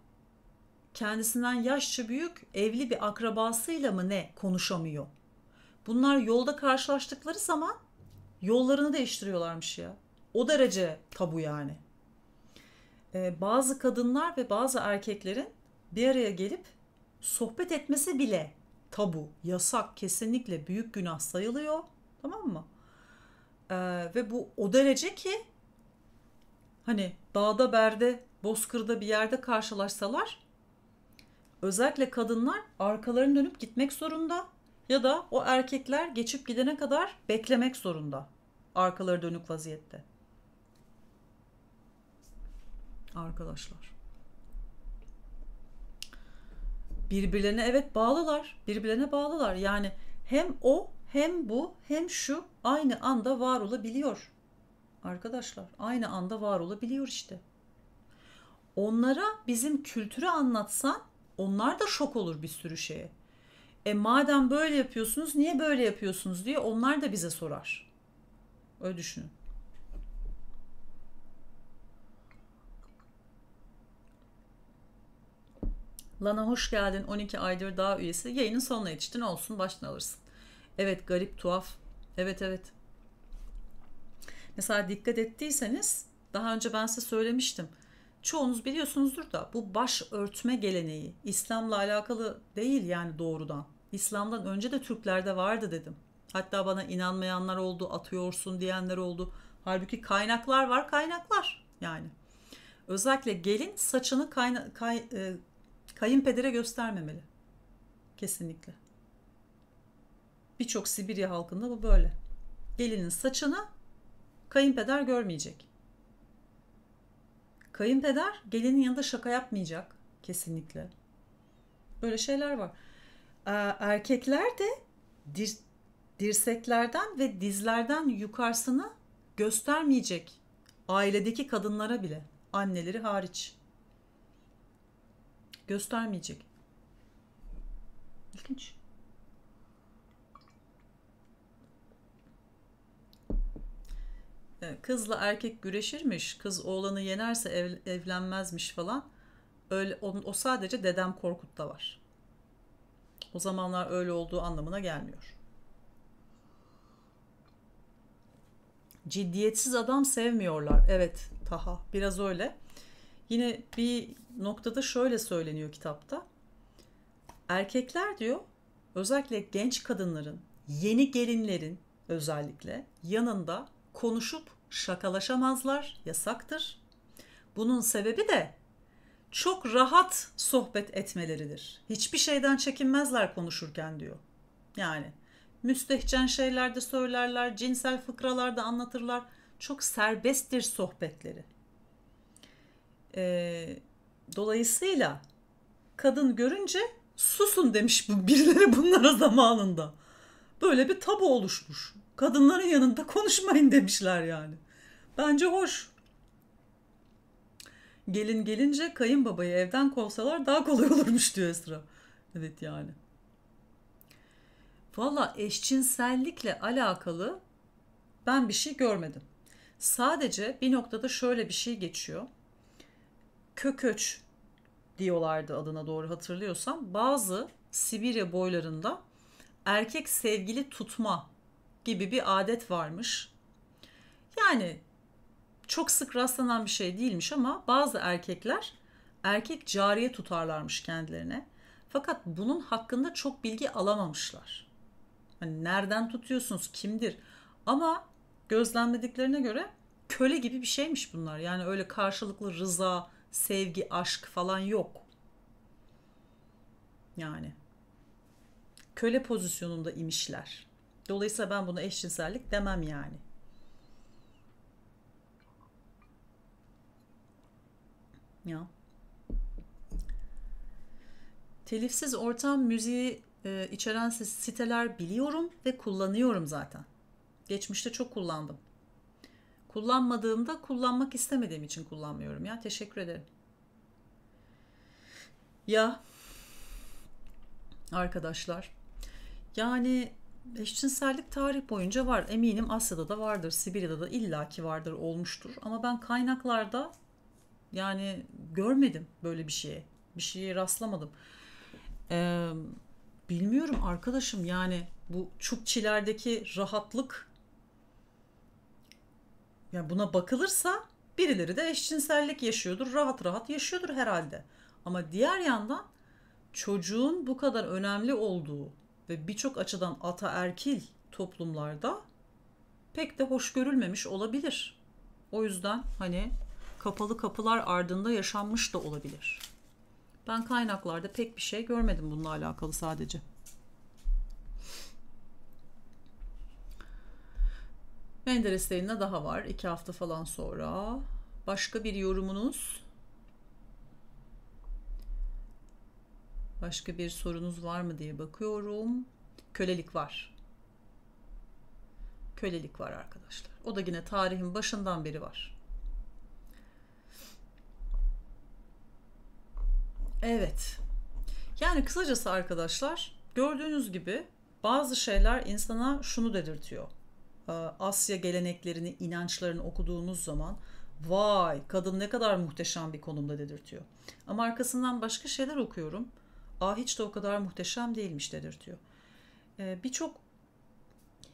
Kendisinden yaşça büyük evli bir akrabasıyla mı ne konuşamıyor? Bunlar yolda karşılaştıkları zaman yollarını değiştiriyorlarmış ya. O derece tabu yani. Ee, bazı kadınlar ve bazı erkeklerin bir araya gelip sohbet etmesi bile tabu, yasak, kesinlikle büyük günah sayılıyor. Tamam mı? Ee, ve bu o derece ki hani dağda berde bozkırda bir yerde karşılaşsalar özellikle kadınlar arkalarını dönüp gitmek zorunda ya da o erkekler geçip gidene kadar beklemek zorunda arkaları dönük vaziyette. Arkadaşlar. Birbirlerine evet bağlılar. Birbirlerine bağlılar. Yani hem o hem bu hem şu aynı anda var olabiliyor. Arkadaşlar aynı anda var olabiliyor işte. Onlara bizim kültürü anlatsan onlar da şok olur bir sürü şeye. E madem böyle yapıyorsunuz niye böyle yapıyorsunuz diye onlar da bize sorar. Öyle düşünün. Lana hoş geldin 12 aydır daha üyesi. Yayının sonuna yetiştin olsun baştan alırsın. Evet garip tuhaf. Evet evet. Mesela dikkat ettiyseniz daha önce ben size söylemiştim. Çoğunuz biliyorsunuzdur da bu baş örtme geleneği İslam'la alakalı değil yani doğrudan. İslam'dan önce de Türklerde vardı dedim. Hatta bana inanmayanlar oldu, atıyorsun diyenler oldu. Halbuki kaynaklar var, kaynaklar yani. Özellikle gelin saçını kayna, kay, e, kayınpedere göstermemeli. Kesinlikle. Birçok Sibirya halkında bu böyle. Gelinin saçını kayınpeder görmeyecek. Kayınpeder gelinin yanında şaka yapmayacak kesinlikle. Böyle şeyler var. Ee, erkekler de dir, dirseklerden ve dizlerden yukarısını göstermeyecek ailedeki kadınlara bile anneleri hariç göstermeyecek. İlginç. E, kızla erkek güreşirmiş, kız oğlanı yenerse ev, evlenmezmiş falan. Öyle o, o sadece dedem Korkut'ta var. O zamanlar öyle olduğu anlamına gelmiyor. Ciddiyetsiz adam sevmiyorlar. Evet Taha biraz öyle. Yine bir noktada şöyle söyleniyor kitapta. Erkekler diyor özellikle genç kadınların, yeni gelinlerin özellikle yanında konuşup şakalaşamazlar, yasaktır. Bunun sebebi de çok rahat sohbet etmeleridir. Hiçbir şeyden çekinmezler konuşurken diyor. Yani müstehcen şeyler de söylerler, cinsel fıkralar da anlatırlar. Çok serbesttir sohbetleri. Ee, dolayısıyla kadın görünce susun demiş birileri bunlara zamanında. Böyle bir tabu oluşmuş kadınların yanında konuşmayın demişler yani. Bence hoş. Gelin gelince kayınbabayı evden kovsalar daha kolay olurmuş diyor Esra. Evet yani. Valla eşcinsellikle alakalı ben bir şey görmedim. Sadece bir noktada şöyle bir şey geçiyor. Kököç diyorlardı adına doğru hatırlıyorsam. Bazı Sibirya boylarında erkek sevgili tutma gibi bir adet varmış. Yani çok sık rastlanan bir şey değilmiş ama bazı erkekler erkek cariye tutarlarmış kendilerine. Fakat bunun hakkında çok bilgi alamamışlar. Hani nereden tutuyorsunuz, kimdir? Ama gözlemlediklerine göre köle gibi bir şeymiş bunlar. Yani öyle karşılıklı rıza, sevgi, aşk falan yok. Yani köle pozisyonunda imişler. Dolayısıyla ben bunu eşcinsellik demem yani. Ya. Telifsiz ortam müziği e, içeren siteler biliyorum ve kullanıyorum zaten. Geçmişte çok kullandım. Kullanmadığımda kullanmak istemediğim için kullanmıyorum ya. Teşekkür ederim. Ya arkadaşlar yani Eşcinsellik tarih boyunca var. Eminim Asya'da da vardır, Sibirya'da da illaki vardır, olmuştur. Ama ben kaynaklarda yani görmedim böyle bir şeye. Bir şeye rastlamadım. Ee, bilmiyorum arkadaşım yani bu çupçilerdeki rahatlık yani buna bakılırsa birileri de eşcinsellik yaşıyordur. Rahat rahat yaşıyordur herhalde. Ama diğer yandan çocuğun bu kadar önemli olduğu ve birçok açıdan ataerkil toplumlarda pek de hoş görülmemiş olabilir. O yüzden hani kapalı kapılar ardında yaşanmış da olabilir. Ben kaynaklarda pek bir şey görmedim bununla alakalı sadece. Menderes daha var. iki hafta falan sonra. Başka bir yorumunuz? Başka bir sorunuz var mı diye bakıyorum. Kölelik var. Kölelik var arkadaşlar. O da yine tarihin başından beri var. Evet. Yani kısacası arkadaşlar gördüğünüz gibi bazı şeyler insana şunu dedirtiyor. Ee, Asya geleneklerini, inançlarını okuduğunuz zaman vay kadın ne kadar muhteşem bir konumda dedirtiyor. Ama arkasından başka şeyler okuyorum. Aa hiç de o kadar muhteşem değilmiş dedirtiyor. Ee, Birçok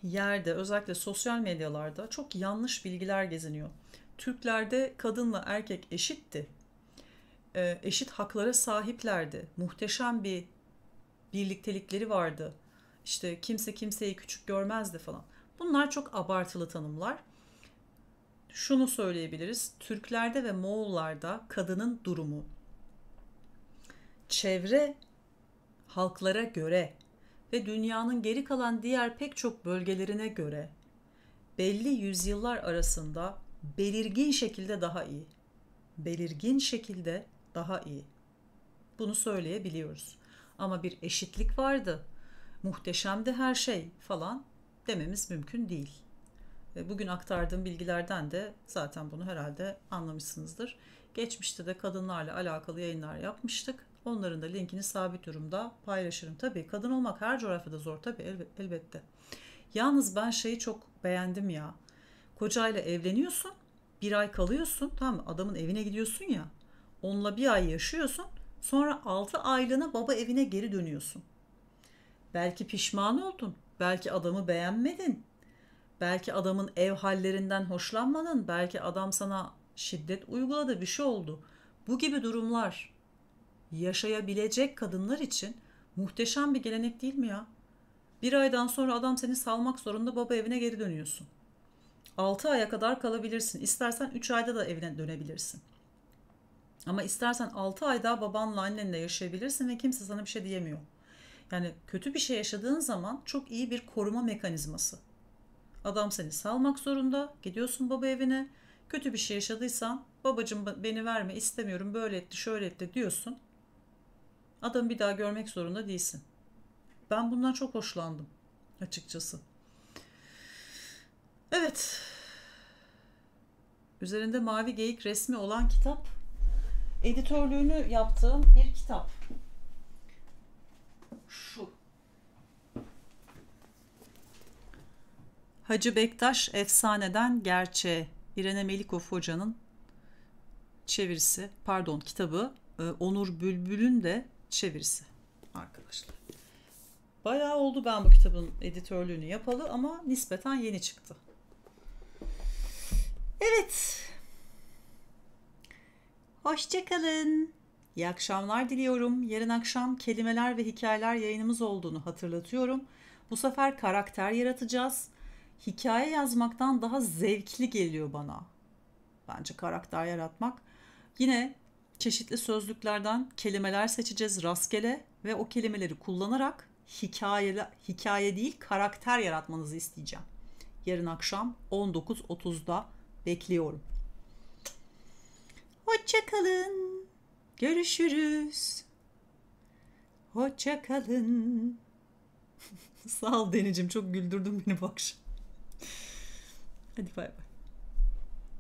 yerde özellikle sosyal medyalarda çok yanlış bilgiler geziniyor. Türklerde kadınla erkek eşitti. Ee, eşit haklara sahiplerdi. Muhteşem bir birliktelikleri vardı. İşte kimse kimseyi küçük görmezdi falan. Bunlar çok abartılı tanımlar. Şunu söyleyebiliriz. Türklerde ve Moğollarda kadının durumu çevre halklara göre ve dünyanın geri kalan diğer pek çok bölgelerine göre belli yüzyıllar arasında belirgin şekilde daha iyi. Belirgin şekilde daha iyi. Bunu söyleyebiliyoruz. Ama bir eşitlik vardı. Muhteşemdi her şey falan dememiz mümkün değil. Ve bugün aktardığım bilgilerden de zaten bunu herhalde anlamışsınızdır. Geçmişte de kadınlarla alakalı yayınlar yapmıştık. Onların da linkini sabit yorumda paylaşırım. Tabii kadın olmak her coğrafyada zor tabii elbette. Yalnız ben şeyi çok beğendim ya. Kocayla evleniyorsun. Bir ay kalıyorsun. Tamam adamın evine gidiyorsun ya. Onunla bir ay yaşıyorsun. Sonra 6 aylığına baba evine geri dönüyorsun. Belki pişman oldun. Belki adamı beğenmedin. Belki adamın ev hallerinden hoşlanmadın. Belki adam sana şiddet uyguladı, bir şey oldu. Bu gibi durumlar yaşayabilecek kadınlar için muhteşem bir gelenek değil mi ya? Bir aydan sonra adam seni salmak zorunda baba evine geri dönüyorsun. 6 aya kadar kalabilirsin. İstersen 3 ayda da evine dönebilirsin. Ama istersen 6 ay daha babanla annenle yaşayabilirsin ve kimse sana bir şey diyemiyor. Yani kötü bir şey yaşadığın zaman çok iyi bir koruma mekanizması. Adam seni salmak zorunda. Gidiyorsun baba evine. Kötü bir şey yaşadıysan babacım beni verme istemiyorum böyle etti şöyle etti diyorsun adamı bir daha görmek zorunda değilsin. Ben bundan çok hoşlandım açıkçası. Evet. Üzerinde mavi geyik resmi olan kitap editörlüğünü yaptığım bir kitap. Şu. Hacı Bektaş Efsaneden Gerçe, İrene Melikov Hoca'nın çevirisi, pardon kitabı. E, Onur Bülbül'ün de çevirisi arkadaşlar. Bayağı oldu ben bu kitabın editörlüğünü yapalı ama nispeten yeni çıktı. Evet. Hoşçakalın. İyi akşamlar diliyorum. Yarın akşam kelimeler ve hikayeler yayınımız olduğunu hatırlatıyorum. Bu sefer karakter yaratacağız. Hikaye yazmaktan daha zevkli geliyor bana. Bence karakter yaratmak. Yine Çeşitli sözlüklerden kelimeler seçeceğiz rastgele ve o kelimeleri kullanarak hikaye, hikaye değil karakter yaratmanızı isteyeceğim. Yarın akşam 19.30'da bekliyorum. Hoşçakalın. Görüşürüz. Hoşçakalın. Sağ ol Deniz'ciğim çok güldürdün beni bu akşam. Hadi bay bay.